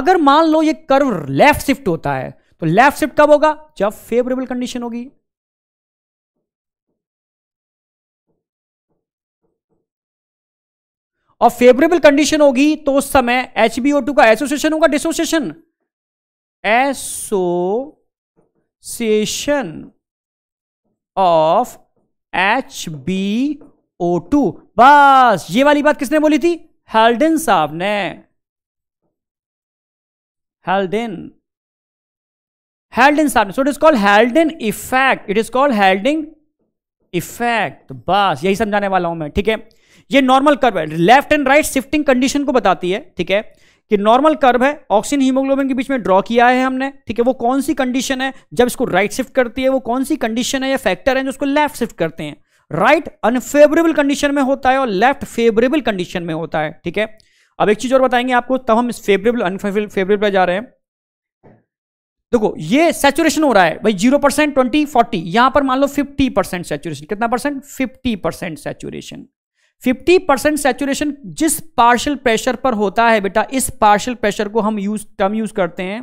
Speaker 1: अगर मान लो ये कर्व लेफ्ट शिफ्ट होता है तो लेफ्ट शिफ्ट कब होगा जब फेवरेबल कंडीशन होगी और फेवरेबल कंडीशन होगी तो उस समय एच का एसोसिएशन होगा dissociation association of H B O two बस ये वाली बात किसने बोली थी हेल्डन साहब ने हेल्डन हेल्डन साहब ने so it is called Haldane effect it is called Haldane effect बस यही समझाने वाला हूं मैं ठीक है ये नॉर्मल कर्व है left and right shifting condition को बताती है ठीक है कि नॉर्मल कर्व है ऑक्सीजन हीमोग्लोबिन के बीच में ड्रॉ किया है हमने ठीक है वो कौन सी कंडीशन है जब इसको राइट right शिफ्ट करती है वो कौन सी कंडीशन है या फैक्टर है जो उसको लेफ्ट शिफ्ट करते हैं राइट अनफेवरेबल कंडीशन में होता है और लेफ्ट फेवरेबल कंडीशन में होता है ठीक है अब एक चीज और बताएंगे आपको तब हम इस फेवरेबल अनफेवरेबल जा रहे हैं देखो ये सेचुरेशन हो रहा है भाई जीरो परसेंट ट्वेंटी फोर्टी यहां पर मान लो फिफ्टी परसेंट सेचुरेशन कितना percent fifty percent saturation 50 percent saturation जिस पार्शल प्रेशर पर होता है बेटा इस पार्शल प्रेशर को हम यूज टर्म यूज करते हैं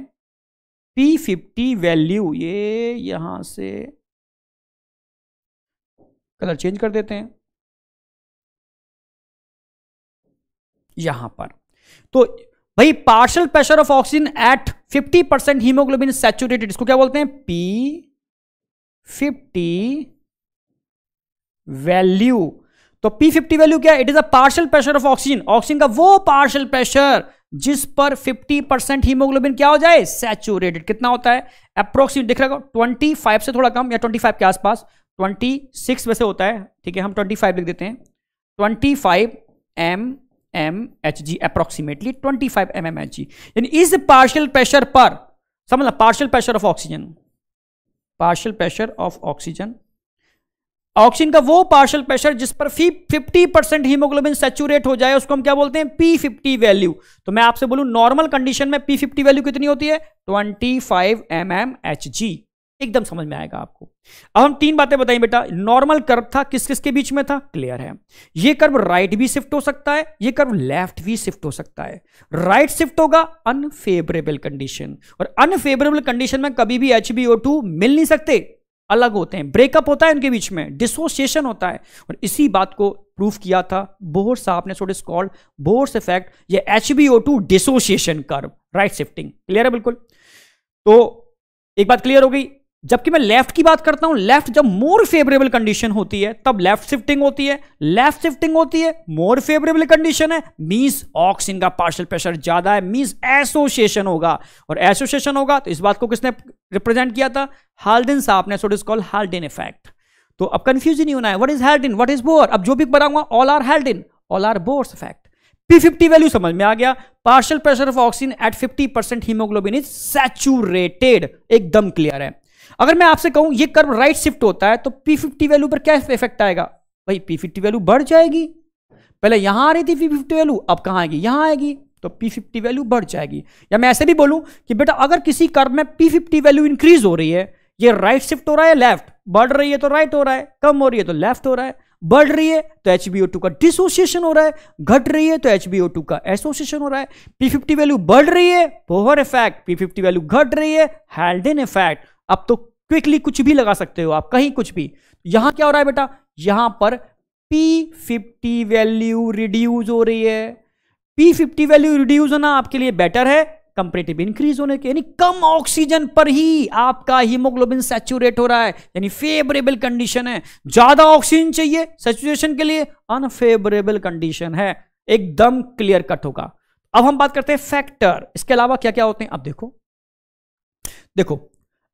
Speaker 1: पी फिफ्टी वैल्यू ये यहां से
Speaker 2: कलर चेंज कर देते हैं
Speaker 1: यहां पर तो भाई partial pressure of oxygen at 50 percent haemoglobin saturated इसको क्या बोलते हैं पी फिफ्टी वैल्यू तो P50 वैल्यू क्या है it is a partial pressure of oxygen oxygen का वो पार्शियल प्रेशर जिस पर 50 परसेंट हीमोग्लोबिन क्या हो जाए सैचुरेटेड कितना होता है अप्रोक्सीमेट देख रहा ट्वेंटी फाइव से थोड़ा कम या ट्वेंटी फाइव के आसपास ट्वेंटी सिक्स वैसे होता है ठीक है हम ट्वेंटी फाइव लिख देते हैं twenty five M M H G approximately twenty five M M H G यानी इस पार्शियल प्रेशर पर समझना partial pressure of oxygen partial pressure of oxygen oxygen का वो पार्शल प्रेशर जिस पर फी फिफ्टी परसेंट हीमोग्लोबिन सेचुरेट हो जाए उसको हम क्या बोलते हैं पी फिफ्टी वैल्यू तो मैं आपसे बोलूं नॉर्मल कंडीशन में पी फिफ्टी वैल्यू कितनी होती है twenty five M M H G एकदम समझ में आएगा आपको अब हम तीन बातें बताएं बेटा नॉर्मल कर्व था किस किसके बीच में था क्लियर है ये कर्व राइट भी शिफ्ट हो सकता है ये कर्व लेफ्ट भी शिफ्ट हो सकता है राइट शिफ्ट होगा अनफेवरेबल कंडीशन और अनफेवरेबल कंडीशन में कभी भी एच मिल नहीं सकते अलग होते हैं ब्रेकअप होता है इनके बीच में डिसोसिएशन होता है और इसी बात को प्रूफ किया था बोर साहब ने so it is called Bohr's effect ये H B O two dissociation कर राइट शिफ्टिंग क्लियर है बिल्कुल तो एक बात क्लियर हो गई जबकि मैं लेफ्ट की बात करता हूं लेफ्ट जब मोर फेवरेबल कंडीशन होती है तब लेफ्ट शिफ्टिंग होती है लेफ्ट शिफ्टिंग होती है मोर फेवरेबल कंडीशन है मीन्स ऑक्सीजन का पार्शल प्रेशर ज्यादा है मीन्स एसोसिएशन होगा और एसोसिएशन होगा तो इस बात को किसने रिप्रेजेंट किया था हाल्डिन साहब ने so it is call Haldane effect तो अब कंफ्यूज नहीं होना है what is Haldane what is Bohr अब जो भी बनाऊंगा all are Haldane all are Bohr's effect P fifty value समझ में आ गया partial pressure of oxygen at fifty percent haemoglobin is saturated एकदम क्लियर है अगर मैं आपसे कहूं ये कर्व राइट शिफ्ट होता है तो पी फिफ्टी वैल्यू पर क्या इफेक्ट आएगा भाई पी फिफ्टी वैल्यू बढ़ जाएगी पहले यहां आ रही थी पी फिफ्टी वैल्यू अब कहां आएगी यहां आएगी तो पी फिफ्टी वैल्यू बढ़ जाएगी या मैं ऐसे भी बोलूं कि बेटा अगर किसी कर्व में पी फिफ्टी वैल्यू इंक्रीज हो रही है ये राइट शिफ्ट हो रहा है लेफ्ट बढ़ रही है तो राइट हो रहा है कम हो रही है तो लेफ्ट हो रहा है बढ़ रही है तो एच बी ओ टू का डिसोसिएशन हो रहा है घट रही है तो एच बी ओ टू का एसोसिएशन हो रहा है पी फिफ्टी वैल्यू बढ़ रही है Bohr effect P fifty value घट रही है हेल्डन इफेक्ट अब तो क्विकली कुछ भी लगा सकते हो आप कहीं कुछ भी यहां क्या हो रहा है बेटा यहां पर P50 वैल्यू रिड्यूज हो रही है P50 फिफ्टी वैल्यू रिड्यूज होना आपके लिए बेटर है कंपरेटिव इंक्रीज होने के यानी कम ऑक्सीजन पर ही आपका हीमोग्लोबिन सेचुरेट हो रहा है यानी फेवरेबल कंडीशन है ज्यादा ऑक्सीजन चाहिए सेचुरेशन के लिए अनफेवरेबल कंडीशन है एकदम क्लियर कट होगा अब हम बात करते हैं फैक्टर इसके अलावा क्या क्या होते हैं अब देखो देखो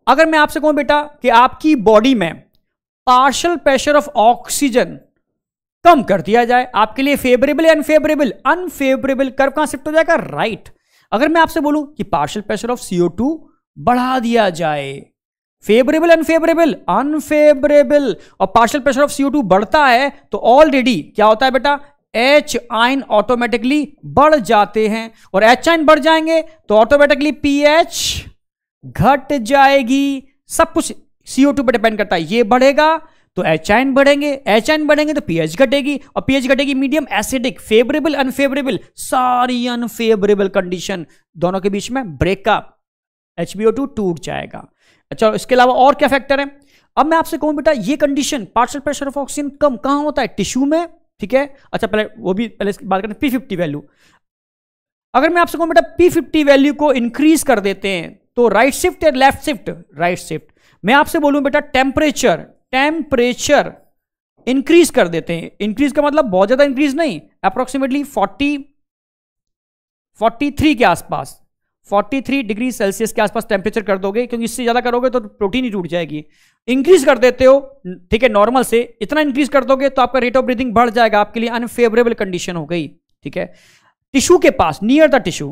Speaker 1: अगर मैं आपसे कहूं बेटा कि आपकी बॉडी में पार्शल प्रेशर ऑफ ऑक्सीजन कम कर दिया जाए आपके लिए फेवरेबल या अनफेवरेबल अनफेवरेबल कर्व कहां शिफ्ट हो जाएगा राइट right. अगर मैं आपसे बोलूं कि partial pressure of CO two बढ़ा दिया जाए फेवरेबल अनफेवरेबल अनफेवरेबल और partial pressure of CO two बढ़ता है तो ऑलरेडी क्या होता है बेटा एच आइन ऑटोमेटिकली बढ़ जाते हैं और एच आइन बढ़ जाएंगे तो ऑटोमेटिकली पीएच घट जाएगी सब कुछ सीओ टू पर डिपेंड करता है ये बढ़ेगा तो एच आइन बढ़ेंगे एच आइन बढ़ेंगे तो पीएच घटेगी और पीएच घटेगी मीडियम एसिडिक फेवरेबल अनफेवरेबल सारी अनफेवरेबल कंडीशन दोनों के बीच में breakup H B O two टूट जाएगा अच्छा इसके अलावा और क्या फैक्टर है अब मैं आपसे कहूँ बेटा ये condition partial pressure of oxygen कम कहां होता है टिश्यू में ठीक है अच्छा पहले वो भी पहले इसकी बात करते हैं पी फिफ्टी वैल्यू अगर मैं आपसे कहूँ बेटा पी फिफ्टी वैल्यू को इंक्रीज कर देते हैं तो राइट शिफ्ट या लेफ्ट शिफ्ट राइट शिफ्ट मैं आपसे बोलूं बेटा टेम्परेचर टेम्परेचर इंक्रीज कर देते हैं इंक्रीज का मतलब बहुत ज्यादा इंक्रीज नहीं अप्रोक्सीमेटली 40 43 के आसपास 43 डिग्री सेल्सियस के आसपास टेम्परेचर कर दोगे क्योंकि इससे ज़्यादा करोगे तो प्रोटीन ही टूट जाएगी इंक्रीज कर देते हो ठीक है नॉर्मल से इतना इंक्रीज कर दोगे तो आपका रेट ऑफ ब्रीदिंग बढ़ जाएगा आपके लिए अनफेवरेबल कंडीशन हो गई ठीक है टिश्यू के पास नियर द टिश्यू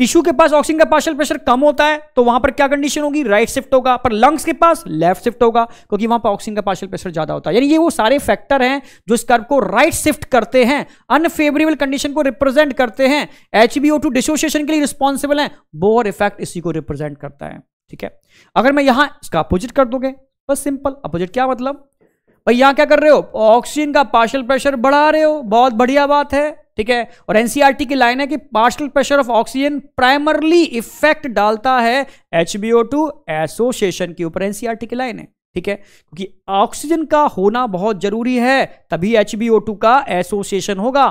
Speaker 1: टिश्यू के पास ऑक्सीजन का पार्शियल प्रेशर कम होता है तो वहां पर क्या कंडीशन होगी राइट शिफ्ट होगा पर लंग्स के पास लेफ्ट शिफ्ट होगा क्योंकि वहां पर ऑक्सीजन का पार्शियल प्रेशर ज्यादा होता है यानी ये वो सारे फैक्टर हैं जो इस कर्व को राइट शिफ्ट करते हैं अनफेवरेबल कंडीशन को रिप्रेजेंट करते हैं H B O two dissociation के लिए रिस्पॉन्सिबल है बोर इफेक्ट इसी को रिप्रेजेंट करता है ठीक है अगर मैं यहां इसका अपोजिट कर दोगे बस सिंपल अपोजिट क्या मतलब भाई यहां क्या कर रहे हो ऑक्सीजन का पार्शियल प्रेशर बढ़ा रहे हो बहुत बढ़िया बात है ठीक है और एनसीआरटी e की लाइन है कि partial pressure of oxygen primarily effect डालता है एचबीओ टू एसोसिएशन के ऊपर एनसीआरटी e की लाइन है ठीक है क्योंकि ऑक्सीजन का होना बहुत जरूरी है तभी एचबीओ का एसोसिएशन होगा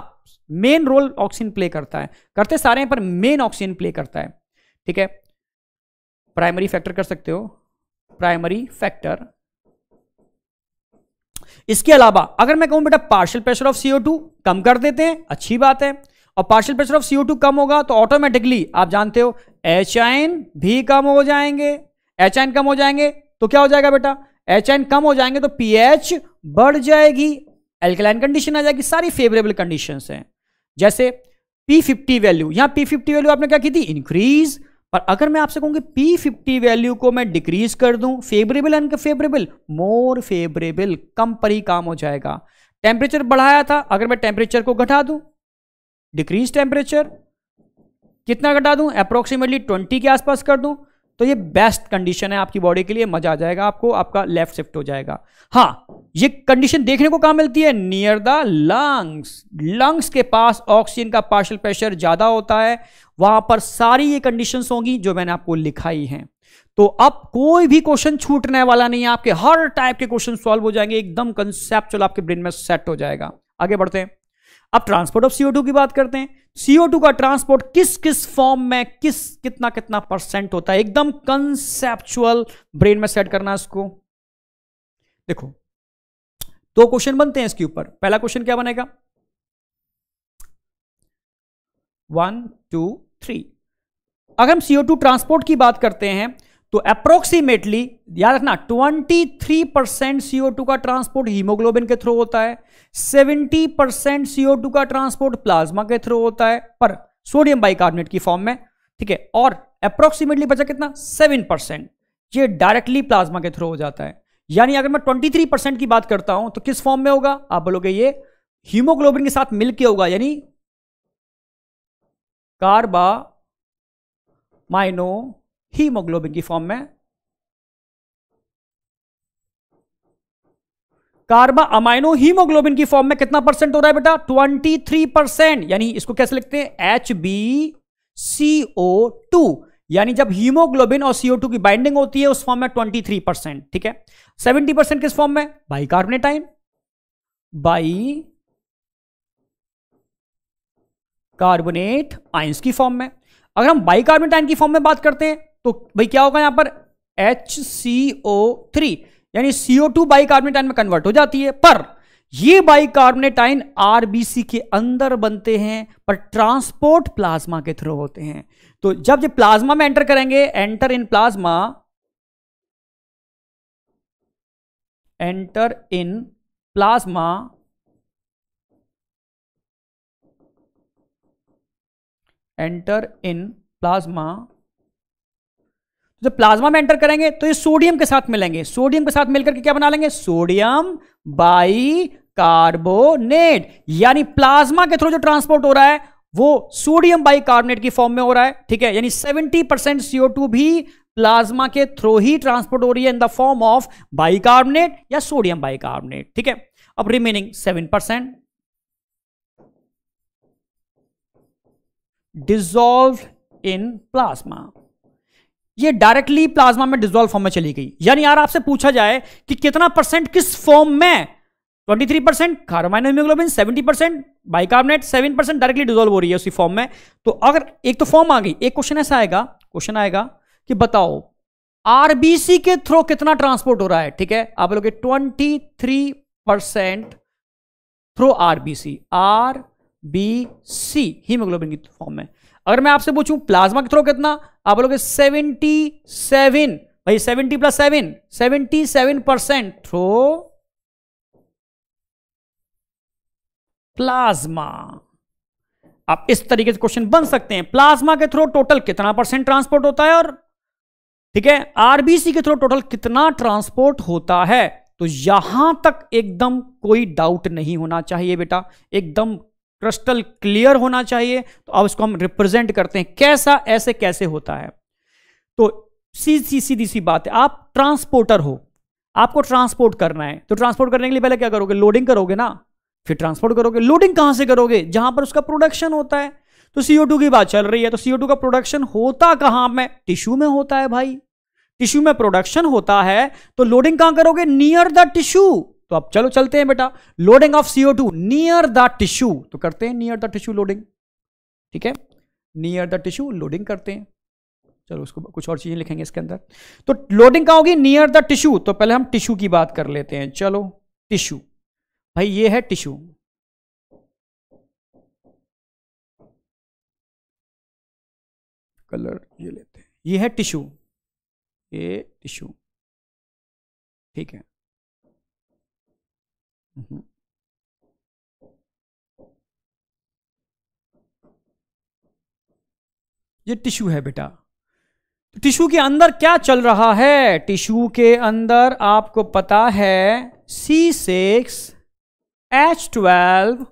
Speaker 1: मेन रोल ऑक्सीजन प्ले करता है करते सारे पर मेन ऑक्सीजन प्ले करता है ठीक है प्राइमरी फैक्टर कर सकते हो प्राइमरी फैक्टर इसके अलावा अगर मैं कहूं बेटा partial pressure of CO two कम कर देते हैं अच्छी बात है और पार्शियल प्रेशर ऑफ सीओ कम होगा तो ऑटोमेटिकली आप जानते हो एच भी कम हो जाएंगे एच कम हो जाएंगे तो क्या हो जाएगा बेटा एच कम हो जाएंगे तो पी बढ़ जाएगी एल्कलाइन कंडीशन आ जाएगी सारी फेवरेबल कंडीशन हैं जैसे पी फिफ्टी वैल्यू यहां पी फिफ्टी वैल्यू आपने क्या की थी इंक्रीज पर अगर मैं आपसे कहूंगी पी फिफ्टी वैल्यू को मैं डिक्रीज कर दूं फेवरेबल अनफेवरेबल मोर फेवरेबल कम पर ही काम हो जाएगा टेम्परेचर बढ़ाया था अगर मैं टेम्परेचर को घटा दूं डिक्रीज टेम्परेचर कितना घटा दूं अप्रोक्सीमेटली ट्वेंटी के आसपास कर दूं तो ये बेस्ट कंडीशन है आपकी बॉडी के लिए मजा आ जाएगा आपको आपका लेफ्ट शिफ्ट हो जाएगा हाँ ये कंडीशन देखने को कहा मिलती है नियर द लंग्स लंग्स के पास ऑक्सीजन का पार्शल प्रेशर ज़्यादा होता है वहां पर सारी ये कंडीशन होंगी जो मैंने आपको लिखाई है तो अब कोई भी क्वेश्चन छूटने वाला नहीं है आपके हर टाइप के क्वेश्चन सॉल्व हो जाएंगे एकदम कंसेप्चुअल आपके ब्रेन में सेट हो जाएगा आगे बढ़ते हैं अब ट्रांसपोर्ट ऑफ सीओ की बात करते हैं सीओ का ट्रांसपोर्ट किस किस फॉर्म में किस कितना कितना परसेंट होता है एकदम कंसेप्चुअल ब्रेन में सेट करना इसको देखो दो तो क्वेश्चन बनते हैं इसके ऊपर पहला क्वेश्चन क्या बनेगा वन टू थ्री अगर हम सीओ टू ट्रांसपोर्ट की बात करते हैं तो अप्रोक्सीमेटली याद रखना 23 परसेंट सीओ का ट्रांसपोर्ट हीमोग्लोबिन के थ्रू होता है 70 परसेंट सीओ का ट्रांसपोर्ट प्लाज्मा के थ्रू होता है पर सोडियम बाइकार्बोनेट की फॉर्म में ठीक है और अप्रोक्सीमेटली बचा कितना 7 परसेंट ये डायरेक्टली प्लाज्मा के थ्रू हो जाता है यानी अगर मैं थ्री परसेंट की बात करता हूं तो किस फॉर्म में होगा आप बोलोगे ये हीमोग्लोबिन के साथ मिलकर होगा यानी कार्बा माइनो हीमोग्लोबिन की फॉर्म में कार्बा अमाइनो हीमोग्लोबिन की फॉर्म में कितना परसेंट हो रहा है बेटा 23 परसेंट यानी इसको कैसे लिखते हैं H B C O two यानी जब हीमोग्लोबिन और सीओ टू की बाइंडिंग होती है उस फॉर्म में 23 परसेंट ठीक है 70 परसेंट किस फॉर्म में bicarbonate ion bicarbonate ions की फॉर्म में अगर हम बाइकार्बोनेट आइन की फॉर्म में बात करते हैं तो भाई क्या होगा यहां पर एच सी ओ थ्री यानी सीओ टू बाइकार्बोनेट आइन में कन्वर्ट हो जाती है पर ये बाइकार्बोनेट आइन सी के अंदर बनते हैं पर ट्रांसपोर्ट प्लाज्मा के थ्रू होते हैं तो जब ये प्लाज्मा में एंटर करेंगे enter in plasma enter in plasma enter in plasma जब प्लाज्मा में एंटर करेंगे तो ये सोडियम के साथ मिलेंगे सोडियम के साथ मिलकर के क्या बना लेंगे सोडियम बाई कार्बोनेट यानी प्लाज्मा के थ्रू जो ट्रांसपोर्ट हो रहा है वो सोडियम बाई कार्बोनेट की फॉर्म में हो रहा है ठीक है यानी 70 परसेंट सीओ टू भी प्लाज्मा के थ्रू ही ट्रांसपोर्ट हो रही है in the form of bicarbonate या सोडियम बाई कार्बोनेट ठीक है अब remaining seven percent dissolve in plasma ये डायरेक्टली प्लाज्मा में डिजोल्व फॉर्म में चली गई यानी यार आपसे पूछा जाए कि कितना परसेंट किस फॉर्म में 23 percent carbamino haemoglobin 70 percent bicarbonate 7 percent directly dissolve हो रही है उसी फॉर्म में तो अगर एक तो फॉर्म आ गई एक क्वेश्चन ऐसा आएगा क्वेश्चन आएगा कि बताओ आरबीसी के थ्रू कितना ट्रांसपोर्ट हो रहा है ठीक है आप लोग twenty three percent through RBC R B C haemoglobin की फॉर्म में अगर मैं आपसे पूछूं प्लाज्मा के थ्रो कितना आप बोलोगे सेवेंटी सेवन भाई seventy plus seven seventy seven percent through plasma आप इस तरीके से क्वेश्चन बन सकते हैं प्लाज्मा के थ्रो टोटल कितना परसेंट ट्रांसपोर्ट होता है और ठीक है आरबीसी के थ्रो टोटल कितना ट्रांसपोर्ट होता है तो यहां तक एकदम कोई डाउट नहीं होना चाहिए बेटा एकदम क्रिस्टल क्लियर होना चाहिए तो अब इसको हम रिप्रेजेंट करते हैं कैसा ऐसे कैसे होता है तो सीधी सीधी सी बात है आप ट्रांसपोर्टर हो आपको ट्रांसपोर्ट करना है तो ट्रांसपोर्ट करने के लिए पहले क्या करोगे लोडिंग करोगे ना फिर ट्रांसपोर्ट करोगे लोडिंग कहां से करोगे जहां पर उसका प्रोडक्शन होता है तो टू की बात चल रही है तो टू का प्रोडक्शन होता कहां में टिश्यू में होता है भाई टिश्यू में प्रोडक्शन होता है तो लोडिंग कहां करोगे नियर द टिश्यू तो अब चलो चलते हैं बेटा loading of CO two near the tissue तो करते हैं नियर द टिश्यू लोडिंग ठीक है नियर द टिश्यू लोडिंग करते हैं चलो उसको कुछ और चीज़ें लिखेंगे इसके अंदर तो लोडिंग कहा होगी नियर द टिश्यू तो पहले हम टिश्यू की बात कर लेते हैं चलो टिश्यू भाई ये है टिश्यू
Speaker 2: कलर ये लेते हैं ये है टिश्यू ये टिश्यू ठीक है Mm-hmm.
Speaker 1: ये टिश्यू है बेटा तो टिश्यू के अंदर क्या चल रहा है टिश्यू के अंदर आपको पता है C six H twelve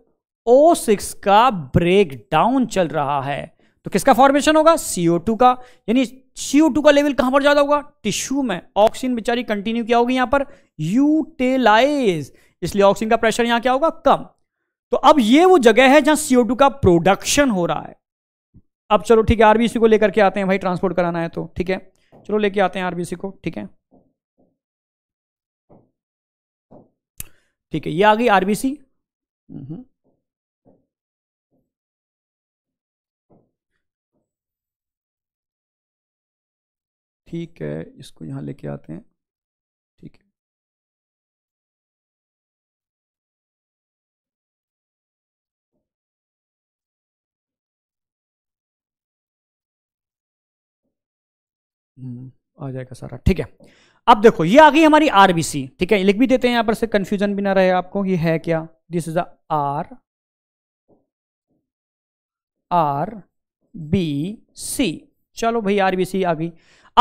Speaker 1: O six का ब्रेक डाउन चल रहा है तो किसका फॉर्मेशन होगा सीओ टू का यानी सीओ टू का लेवल कहां पर ज्यादा होगा टिश्यू में ऑक्सीजन बेचारी कंटिन्यू क्या होगी यहां पर यूटिलाइज इसलिए ऑक्सीजन का प्रेशर यहां क्या होगा कम तो अब ये वो जगह है जहां सीओ का प्रोडक्शन हो रहा है अब चलो ठीक है आरबीसी को लेकर के आते हैं भाई ट्रांसपोर्ट कराना है तो ठीक है चलो लेके आते हैं आरबीसी को ठीक है
Speaker 2: ठीक है ये आ गई आरबीसी हम्म। ठीक है इसको यहां लेके आते हैं
Speaker 1: हम्म, आ जाएगा सारा ठीक है अब देखो ये आ गई हमारी आरबीसी ठीक है लिख भी देते हैं यहां पर से कंफ्यूजन भी ना रहे आपको ये है क्या this is R R B C चलो भाई आरबीसी आ गई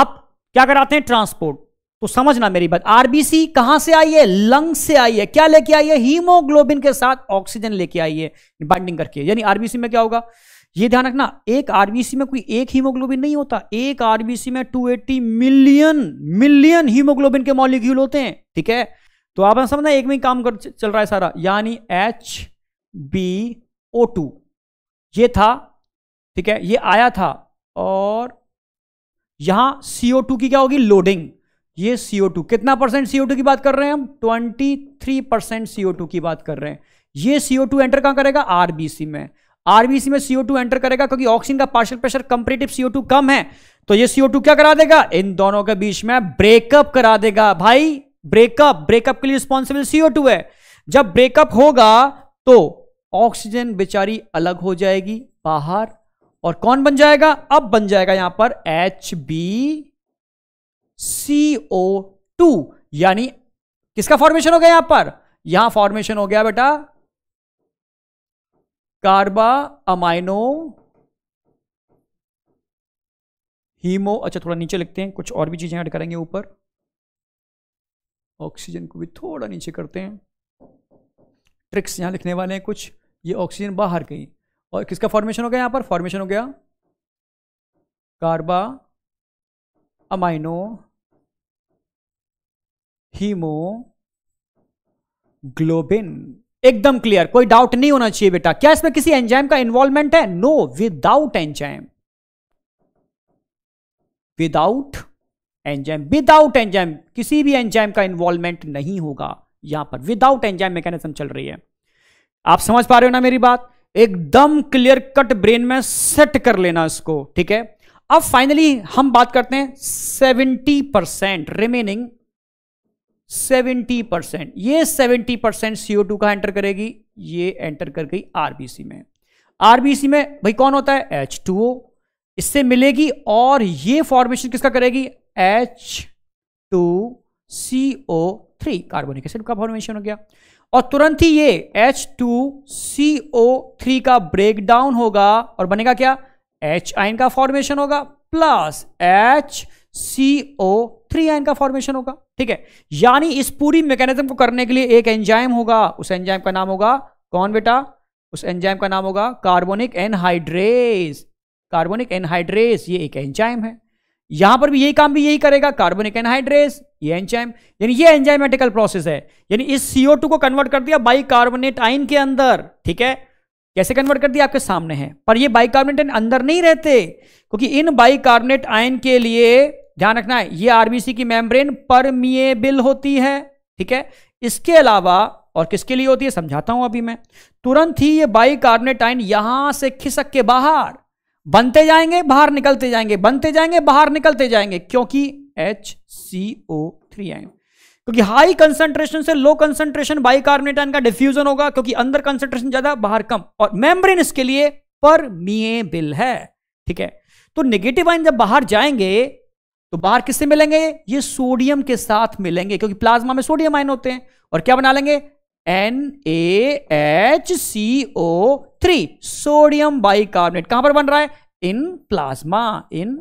Speaker 1: अब क्या कराते हैं ट्रांसपोर्ट तो समझना मेरी बात आरबीसी कहां से आई है लंग से आई है क्या लेके आई है हीमोग्लोबिन के साथ ऑक्सीजन लेके आई है बाइंडिंग करके यानी आरबीसी में क्या होगा ये ध्यान रखना एक आरबीसी में कोई एक हीमोग्लोबिन नहीं होता एक आरबीसी में 280 मिलियन मिलियन हीमोग्लोबिन के मॉलिक्यूल होते हैं ठीक है तो आप समझना एक में काम कर चल रहा है सारा यानी एच बी ओ टू ये था ठीक है ये आया था और यहां सीओ टू की क्या होगी लोडिंग ये सीओ टू कितना परसेंट सीओ टू की बात कर रहे हैं हम twenty three percent CO two की बात कर रहे हैं ये सीओ टू एंटर कहां करेगा आरबीसी में आरबीसी में सीओ टू एंटर करेगा क्योंकि ऑक्सीजन का partial pressure comparative CO two कम है तो ये सीओ टू क्या करा देगा इन दोनों के बीच में ब्रेकअप करा देगा भाई ब्रेकअप ब्रेकअप के लिए रिस्पॉन्सिबल सीओ टू है जब ब्रेकअप होगा तो ऑक्सीजन बेचारी अलग हो जाएगी बाहर और कौन बन जाएगा अब बन जाएगा यहां पर एच बी ओ टू यानी किसका फॉर्मेशन हो गया यहां पर यहां फॉर्मेशन हो गया बेटा कार्बा अमाइनो हीमो अच्छा थोड़ा नीचे लिखते हैं कुछ और भी चीज़ें ऐड करेंगे ऊपर ऑक्सीजन को भी थोड़ा नीचे करते हैं ट्रिक्स यहां लिखने वाले हैं कुछ ये ऑक्सीजन बाहर गई और किसका फॉर्मेशन हो गया यहां पर फॉर्मेशन हो गया कार्बा अमाइनो हीमो ग्लोबिन एकदम क्लियर कोई डाउट नहीं होना चाहिए बेटा क्या इसमें किसी एंजाइम का इन्वॉल्वमेंट है no without enzyme without enzyme without enzyme किसी भी एंजाइम का इन्वॉल्वमेंट नहीं होगा यहां पर विदाउट एंजाइम मैकेनिज्म चल रही है आप समझ पा रहे हो ना मेरी बात एकदम क्लियर कट ब्रेन में सेट कर लेना इसको ठीक है अब फाइनली हम बात करते हैं seventy percent remaining seventy percent ये सेवेंटी परसेंट टू का एंटर करेगी ये एंटर कर गई आरबीसी में आरबीसी में भाई कौन होता है एच इससे मिलेगी और ये फॉर्मेशन किसका करेगी H two C O three carbonic acid का फॉर्मेशन हो गया और तुरंत ही ये H two C O three का ब्रेकडाउन होगा और बनेगा क्या एच आइन का फॉर्मेशन होगा plus H C O three ion का फॉर्मेशन होगा ठीक है यानी इस पूरी मैकेनिज्म को करने के लिए एक एंजाइम होगा उस एंजाइम का नाम होगा कौन बेटा उस एंजाइम का नाम होगा कार्बोनिक एनहाइड्रेस कार्बोनिक एनहाइड्रेस ये एक एंजाइम है यहां पर भी यही काम भी यही करेगा कार्बोनिक एनहाइड्रेस ये एंजाइम यानी ये एंजाइमेटिकल प्रोसेस है यानी इस सीओ को कन्वर्ट कर दिया बाई कार्बोनेट आइन के अंदर ठीक है कैसे कन्वर्ट कर दिया आपके सामने है पर ये बाइकार्बोनेट आइन अंदर नहीं रहते क्योंकि इन बाइकार्बोनेट आयन के लिए ध्यान रखना है ये आरबीसी की मेम्ब्रेन परमिएबल होती है ठीक है इसके अलावा और किसके लिए होती है समझाता हूं अभी मैं तुरंत ही ये बाइकार्बोनेटाइन यहां से खिसक के बाहर बनते जाएंगे बाहर निकलते जाएंगे बनते जाएंगे बाहर निकलते जाएंगे क्योंकि H C O three ion क्योंकि हाई कंसंट्रेशन से लो कंसंट्रेशन बाइकार्बोनेटाइन का डिफ्यूजन होगा क्योंकि अंदर कंसंट्रेशन ज्यादा बाहर कम और मेम्ब्रेन इसके लिए परमिएबल है ठीक है तो निगेटिव आइन जब बाहर जाएंगे तो बाहर किससे मिलेंगे ये सोडियम के साथ मिलेंगे क्योंकि प्लाज्मा में सोडियम आयन होते हैं और क्या बना लेंगे N A H C O three sodium bicarbonate कहां पर बन रहा है इन प्लाज्मा इन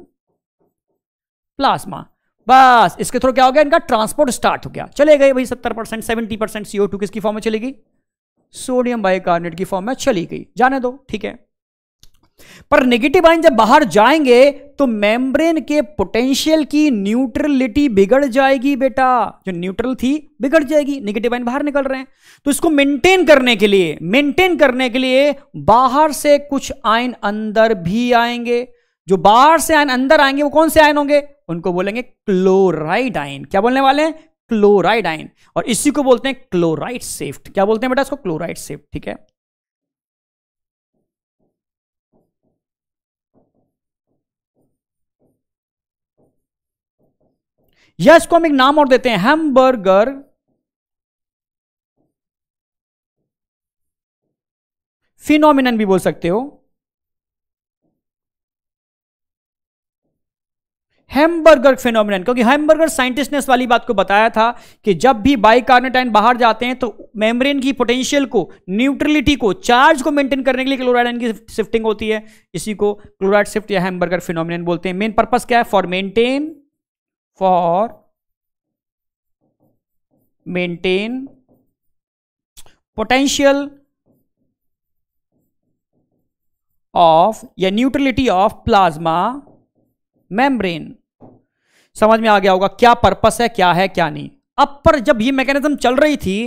Speaker 1: प्लाज्मा बस इसके थ्रू क्या हो गया इनका ट्रांसपोर्ट स्टार्ट हो गया चले गए भाई सत्तर percent seventy percent CO two किसकी फॉर्म में चली गई सोडियम बाइकार्बोनेट की फॉर्म में चली गई जाने दो ठीक है पर नेगेटिव आयन जब बाहर जाएंगे तो मेम्ब्रेन के पोटेंशियल की न्यूट्रलिटी बिगड़ जाएगी बेटा जो न्यूट्रल थी बिगड़ जाएगी नेगेटिव आयन बाहर निकल रहे हैं तो इसको मेंटेन करने के लिए मेंटेन करने के लिए बाहर से कुछ आयन अंदर भी आएंगे जो बाहर से आयन अंदर आएंगे वो कौन से आयन होंगे उनको बोलेंगे क्लोराइड आयन क्या बोलने वाले हैं क्लोराइड आयन और इसी को बोलते हैं क्लोराइड सेफ्ट क्या बोलते हैं बेटा इसको क्लोराइड सेफ्ट ठीक है या इसको हम एक नाम और देते हैं हैमबर्गर फिनोमिनन भी बोल सकते हो हेमबर्गर फिनोमिनन क्योंकि हेमबर्गर साइंटिस्ट ने इस वाली बात को बताया था कि जब भी बाइकार्नेटाइन बाहर जाते हैं तो मेम्ब्रेन की पोटेंशियल को न्यूट्रलिटी को चार्ज को मेंटेन करने के लिए क्लोराइड आयन की शिफ्टिंग होती है इसी को क्लोराइड शिफ्ट या हेमबर्गर फिनोमिनन बोलते हैं मेन पर्पज क्या है for maintain for maintain potential of या न्यूट्रलिटी ऑफ प्लाज्मा मेम्ब्रेन समझ में आ गया होगा क्या पर्पस है क्या है क्या नहीं अब पर जब ये मैकेनिज्म चल रही थी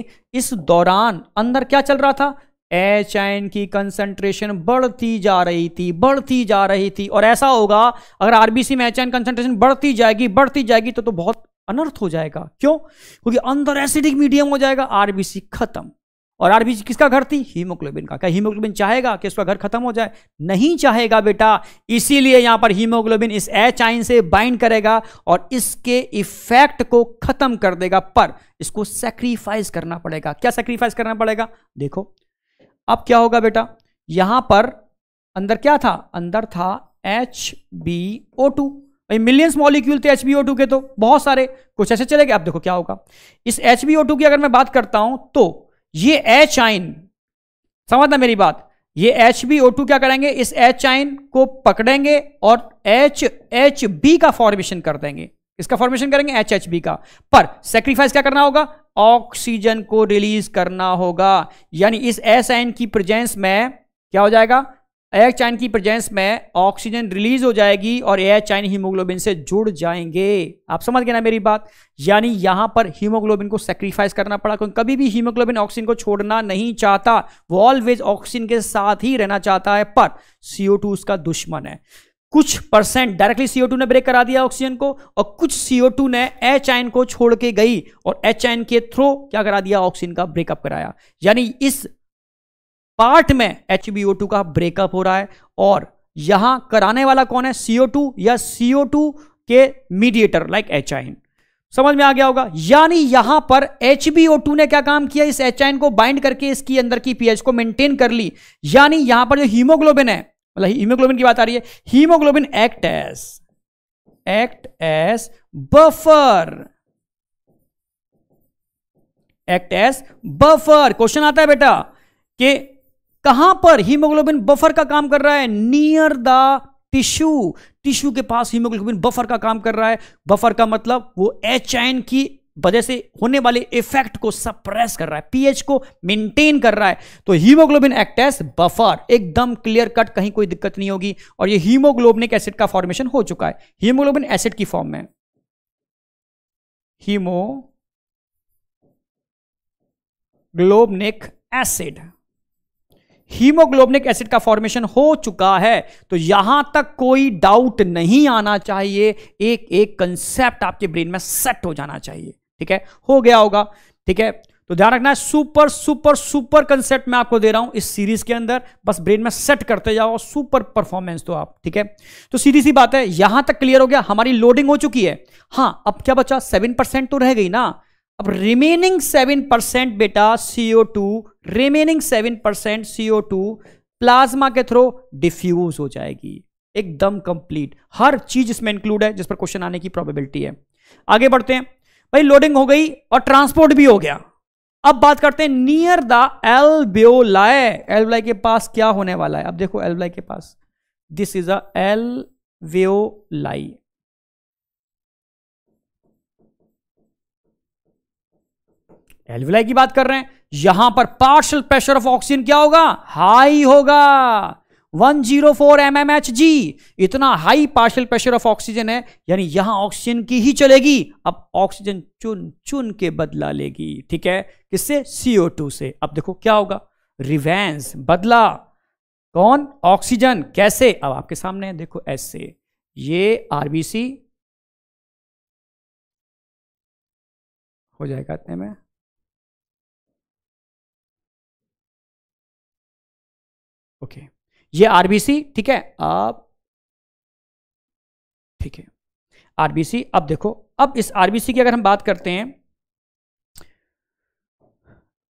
Speaker 1: इस दौरान अंदर क्या चल रहा था एच आयन की कंसंट्रेशन बढ़ती जा रही थी बढ़ती जा रही थी और ऐसा होगा अगर आरबीसी में एच आयन कंसंट्रेशन बढ़ती जाएगी बढ़ती जाएगी तो तो बहुत अनर्थ हो जाएगा क्यों क्योंकि अंदर एसिडिक मीडियम हो जाएगा आरबीसी खत्म और आरबीसी किसका घर थी हीमोग्लोबिन का क्या हीमोग्लोबिन चाहेगा कि उसका घर खत्म हो जाए नहीं चाहेगा बेटा इसीलिए यहां पर हीमोग्लोबिन इस एच आइन से बाइंड करेगा और इसके इफेक्ट को खत्म कर देगा पर इसको सेक्रीफाइस करना पड़ेगा क्या सेक्रीफाइस करना पड़ेगा देखो अब क्या होगा बेटा यहां पर अंदर क्या था अंदर था एच बी ओ टू भाई मिलियंस मॉलिक्यूल थे एच बी ओ टू के तो बहुत सारे कुछ ऐसे चले गए अब देखो क्या होगा इस एच बी ओ टू की अगर मैं बात करता हूं तो ये एच आइन समझना मेरी बात ये एच बी ओ टू क्या करेंगे इस एच आइन को पकड़ेंगे और एच एच बी का फॉर्मेशन कर देंगे इसका फॉर्मेशन करेंगे एच एच बी का पर सेक्रीफाइस क्या करना होगा ऑक्सीजन को रिलीज करना होगा यानी इस एस आयन की प्रेजेंस में क्या हो जाएगा एच चाइन की प्रेजेंस में ऑक्सीजन रिलीज हो जाएगी और एच चाइन हीमोग्लोबिन से जुड़ जाएंगे आप समझ गए ना मेरी बात यानी यहां पर हीमोग्लोबिन को सेक्रीफाइस करना पड़ा क्योंकि कभी भी हीमोग्लोबिन ऑक्सीजन को छोड़ना नहीं चाहता वो ऑलवेज ऑक्सीजन के साथ ही रहना चाहता है पर सीओ टू उसका दुश्मन है कुछ परसेंट डायरेक्टली टू ने ब्रेक करा दिया ऑक्सीजन को और कुछ टू ने एच आइन को छोड़ के गई और एच आइन के थ्रो क्या करा दिया ऑक्सीजन का ब्रेकअप कराया यानी इस पार्ट में एच का ब्रेकअप हो रहा है और यहां कराने वाला कौन है टू या टू के मीडिएटर लाइक एच आइन समझ में आ गया होगा यानी यहां पर टू ने क्या काम किया इस एच आयन को बाइंड करके इसकी अंदर की पीएच को मेंटेन कर ली यानी यहां पर जो हीमोग्लोबिन है मतलब हीमोग्लोबिन की बात आ रही है haemoglobin act as act as buffer act as buffer question आता है बेटा कि कहां पर हीमोग्लोबिन बफर का काम कर रहा है नियर द टिश्यू टिश्यू के पास हीमोग्लोबिन बफर का काम कर रहा है बफर का मतलब वो एच एन की वजह से होने वाले इफेक्ट को सप्रेस कर रहा है पीएच को मेंटेन कर रहा है तो हीमोग्लोबिन एक्टेस बफर एकदम क्लियर कट कहीं कोई दिक्कत नहीं होगी और ये हीमोग्लोबिनिक एसिड का फॉर्मेशन हो चुका है हीमोग्लोबिन एसिड की फॉर्म में haemoglobinic acid haemoglobinic acid का फॉर्मेशन हो चुका है तो यहां तक कोई डाउट नहीं आना चाहिए एक एक कंसेप्ट आपके ब्रेन में सेट हो जाना चाहिए ठीक है हो गया होगा ठीक है तो ध्यान रखना है सुपर सुपर सुपर कंसेप्ट मैं आपको दे रहा हूं इस सीरीज के अंदर बस ब्रेन में सेट करते जाओ सुपर परफॉर्मेंस तो आप ठीक है तो सीधी सी बात है यहां तक क्लियर हो गया हमारी लोडिंग हो चुकी है हाँ अब क्या बचा सेवन परसेंट तो रह गई ना अब रिमेनिंग सेवन परसेंट बेटा CO two remaining seven percent CO two plasma के थ्रू डिफ्यूज हो जाएगी एकदम कंप्लीट हर चीज इसमें इंक्लूड है जिस पर क्वेश्चन आने की प्रॉबेबिलिटी है आगे बढ़ते हैं भाई लोडिंग हो गई और ट्रांसपोर्ट भी हो गया अब बात करते हैं नियर द एल्बियोलाई एल्बलाई के पास क्या होने वाला है अब देखो एल्बलाई के पास this is alveoli alveoli की बात कर रहे हैं यहां पर पार्शल प्रेशर ऑफ ऑक्सीजन क्या होगा हाई होगा 104 जीरो फोर इतना high partial pressure of oxygen है यानी यहां ऑक्सीजन की ही चलेगी अब ऑक्सीजन चुन चुन के बदला लेगी ठीक है किससे सीओ टू से अब देखो क्या होगा रिवेंस बदला कौन ऑक्सीजन कैसे अब आपके सामने है देखो ऐसे ये आरबीसी
Speaker 2: हो जाएगा इतने में ओके okay. ये आरबीसी
Speaker 1: ठीक है अब ठीक है आरबीसी अब देखो अब इस आरबीसी की अगर हम बात करते हैं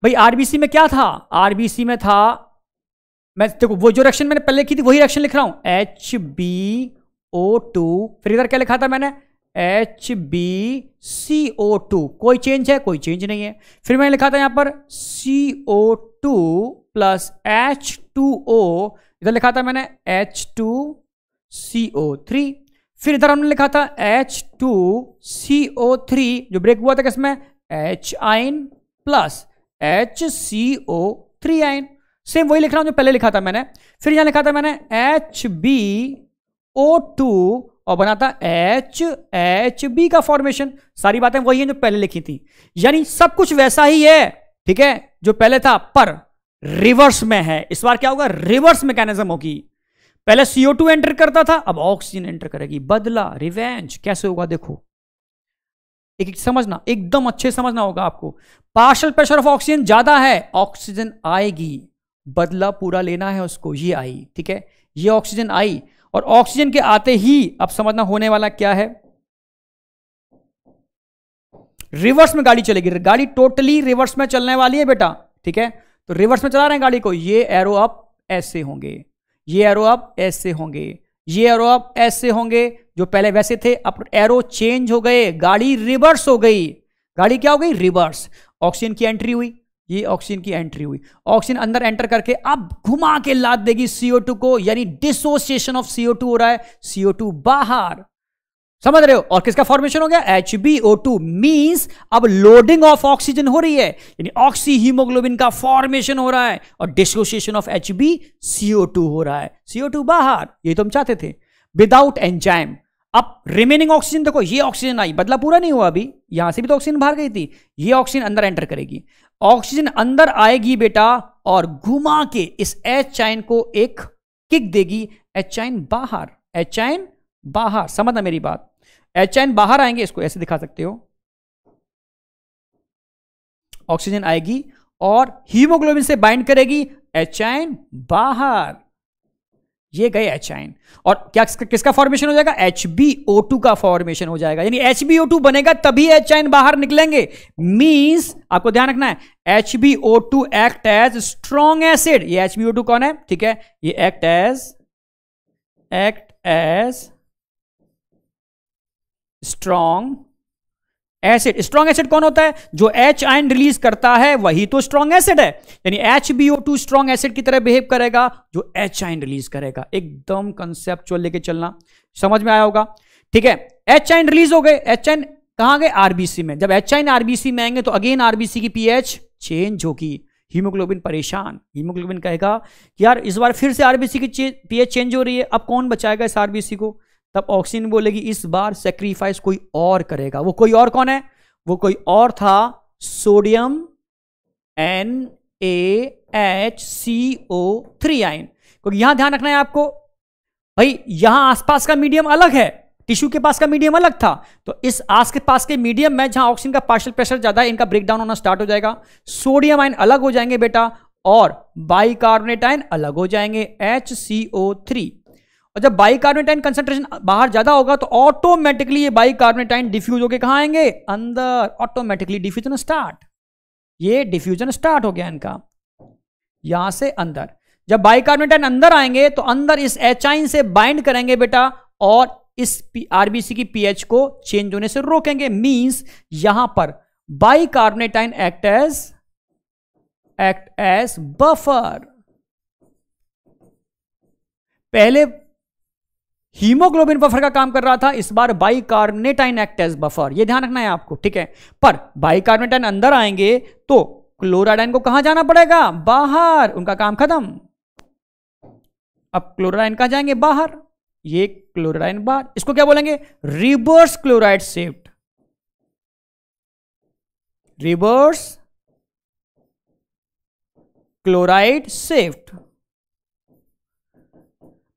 Speaker 1: भाई आरबीसी में क्या था आरबीसी में था मैं देखो वो जो रक्षण मैंने पहले लिखी थी वही रक्षण लिख रहा हूं एच बी ओ टू फिर इधर क्या लिखा था मैंने H B C O two कोई चेंज है कोई चेंज नहीं है फिर मैंने लिखा था यहां पर C O two plus H two O इधर लिखा था मैंने H two C O three फिर इधर हमने लिखा था H two C O three जो ब्रेक हुआ था किसमें H ion plus H C O three ion same वही लिख रहा हूं जो पहले लिखा था मैंने फिर यहां लिखा था मैंने एच बी ओ टू और बना था एच एच बी का फॉर्मेशन सारी बातें वही हैं जो पहले लिखी थी यानी सब कुछ वैसा ही है ठीक है जो पहले था पर रिवर्स में है इस बार क्या होगा रिवर्स मैकेनिज्म होगी पहले सीओ टू एंटर करता था अब ऑक्सीजन एंटर करेगी बदला रिवेंज कैसे होगा देखो एक एक समझना एकदम अच्छे समझना होगा आपको पार्शल प्रेशर ऑफ ऑक्सीजन ज्यादा है ऑक्सीजन आएगी बदला पूरा लेना है उसको ये आई ठीक है ये ऑक्सीजन आई और ऑक्सीजन के आते ही अब समझना होने वाला क्या है रिवर्स में गाड़ी चलेगी गाड़ी टोटली रिवर्स में चलने वाली है बेटा ठीक है तो रिवर्स में चला रहे हैं गाड़ी को ये एरो अप ऐसे होंगे ये एरो अप ऐसे होंगे ये एरो अप ऐसे होंगे जो पहले वैसे थे अब एरो चेंज हो गए गाड़ी रिवर्स हो गई गाड़ी क्या हो गई रिवर्स ऑक्सीजन की एंट्री हुई ये ऑक्सीजन की एंट्री हुई ऑक्सीजन अंदर एंटर करके अब घुमा के लाद देगी सीओ को यानी डिसोसिएशन ऑफ सीओ हो रहा है सीओ बाहर समझ रहे हो और किसका फॉर्मेशन हो गया H B O two means अब लोडिंग ऑफ ऑक्सीजन हो रही है यानी ऑक्सी हीमोग्लोबिन का फॉर्मेशन हो रहा है और dissociation of H B CO two हो रहा है सीओ टू बाहर ये तो हम चाहते थे विदाउट एंजाइम अब रिमेनिंग ऑक्सीजन देखो ये ऑक्सीजन आई बदला पूरा नहीं हुआ अभी यहां से भी तो ऑक्सीजन बाहर गई थी ये ऑक्सीजन अंदर एंटर करेगी ऑक्सीजन अंदर आएगी बेटा और घुमा के इस एच चाइन को एक किक देगी एच चाइन बाहर एच चाइन बाहर समझना मेरी बात एच एन बाहर आएंगे इसको ऐसे दिखा सकते हो ऑक्सीजन आएगी और हीमोग्लोबिन से बाइंड करेगी एच एन बाहर ये गए एच आयन और क्या किसका फॉर्मेशन हो जाएगा एच बी ओ टू का फॉर्मेशन हो जाएगा यानी एच बी ओ टू बनेगा तभी एच आयन बाहर निकलेंगे मींस आपको ध्यान रखना है H two act as strong acid ये एच टू कौन है ठीक है ये act as act as strong acid strong acid कौन होता है जो एच आयन रिलीज करता है वही तो स्ट्रॉन्ग एसिड है यानी H B O two strong acid की तरह बिहेव करेगा जो एच आयन रिलीज करेगा एकदम कंसेप्चुअल लेके चलना समझ में आया होगा ठीक है एच आयन रिलीज हो गए एच आयन कहां गए आरबीसी में जब एच आयन आरबीसी में आएंगे तो अगेन आरबीसी की पीएच चेंज होगी हीमोग्लोबिन परेशान हीमोग्लोबिन कहेगा कि यार इस बार फिर से आरबीसी की पीएच चेंज हो रही है अब कौन बचाएगा इस आरबीसी को तब ऑक्सीजन बोलेगी इस बार सेक्रीफाइस कोई और करेगा वो कोई और कौन है वो कोई और था sodium N A H C O three ion क्योंकि यहां ध्यान रखना है आपको भाई यहां आसपास का मीडियम अलग है टिश्यू के पास का मीडियम अलग था तो इस आस के पास के मीडियम में जहां ऑक्सीजन का पार्शियल प्रेशर ज्यादा है इनका ब्रेकडाउन होना स्टार्ट हो जाएगा सोडियम आयन अलग हो जाएंगे बेटा और बाइकार्बोनेट आयन अलग हो जाएंगे एच सी ओ थ्री और जब बाइकार्बोनेटाइन कंसेंट्रेशन बाहर ज्यादा होगा तो ऑटोमेटिकली ये बाइकार्बोनेटाइन डिफ्यूज होकर कहा आएंगे अंदर ऑटोमेटिकली डिफ्यूजन स्टार्ट ये डिफ्यूजन स्टार्ट हो गया इनका यहां से अंदर जब बाइकार्बोनेटाइन अंदर आएंगे तो अंदर इस एच से बाइंड करेंगे बेटा और इस आरबीसी की पीएच को चेंज होने से रोकेंगे मींस यहां पर bicarbonate ion act as act as buffer पहले हीमोग्लोबिन बफर का काम कर रहा था इस बार बाइकार्बोनेटाइन एक्टेज बफर ये ध्यान रखना है आपको ठीक है पर बाइकार्बोनेटाइन अंदर आएंगे तो क्लोराडाइन को कहां जाना पड़ेगा बाहर उनका काम खत्म अब क्लोराडाइन कहां जाएंगे बाहर ये क्लोराडाइन बाहर इसको क्या बोलेंगे reverse chloride shift reverse chloride shift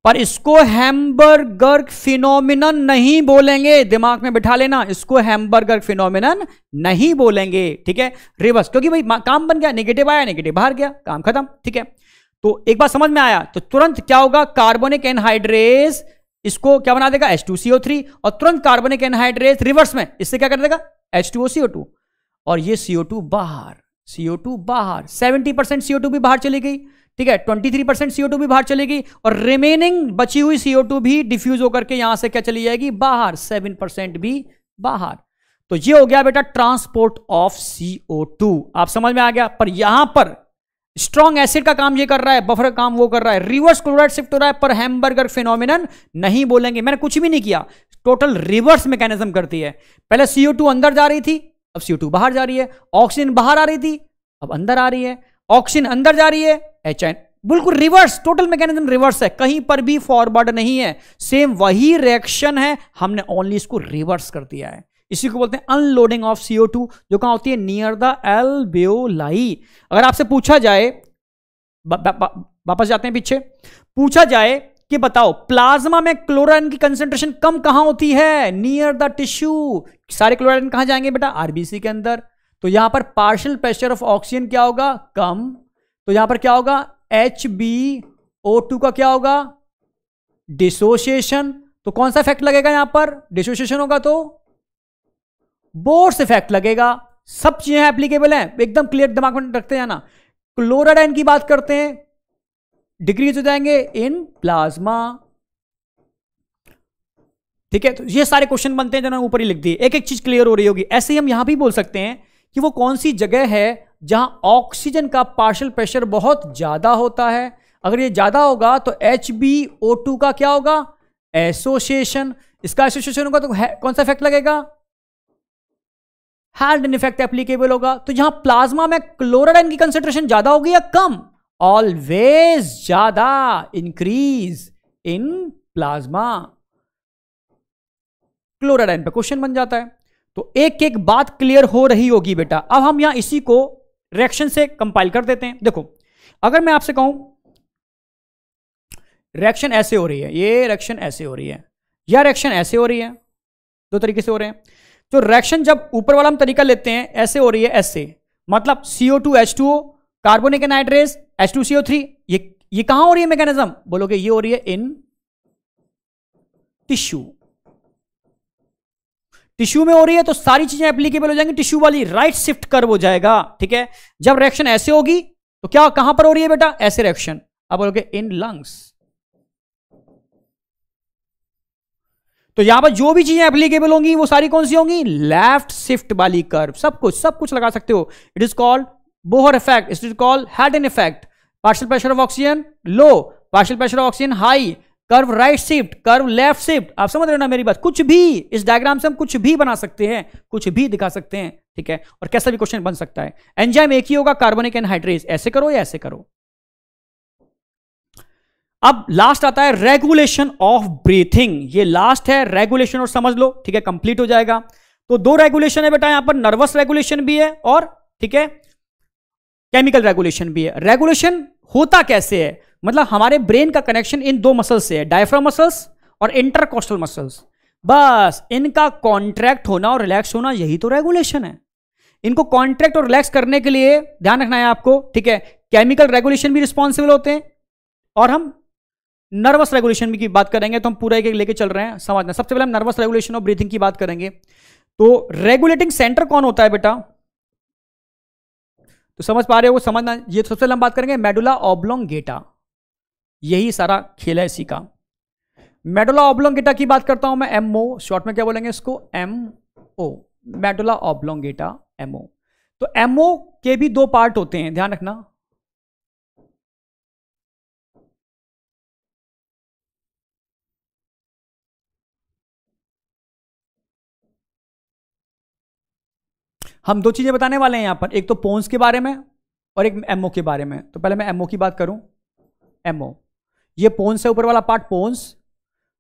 Speaker 1: पर इसको हैम्बरगर फिनोमिनन नहीं बोलेंगे दिमाग में बिठा लेना इसको हैम्बरगर फिनोमिनन नहीं बोलेंगे ठीक है रिवर्स क्योंकि भाई काम बन गया नेगेटिव आया नेगेटिव बाहर गया काम खत्म ठीक है तो एक बार समझ में आया तो तुरंत क्या होगा कार्बोनिक एनहाइड्रेस इसको क्या बना देगा एच और तुरंत कार्बोनिक एनहाइड्रेस रिवर्स में इससे क्या कर देगा एच और ये सीओ बाहर सीओ बाहर सेवेंटी परसेंट भी बाहर चली गई ठीक है 23 परसेंट सीओ भी बाहर चलेगी और रिमेनिंग बची हुई सीओ भी डिफ्यूज होकर के यहां से क्या चली जाएगी बाहर सेवन परसेंट भी बाहर तो ये हो गया बेटा ट्रांसपोर्ट ऑफ सीओ आप समझ में आ गया पर यहां पर स्ट्रॉन्ग एसिड का काम ये कर रहा है बफर का काम वो कर रहा है रिवर्स क्लोराइड शिफ्ट हो रहा है पर हैमबर्गर फिनोमिनन नहीं बोलेंगे मैंने कुछ भी नहीं किया टोटल रिवर्स मैकेनिज्म करती है पहले सीओ अंदर जा रही थी अब सीओ बाहर जा रही है ऑक्सीजन बाहर आ रही थी अब अंदर आ रही है ऑक्सीजन अंदर जा रही है एच एन बिल्कुल रिवर्स टोटल मैकेनिज्म रिवर्स है कहीं पर भी फॉरवर्ड नहीं है सेम वही रिएक्शन है हमने ओनली इसको रिवर्स कर दिया है इसी को बोलते हैं अनलोडिंग ऑफ सीओ टू जो कहां होती है नियर द एल्बियोलाई अगर आपसे पूछा जाए वापस जाते हैं पीछे पूछा जाए कि बताओ प्लाज्मा में क्लोराइन की कंसेंट्रेशन कम कहां होती है नियर द टिश्यू सारे क्लोराइन कहां जाएंगे बेटा आरबीसी के अंदर तो यहां पर पार्शियल प्रेशर ऑफ ऑक्सीजन क्या होगा कम तो यहां पर क्या होगा एच बी ओ टू का क्या होगा डिसोशिएशन तो कौन सा इफेक्ट लगेगा यहां पर डिसोशिएशन होगा तो बोर्स इफेक्ट लगेगा सब चीजें एप्लीकेबल हैं एकदम क्लियर दिमाग में रखते हैं ना क्लोराडाइन की बात करते हैं डिग्रीज हो जाएंगे इन प्लाज्मा ठीक है तो ये सारे क्वेश्चन बनते हैं जो ऊपर ही लिख दिए एक एक चीज क्लियर हो रही होगी ऐसे ही हम यहां भी बोल सकते हैं कि वो कौन सी जगह है जहां ऑक्सीजन का पार्शल प्रेशर बहुत ज़्यादा होता है अगर ये ज़्यादा होगा तो एच बी ओ टू का क्या होगा एसोसिएशन इसका एसोसिएशन होगा तो कौन सा इफेक्ट लगेगा इन इफेक्ट एप्लीकेबल होगा तो यहां प्लाज्मा में क्लोराडाइन की कंसेंट्रेशन ज्यादा होगी या कम ऑलवेज ज्यादा इंक्रीज इन प्लाज्मा क्लोराडाइन पे क्वेश्चन बन जाता है तो एक एक बात क्लियर हो रही होगी बेटा अब हम यहां इसी को रिएक्शन से कंपाइल कर देते हैं देखो अगर मैं आपसे कहूं रिएक्शन ऐसे हो रही है ये रिएक्शन ऐसे हो रही है या रिएक्शन ऐसे हो रही है दो तरीके से हो रहे हैं तो रिएक्शन जब ऊपर वाला हम तरीका लेते हैं ऐसे हो रही है ऐसे मतलब CO two H two O carbonic anhydrase H two CO three ये ये कहां हो रही है मैकेनिज्म बोलोगे ये हो रही है इन टिश्यू टिश्यू में हो रही है तो सारी चीजें एप्लीकेबल हो जाएंगी टिश्यू वाली राइट शिफ्ट कर्व हो जाएगा ठीक है जब रिएक्शन ऐसे होगी तो क्या कहां पर हो रही है बेटा ऐसे रिएक्शन आप बोलोगे इन लंग्स तो यहां पर जो भी चीजें एप्लीकेबल होंगी वो सारी कौन सी होंगी लेफ्ट शिफ्ट वाली कर्व सब कुछ सब कुछ लगा सकते हो it is called Bohr effect it is called Haldane effect partial pressure of oxygen low partial pressure of oxygen high curve right shift curve left shift आप समझ रहे हो ना मेरी बात कुछ भी इस डायग्राम से हम कुछ भी बना सकते हैं कुछ भी दिखा सकते हैं ठीक है और कैसा भी क्वेश्चन बन सकता है एंजाइम एक ही होगा कार्बोनिक एनहाइड्रेज ऐसे करो या ऐसे करो अब लास्ट आता है रेगुलेशन ऑफ ब्रीथिंग ये लास्ट है रेगुलेशन और समझ लो ठीक है कंप्लीट हो जाएगा तो दो रेगुलेशन है बेटा यहां पर नर्वस रेगुलेशन भी है और ठीक है केमिकल रेगुलेशन भी है रेगुलेशन होता कैसे है मतलब हमारे ब्रेन का कनेक्शन इन दो मसल्स से है डायफ्राम मसल्स और इंटरकोस्टल मसल्स बस इनका कॉन्ट्रैक्ट होना और रिलैक्स होना यही तो रेगुलेशन है इनको कॉन्ट्रैक्ट और रिलैक्स करने के लिए ध्यान रखना है आपको ठीक है केमिकल रेगुलेशन भी रिस्पॉन्सिबल होते हैं और हम नर्वस रेगुलेशन की बात करेंगे तो हम पूरा एक एक लेके चल रहे हैं समझना सबसे पहले हम नर्वस रेगुलेशन और ब्रीथिंग की बात करेंगे तो रेगुलेटिंग सेंटर कौन होता है बेटा तो समझ पा रहे हो समझना ये सबसे पहले हम बात करेंगे मेडुला ऑब्लोंगेटा यही सारा खेल है इसी का मेडोला ऑब्लोंगेटा की बात करता हूं मैं एम ओ शॉर्ट में क्या बोलेंगे इसको M O medulla oblongata MO तो एमओ के भी दो पार्ट होते हैं ध्यान रखना हम दो चीजें बताने वाले हैं यहां पर एक तो पोन्स के बारे में और एक एमओ के बारे में तो पहले मैं एमओ की बात करूं एमओ ये पोन्स है ऊपर वाला पार्ट पोन्स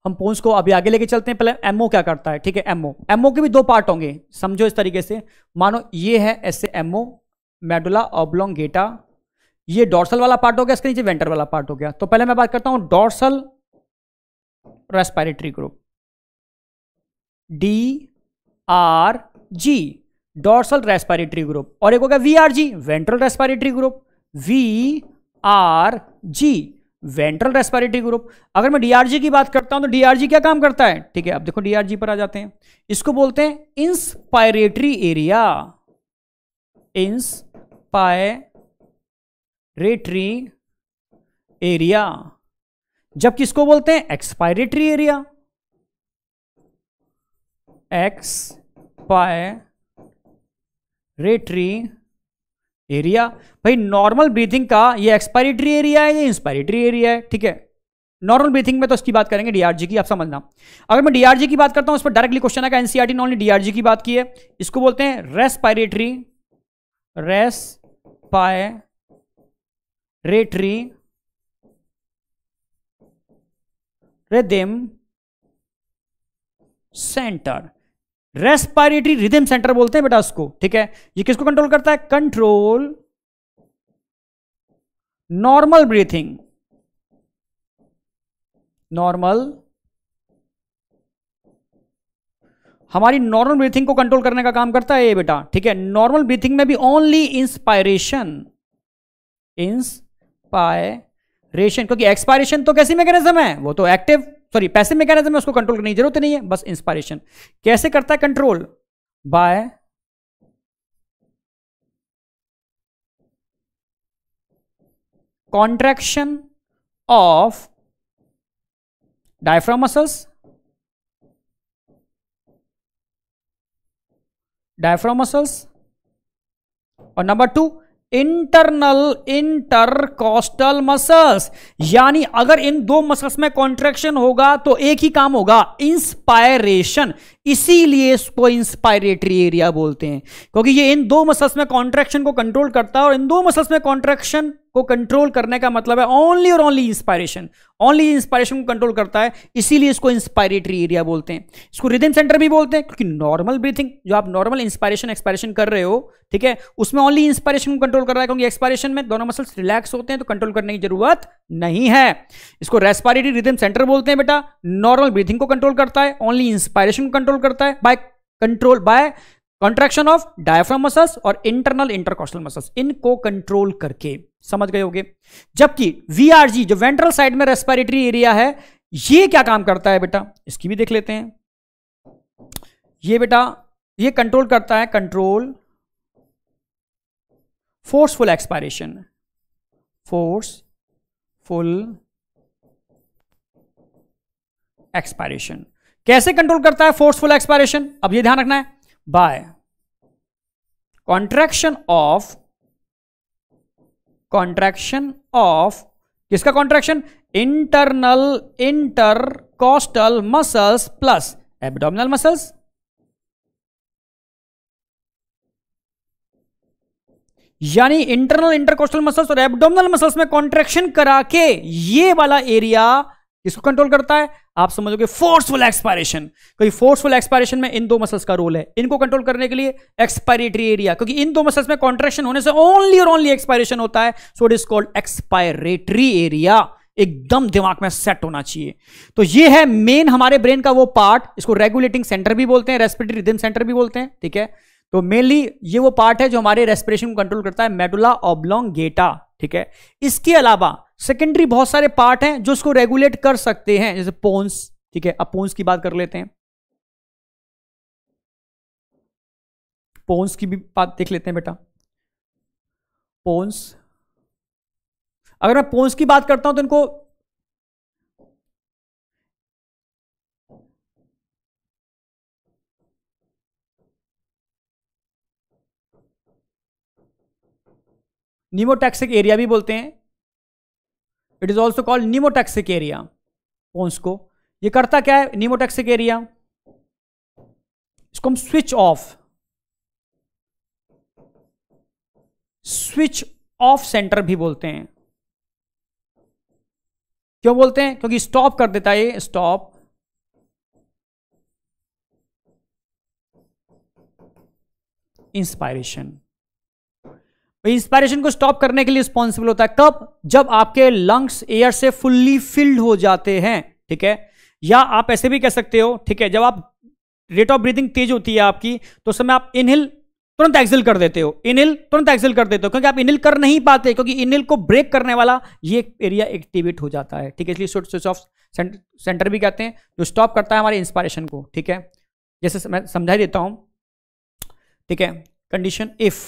Speaker 1: हम पोन्स को अभी आगे लेके चलते हैं पहले एमओ क्या करता है ठीक है एमओ एमओ के भी दो पार्ट होंगे समझो इस तरीके से मानो ये है ऐसे एमओ मेडुला ऑब्लोंगेटा ये डॉर्सल वाला पार्ट हो गया इसके नीचे वेंटर वाला पार्ट हो गया तो पहले मैं बात करता हूं dorsal respiratory group D R G dorsal respiratory group और एक हो गया V R G ventral respiratory group V R G ventral respiratory group अगर मैं डीआरजी की बात करता हूं तो डीआरजी क्या काम करता है ठीक है अब देखो डीआरजी पर आ जाते हैं इसको बोलते हैं इंस्पायरेटरी एरिया इंस्पायरेटरी एरिया जब किसको बोलते हैं एक्सपायरेटरी एरिया एक्सपायरेटरी एरिया भाई नॉर्मल ब्रीथिंग का ये एक्सपायरेटरी एरिया है ये इंस्पायरेटरी एरिया है ठीक है नॉर्मल ब्रीथिंग में तो इसकी बात करेंगे डीआरजी की आप समझना अगर मैं डीआरजी की बात करता हूं उस पर डायरेक्टली क्वेश्चन आएगा एनसीआरटी e ने ओनली डीआरजी की बात की है इसको बोलते हैं respiratory respiratory rhythm centre respiratory rhythm centre बोलते हैं बेटा उसको ठीक है ये किसको कंट्रोल करता है कंट्रोल नॉर्मल ब्रीथिंग नॉर्मल हमारी नॉर्मल ब्रीथिंग को कंट्रोल करने का काम करता है ये बेटा ठीक है नॉर्मल ब्रीथिंग में भी ओनली इंस्पायरेशन इंस्पायरेशन क्योंकि एक्सपायरेशन तो कैसी मैकेनिज्म है वो तो एक्टिव सॉरी पैसे मैकेनिज्म में उसको कंट्रोल करने की जरूरत नहीं है बस इंस्पायरेशन कैसे करता है control by contraction of diaphragm muscles diaphragm muscles और number two internal intercostal muscles यानी अगर इन दो मसल्स में कॉन्ट्रेक्शन होगा तो एक ही काम होगा इंस्पायरेशन इसीलिए इसको इंस्पायरेटरी एरिया बोलते हैं क्योंकि ये इन दो मसल्स में कॉन्ट्रेक्शन को कंट्रोल करता है और इन दो मसल्स में कॉन्ट्रेक्शन को कंट्रोल करने का मतलब है ओनली और ओनली इंस्पायरेशन ओनली इंस्पायरेशन को कंट्रोल करता है इसीलिए इसको इंस्पायरेटरी एरिया बोलते हैं इसको रिदम सेंटर भी बोलते हैं क्योंकि नॉर्मल ब्रीथिंग जो आप नॉर्मल इंस्पायरेशन एक्सपायरेशन कर रहे हो ठीक है उसमें ओनली इंस्पायरेशन को कंट्रोल कर रहा है क्योंकि एक्सपायरेशन में दोनों मसल्स रिलैक्स होते हैं तो कंट्रोल करने की जरूरत नहीं है इसको रेस्पायरेटरी रिदम सेंटर बोलते हैं बेटा नॉर्मल ब्रीथिंग को कंट्रोल करता है ओनली इंस्पायरेशन को कंट्रोल करता है by control by contraction of diaphragm muscles और इंटरनल इंटरकॉस्टल मसल्स इनको कंट्रोल करके समझ गए होगे जबकि वीआरजी जो वेंट्रल साइड में रेस्पिरेटरी एरिया है ये क्या काम करता है बेटा इसकी भी देख लेते हैं ये बेटा ये कंट्रोल करता है control forceful expiration forceful expiration कैसे कंट्रोल करता है फोर्सफुल एक्सपायरेशन अब ये ध्यान रखना है by contraction of contraction of किसका contraction internal intercostal muscles plus abdominal muscles यानी इंटरनल इंटरकोस्टल मसल्स और एब्डोमिनल मसल्स में कॉन्ट्रैक्शन करा के ये वाला एरिया किसको कंट्रोल करता है आप समझोगे फोर्सफुल एक्सपायरेशन क्योंकि फोर्सफुल एक्सपायरेशन में इन दो मसल्स का रोल है इनको कंट्रोल करने के लिए एक्सपायरेटरी एरिया क्योंकि इन दो मसल्स में कॉन्ट्रेक्शन होने से ओनली और ओनली एक्सपायरेशन होता है so it is called expiratory area एकदम दिमाग में सेट होना चाहिए तो ये है मेन हमारे ब्रेन का वो पार्ट इसको रेगुलेटिंग सेंटर भी बोलते हैं रेस्पिरेटरी रिदम सेंटर भी बोलते हैं ठीक है तो मेनली ये वो पार्ट है जो हमारे रेस्पिरेशन को कंट्रोल करता है मेडुला ऑब्लोंगेटा ठीक है इसके अलावा सेकेंडरी बहुत सारे पार्ट हैं जो उसको रेगुलेट कर सकते हैं जैसे पोन्स ठीक है अब पोन्स की बात कर लेते हैं पोन्स की भी बात देख लेते हैं बेटा पोन्स अगर मैं पोन्स की बात करता हूं तो इनको नीमोटैक्सिक एरिया भी बोलते हैं it is also called pneumotaxic area pons को ये करता क्या है निमोटेक्सिक एरिया इसको हम switch off switch off centre भी बोलते हैं क्यों बोलते हैं क्योंकि स्टॉप कर देता है स्टॉप इंस्पायरेशन इंस्पायरेशन को स्टॉप करने के लिए रिस्पॉन्सिबल होता है कब जब आपके लंग्स एयर से फुल्ली फिल्ड हो जाते हैं ठीक है या आप ऐसे भी कह सकते हो ठीक है जब आप रेट ऑफ ब्रीथिंग तेज होती है आपकी तो समय आप इनहिल तुरंत एक्सिल कर देते हो इनहिल तुरंत एक्सिल कर देते हो क्योंकि आप इनहिल कर नहीं पाते क्योंकि इनहिल को ब्रेक करने वाला ये एरिया एक्टिवेट हो जाता है ठीक है इसलिए स्विच ऑफ सेंटर भी कहते हैं जो स्टॉप करता है हमारे इंस्पायरेशन को ठीक है जैसे मैं समझा देता हूँ ठीक है condition if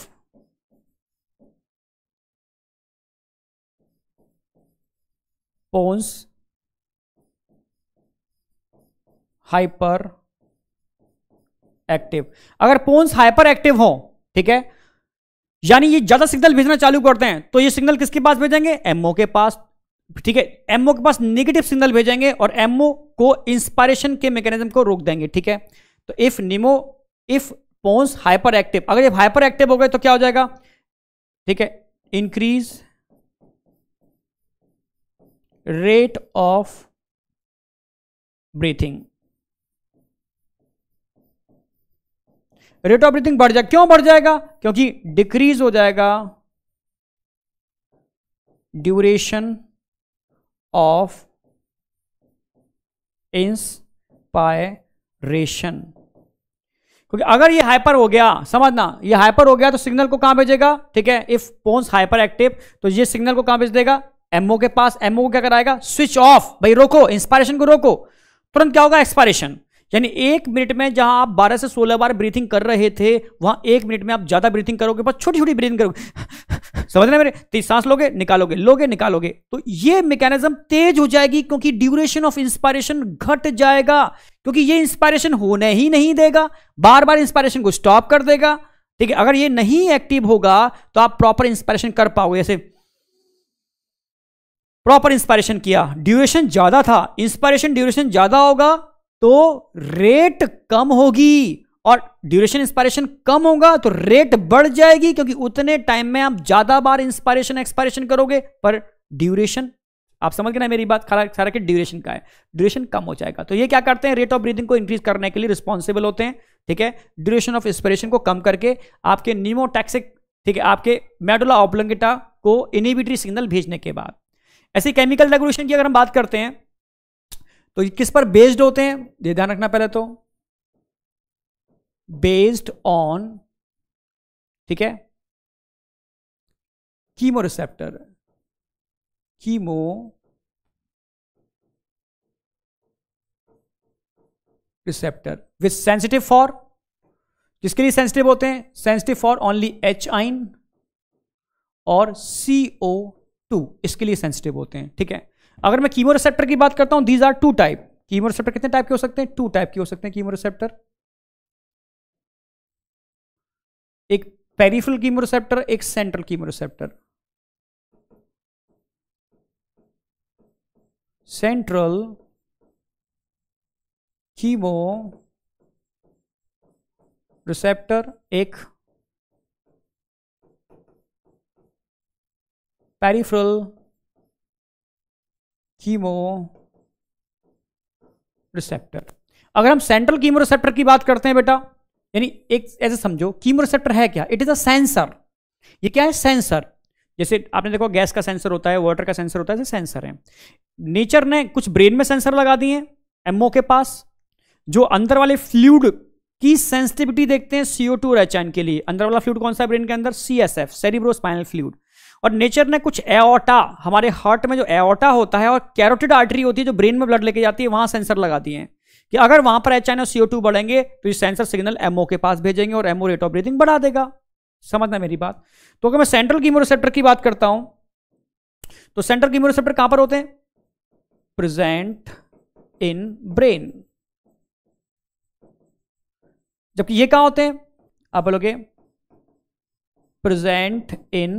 Speaker 1: pons hyper active अगर पोन्स हाइपर एक्टिव हो ठीक है यानी ये ज्यादा सिग्नल भेजना चालू करते हैं तो ये सिग्नल किसके पास भेजेंगे एमओ के पास ठीक है एमओ के पास नेगेटिव सिग्नल भेजेंगे और एमओ को इंस्पायरेशन के मैकेनिज्म को रोक देंगे ठीक है तो इफ निमो इफ पोन्स हाइपर एक्टिव अगर ये हाइपर एक्टिव हो गए तो क्या हो जाएगा ठीक है increase rate of breathing rate of breathing बढ़ जाए क्यों बढ़ जाएगा क्योंकि डिक्रीज हो जाएगा ड्यूरेशन ऑफ इंस्पायरेशन क्योंकि अगर ये हाइपर हो गया समझना ये हाइपर हो गया तो सिग्नल को कहां भेजेगा ठीक है इफ पोन्स हाइपर एक्टिव तो ये सिग्नल को कहां भेज देगा एमओ के पास एमओ को क्या कराएगा स्विच ऑफ भाई रोको इंस्पायरेशन को रोको तुरंत क्या होगा एक्सपायरेशन यानी एक मिनट में जहां आप 12 से 16 बार ब्रीथिंग कर रहे थे वहां एक मिनट में आप ज्यादा ब्रीथिंग करोगे बस छोटी छोटी ब्रीथिंग करोगे समझ रहे मेरे तीस सांस लोगे निकालोगे लोगे निकालोगे तो ये मैकेनिज्म तेज हो जाएगी क्योंकि ड्यूरेशन ऑफ इंस्पायरेशन घट जाएगा क्योंकि ये इंस्पायरेशन होने ही नहीं देगा बार बार इंस्पायरेशन को स्टॉप कर देगा ठीक है अगर ये नहीं एक्टिव होगा तो आप प्रॉपर इंस्पायरेशन कर पाओगे ऐसे प्रॉपर इंस्पायरेशन किया ड्यूरेशन ज्यादा था इंस्पायरेशन ड्यूरेशन ज्यादा होगा तो रेट कम होगी और ड्यूरेशन इंस्पायरेशन कम होगा तो रेट बढ़ जाएगी क्योंकि उतने टाइम में आप ज्यादा बार इंस्पायरेशन एक्सपायरेशन करोगे पर ड्यूरेशन आप समझ गए ना मेरी बात खाला सारा कि ड्यूरेशन का है ड्यूरेशन कम हो जाएगा तो ये क्या करते हैं रेट ऑफ ब्रीदिंग को इंक्रीज करने के लिए रिस्पॉन्सिबल होते हैं ठीक है ड्यूरेशन ऑफ इंस्पायरेशन को कम करके आपके न्यूमोटैक्सिक ठीक है आपके मेडोला ऑब्लंगिटा को इनिबिटरी सिग्नल भेजने के बाद ऐसे केमिकल रेगुलेशन की अगर हम बात करते हैं तो किस पर बेस्ड होते हैं ये ध्यान रखना पहले तो बेस्ड ऑन ठीक है chemoreceptor chemoreceptor with sensitive for किसके लिए सेंसिटिव होते हैं सेंसिटिव फॉर ओनली एच आइन और सी ओ टू इसके लिए सेंसिटिव होते हैं ठीक है अगर मैं कीमो रिसेप्टर की बात करता हूं these are two type chemoreceptor कितने टाइप के हो सकते हैं टू टाइप के हो सकते हैं कीमो रिसेप्टर एक पेरिफल कीमो रिसेप्टर एक central chemoreceptor central chemoreceptor एक peripheral कीमो रिसेप्टर अगर हम सेंट्रल कीमो रिसेप्टर की बात करते हैं बेटा यानी एक ऐसे समझो कीमो रिसेप्टर है क्या इट इज अ सेंसर ये क्या है सेंसर जैसे आपने देखो गैस का सेंसर होता है वाटर का सेंसर होता है जैसे सेंसर है नेचर ने कुछ ब्रेन में सेंसर लगा दिए हैं एमओ के पास जो अंदर वाले फ्लूड की सेंसिटिविटी देखते हैं सीओ टू रचैन के लिए अंदर वाला फ्लूड कौन सा है ब्रेन के अंदर C S F cerebrospinal fluid और नेचर ने कुछ एओटा हमारे हार्ट में जो एओटा होता है और कैरोटिड आर्टरी होती है जो ब्रेन में ब्लड लेके जाती है वहां सेंसर लगा दिए कि अगर वहां पर एच एन सीओ टू बढ़ेंगे तो ये सेंसर सिग्नल एमओ के पास भेजेंगे और एमओ रेट ऑफ ब्रीथिंग बढ़ा देगा समझना मेरी बात तो अगर मैं सेंट्रल कीमोरिसेप्टर की बात करता हूं तो सेंट्रल कीमोरिसेप्टर कहां पर होते हैं प्रेजेंट इन ब्रेन जबकि ये कहां होते हैं आप बोलोगे प्रेजेंट इन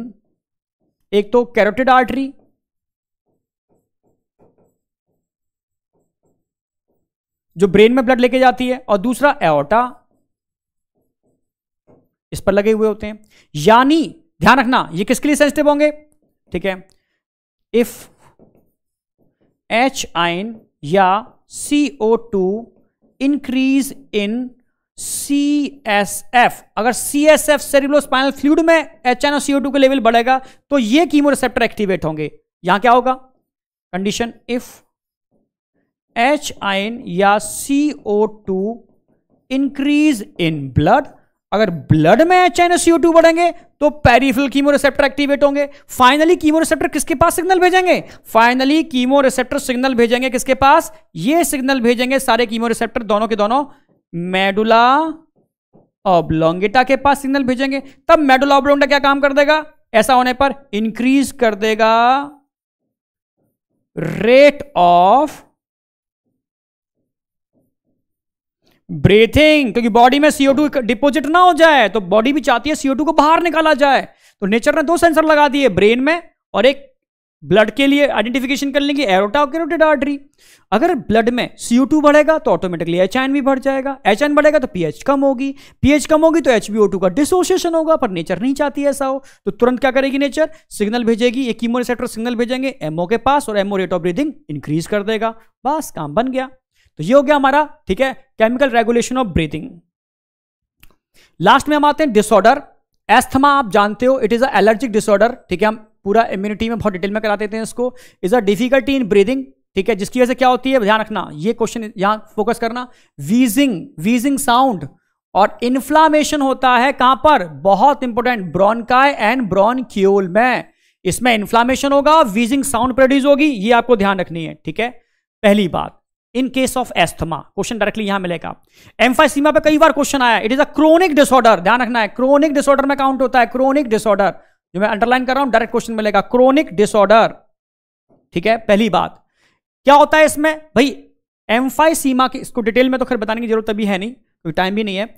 Speaker 1: एक तो कैरोटिड आर्टरी जो ब्रेन में ब्लड लेके जाती है और दूसरा एओटा इस पर लगे हुए होते हैं यानी ध्यान रखना ये किसके लिए सेंसिटिव होंगे ठीक है इफ एच आइन या C O two increase in C S F अगर C S F cerebrospinal fluid में एच एन सीओ टू का लेवल बढ़ेगा तो ये कीमो रिसेप्टर एक्टिवेट होंगे यहां क्या होगा कंडीशन इफ एच आइन या C O two increase in blood अगर ब्लड में एच आइन सीओ टू बढ़ेंगे तो पेरिफिल कीमो रिसेप्टर एक्टिवेट होंगे फाइनली कीमो रिसेप्टर किसके पास सिग्नल भेजेंगे फाइनली कीमो रिसेप्टर सिग्नल भेजेंगे किसके पास ये सिग्नल भेजेंगे सारे कीमो रिसेप्टर दोनों के दोनों मेडुला ऑब्लोंगेटा के पास सिग्नल भेजेंगे तब मेडुला ऑब्लोंगेटा क्या काम कर देगा ऐसा होने पर इंक्रीज कर देगा रेट ऑफ ब्रीथिंग क्योंकि बॉडी में सीओ टू डिपोजिट ना हो जाए तो बॉडी भी चाहती है सीओ टू को बाहर निकाला जाए तो नेचर ने दो सेंसर लगा दिए ब्रेन में और एक ब्लड के लिए आइडेंटिफिकेशन कर लेंगे एरोटा कैरोटेड आर्टरी अगर ब्लड में सी बढ़ेगा तो ऑटोमेटिकली एच आई एन भी बढ़ जाएगा एच एन बढ़ेगा तो पी एच कम होगी पी एच कम होगी तो एच टू का डिसोसिएशन होगा पर नेचर नहीं चाहती ऐसा हो तो तुरंत क्या करेगी नेचर सिग्नल भेजेगी एक कीमो रिसेप्टर सिग्नल भेजेंगे एमओ के पास और MO rate of breathing increase कर देगा बस काम बन गया तो ये हो गया हमारा ठीक है chemical regulation of breathing last में हम आते हैं डिसऑर्डर एस्थमा आप जानते हो it is a allergic disorder ठीक है हम पूरा इम्यूनिटी में बहुत डिटेल में करा देते हैं इसको is a difficulty in breathing ठीक है जिसकी वजह से क्या होती है ध्यान रखना ये क्वेश्चन यहां फोकस करना वीजिंग वीजिंग साउंड और इन्फ्लामेशन होता है कहां पर बहुत इंपॉर्टेंट ब्रॉनकाय एंड ब्रॉनक्यूल में इसमें इन्फ्लामेशन होगा वीजिंग साउंड प्रोड्यूस होगी ये आपको ध्यान रखनी है ठीक है पहली बात in case of asthma question directly यहां मिलेगा एम्फासीमा पे कई बार क्वेश्चन आया it is a chronic disorder ध्यान रखना है क्रोनिक डिसऑर्डर में काउंट होता है क्रोनिक डिसऑर्डर जो मैं अंडरलाइन कर रहा हूं डायरेक्ट क्वेश्चन मिलेगा क्रोनिक डिसऑर्डर ठीक है पहली बात क्या होता है इसमें भाई एम्फाई सीमा के इसको डिटेल में तो खैर बताने की जरूरत अभी है नहीं क्योंकि तो टाइम भी नहीं है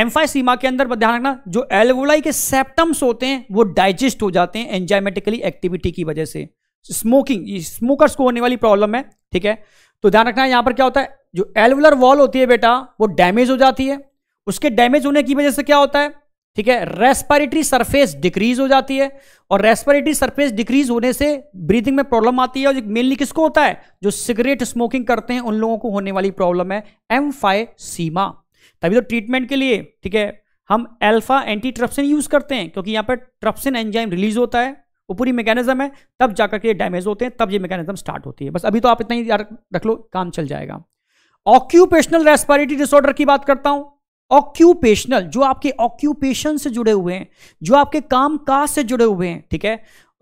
Speaker 1: एम्फाई सीमा के अंदर ध्यान रखना जो एल्वोलाई के सेप्टम्स होते हैं वो डाइजेस्ट हो जाते हैं एंजाइमेटिकली एक्टिविटी की वजह से स्मोकिंग स्मोकर्स को होने वाली प्रॉब्लम है ठीक है तो ध्यान रखना यहां पर क्या होता है जो एलवुलर वॉल होती है बेटा वो डैमेज हो जाती है उसके डैमेज होने की वजह से क्या होता है ठीक है रेस्पिरेटरी सरफेस डिक्रीज हो जाती है और रेस्पिरेटरी सरफेस डिक्रीज होने से ब्रीथिंग में प्रॉब्लम आती है और मेनली किसको होता है जो सिगरेट स्मोकिंग करते हैं उन लोगों को होने वाली प्रॉब्लम है एम सीमा e तभी तो ट्रीटमेंट के लिए ठीक है हम एल्फा एंटी ट्रप्सिन यूज करते हैं क्योंकि यहाँ पर ट्रप्सिन एंजाइम रिलीज होता है वो पूरी मैकेनिज्म है तब जाकर के डैमेज होते हैं तब ये मैकेनिज्म स्टार्ट होती है बस अभी तो आप इतना ही रख लो काम चल जाएगा ऑक्यूपेशनल रेस्पिरेटरी डिसऑर्डर की बात करता हूं ऑक्यूपेशनल जो आपके ऑक्यूपेशन से जुड़े हुए हैं जो आपके काम काज से जुड़े हुए हैं ठीक है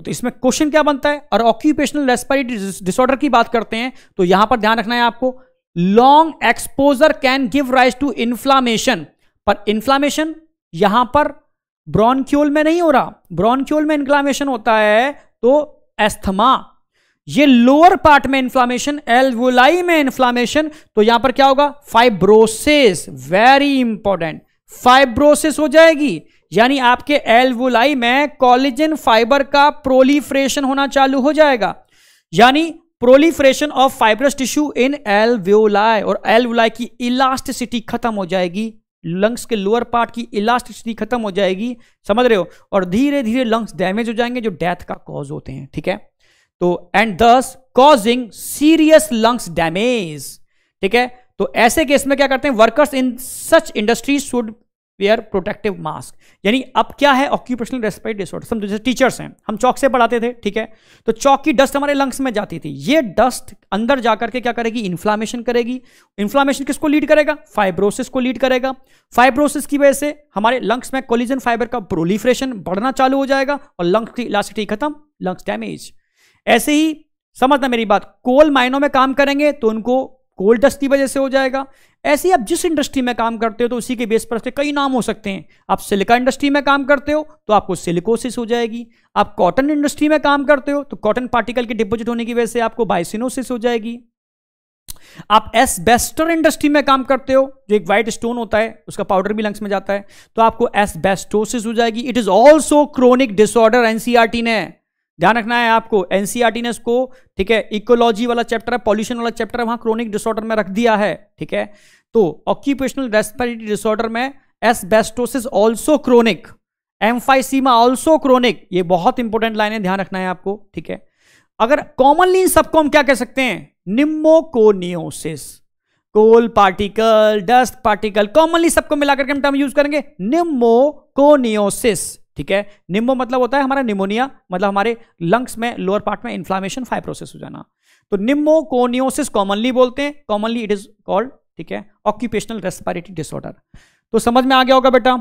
Speaker 1: तो इसमें क्वेश्चन क्या बनता है और ऑक्यूपेशनल रेस्पिरेटरी डिसऑर्डर की बात करते हैं तो यहां पर ध्यान रखना है आपको long exposure can give rise to inflammation पर इन्फ्लामेशन यहां पर ब्रॉन्क्यूल में नहीं हो रहा ब्रॉन्क्यूल में इन्फ्लामेशन होता है तो एस्थमा ये लोअर पार्ट में इंफ्लामेशन एलवुलाई में इंफ्लामेशन तो यहां पर क्या होगा फाइब्रोसिस वेरी इंपॉर्टेंट फाइब्रोसिस हो जाएगी यानी आपके एलवुलाई में कॉलेजन फाइबर का प्रोलीफ्रेशन होना चालू हो जाएगा यानी proliferation of fibrous tissue in alveoli और एल्वोलाई की इलास्टिसिटी खत्म हो जाएगी लंग्स के लोअर पार्ट की इलास्टिसिटी खत्म हो जाएगी समझ रहे हो और धीरे धीरे लंग्स डैमेज हो जाएंगे जो डेथ का कॉज होते हैं ठीक है तो एंड दस कॉजिंग सीरियस लंग्स डैमेज ठीक है तो ऐसे केस में क्या करते हैं workers in such industries should wear protective mask यानी अब क्या है ऑक्यूपेशनल रेस्पिरेटरी डिसऑर्डर समझो जैसे टीचर्स हैं हम चौक से पढ़ाते थे ठीक है तो चौक की डस्ट हमारे लंग्स में जाती थी ये डस्ट अंदर जाकर के क्या करेगी इन्फ्लामेशन करेगी इन्फ्लामेशन किसको लीड करेगा फाइब्रोसिस को लीड करेगा फाइब्रोसिस की वजह से हमारे लंग्स में कोलिजन फाइबर का प्रोलीफ्रेशन बढ़ना चालू हो जाएगा और लंग्स की इलासिटी खत्म लंग्स डैमेज ऐसे ही समझना मेरी बात कोल माइनों में काम करेंगे तो उनको कोल डस्ट की वजह से हो जाएगा ऐसे ही आप जिस इंडस्ट्री में काम करते हो तो उसी के बेस पर से कई नाम हो सकते हैं आप सिलिका इंडस्ट्री में काम करते हो तो आपको सिलिकोसिस हो जाएगी आप कॉटन इंडस्ट्री में काम करते हो तो कॉटन पार्टिकल के डिपोजिट होने की वजह से आपको बायसिनोसिस हो जाएगी आप एसबेस्टर इंडस्ट्री में काम करते हो जो एक व्हाइट स्टोन होता है उसका पाउडर भी लंग्स में जाता है तो आपको एसबेस्टोसिस हो जाएगी it is also chronic disorder NCERT ने ध्यान रखना है आपको एनसीआरटी ने इसको ठीक है इकोलॉजी वाला चैप्टर है पॉल्यूशन वाला चैप्टर वहां क्रोनिक डिसऑर्डर में रख दिया है ठीक है तो ऑक्यूपेशनल रेस्पिरेटरी डिसऑर्डर में asbestosis also chronic emphysema also chronic ये बहुत इंपॉर्टेंट लाइन है ध्यान रखना है आपको ठीक है अगर कॉमनली इन सबको हम क्या कह सकते हैं pneumoconiosis coal particle dust particle commonly सबको मिलाकर के हम टर्म यूज करेंगे निम्मोकोनियोसिस ठीक है निम्बो मतलब होता है हमारा निमोनिया मतलब हमारे लंग्स में लोअर पार्ट में इन्फ्लामेशन फाइप्रोसेस हो जाना तो निम्बोकोनियोसिस कॉमनली बोलते हैं कॉमनली इट इज कॉल्ड ठीक है ऑक्यूपेशनल रेस्पायरेटरी डिसऑर्डर तो समझ में आ गया होगा बेटा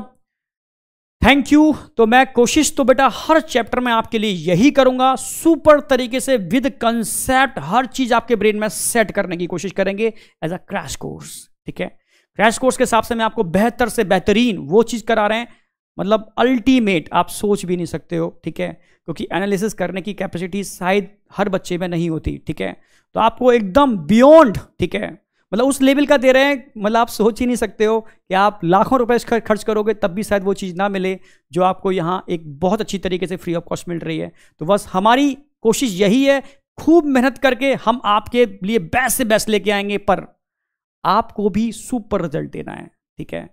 Speaker 1: थैंक यू तो मैं कोशिश तो बेटा हर चैप्टर में आपके लिए यही करूंगा सुपर तरीके से विद कंसेप्ट हर चीज आपके ब्रेन में सेट करने की कोशिश करेंगे एज अ क्रैश कोर्स ठीक है क्रैश कोर्स के हिसाब से मैं आपको बेहतर से बेहतरीन वो चीज करा रहे हैं मतलब अल्टीमेट आप सोच भी नहीं सकते हो ठीक है क्योंकि एनालिसिस करने की कैपेसिटी शायद हर बच्चे में नहीं होती ठीक है तो आपको एकदम बियॉन्ड ठीक है मतलब उस लेवल का दे रहे हैं मतलब आप सोच ही नहीं सकते हो कि आप लाखों रुपए खर्च करोगे तब भी शायद वो चीज़ ना मिले जो आपको यहाँ एक बहुत अच्छी तरीके से फ्री ऑफ कॉस्ट मिल रही है तो बस हमारी कोशिश यही है खूब मेहनत करके हम आपके लिए बेस्ट से बेस्ट लेके आएंगे पर आपको भी सुपर रिजल्ट देना है ठीक है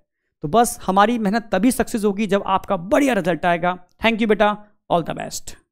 Speaker 1: तो बस हमारी मेहनत तभी सक्सेस होगी जब आपका बढ़िया रिजल्ट आएगा थैंक यू बेटा ऑल द बेस्ट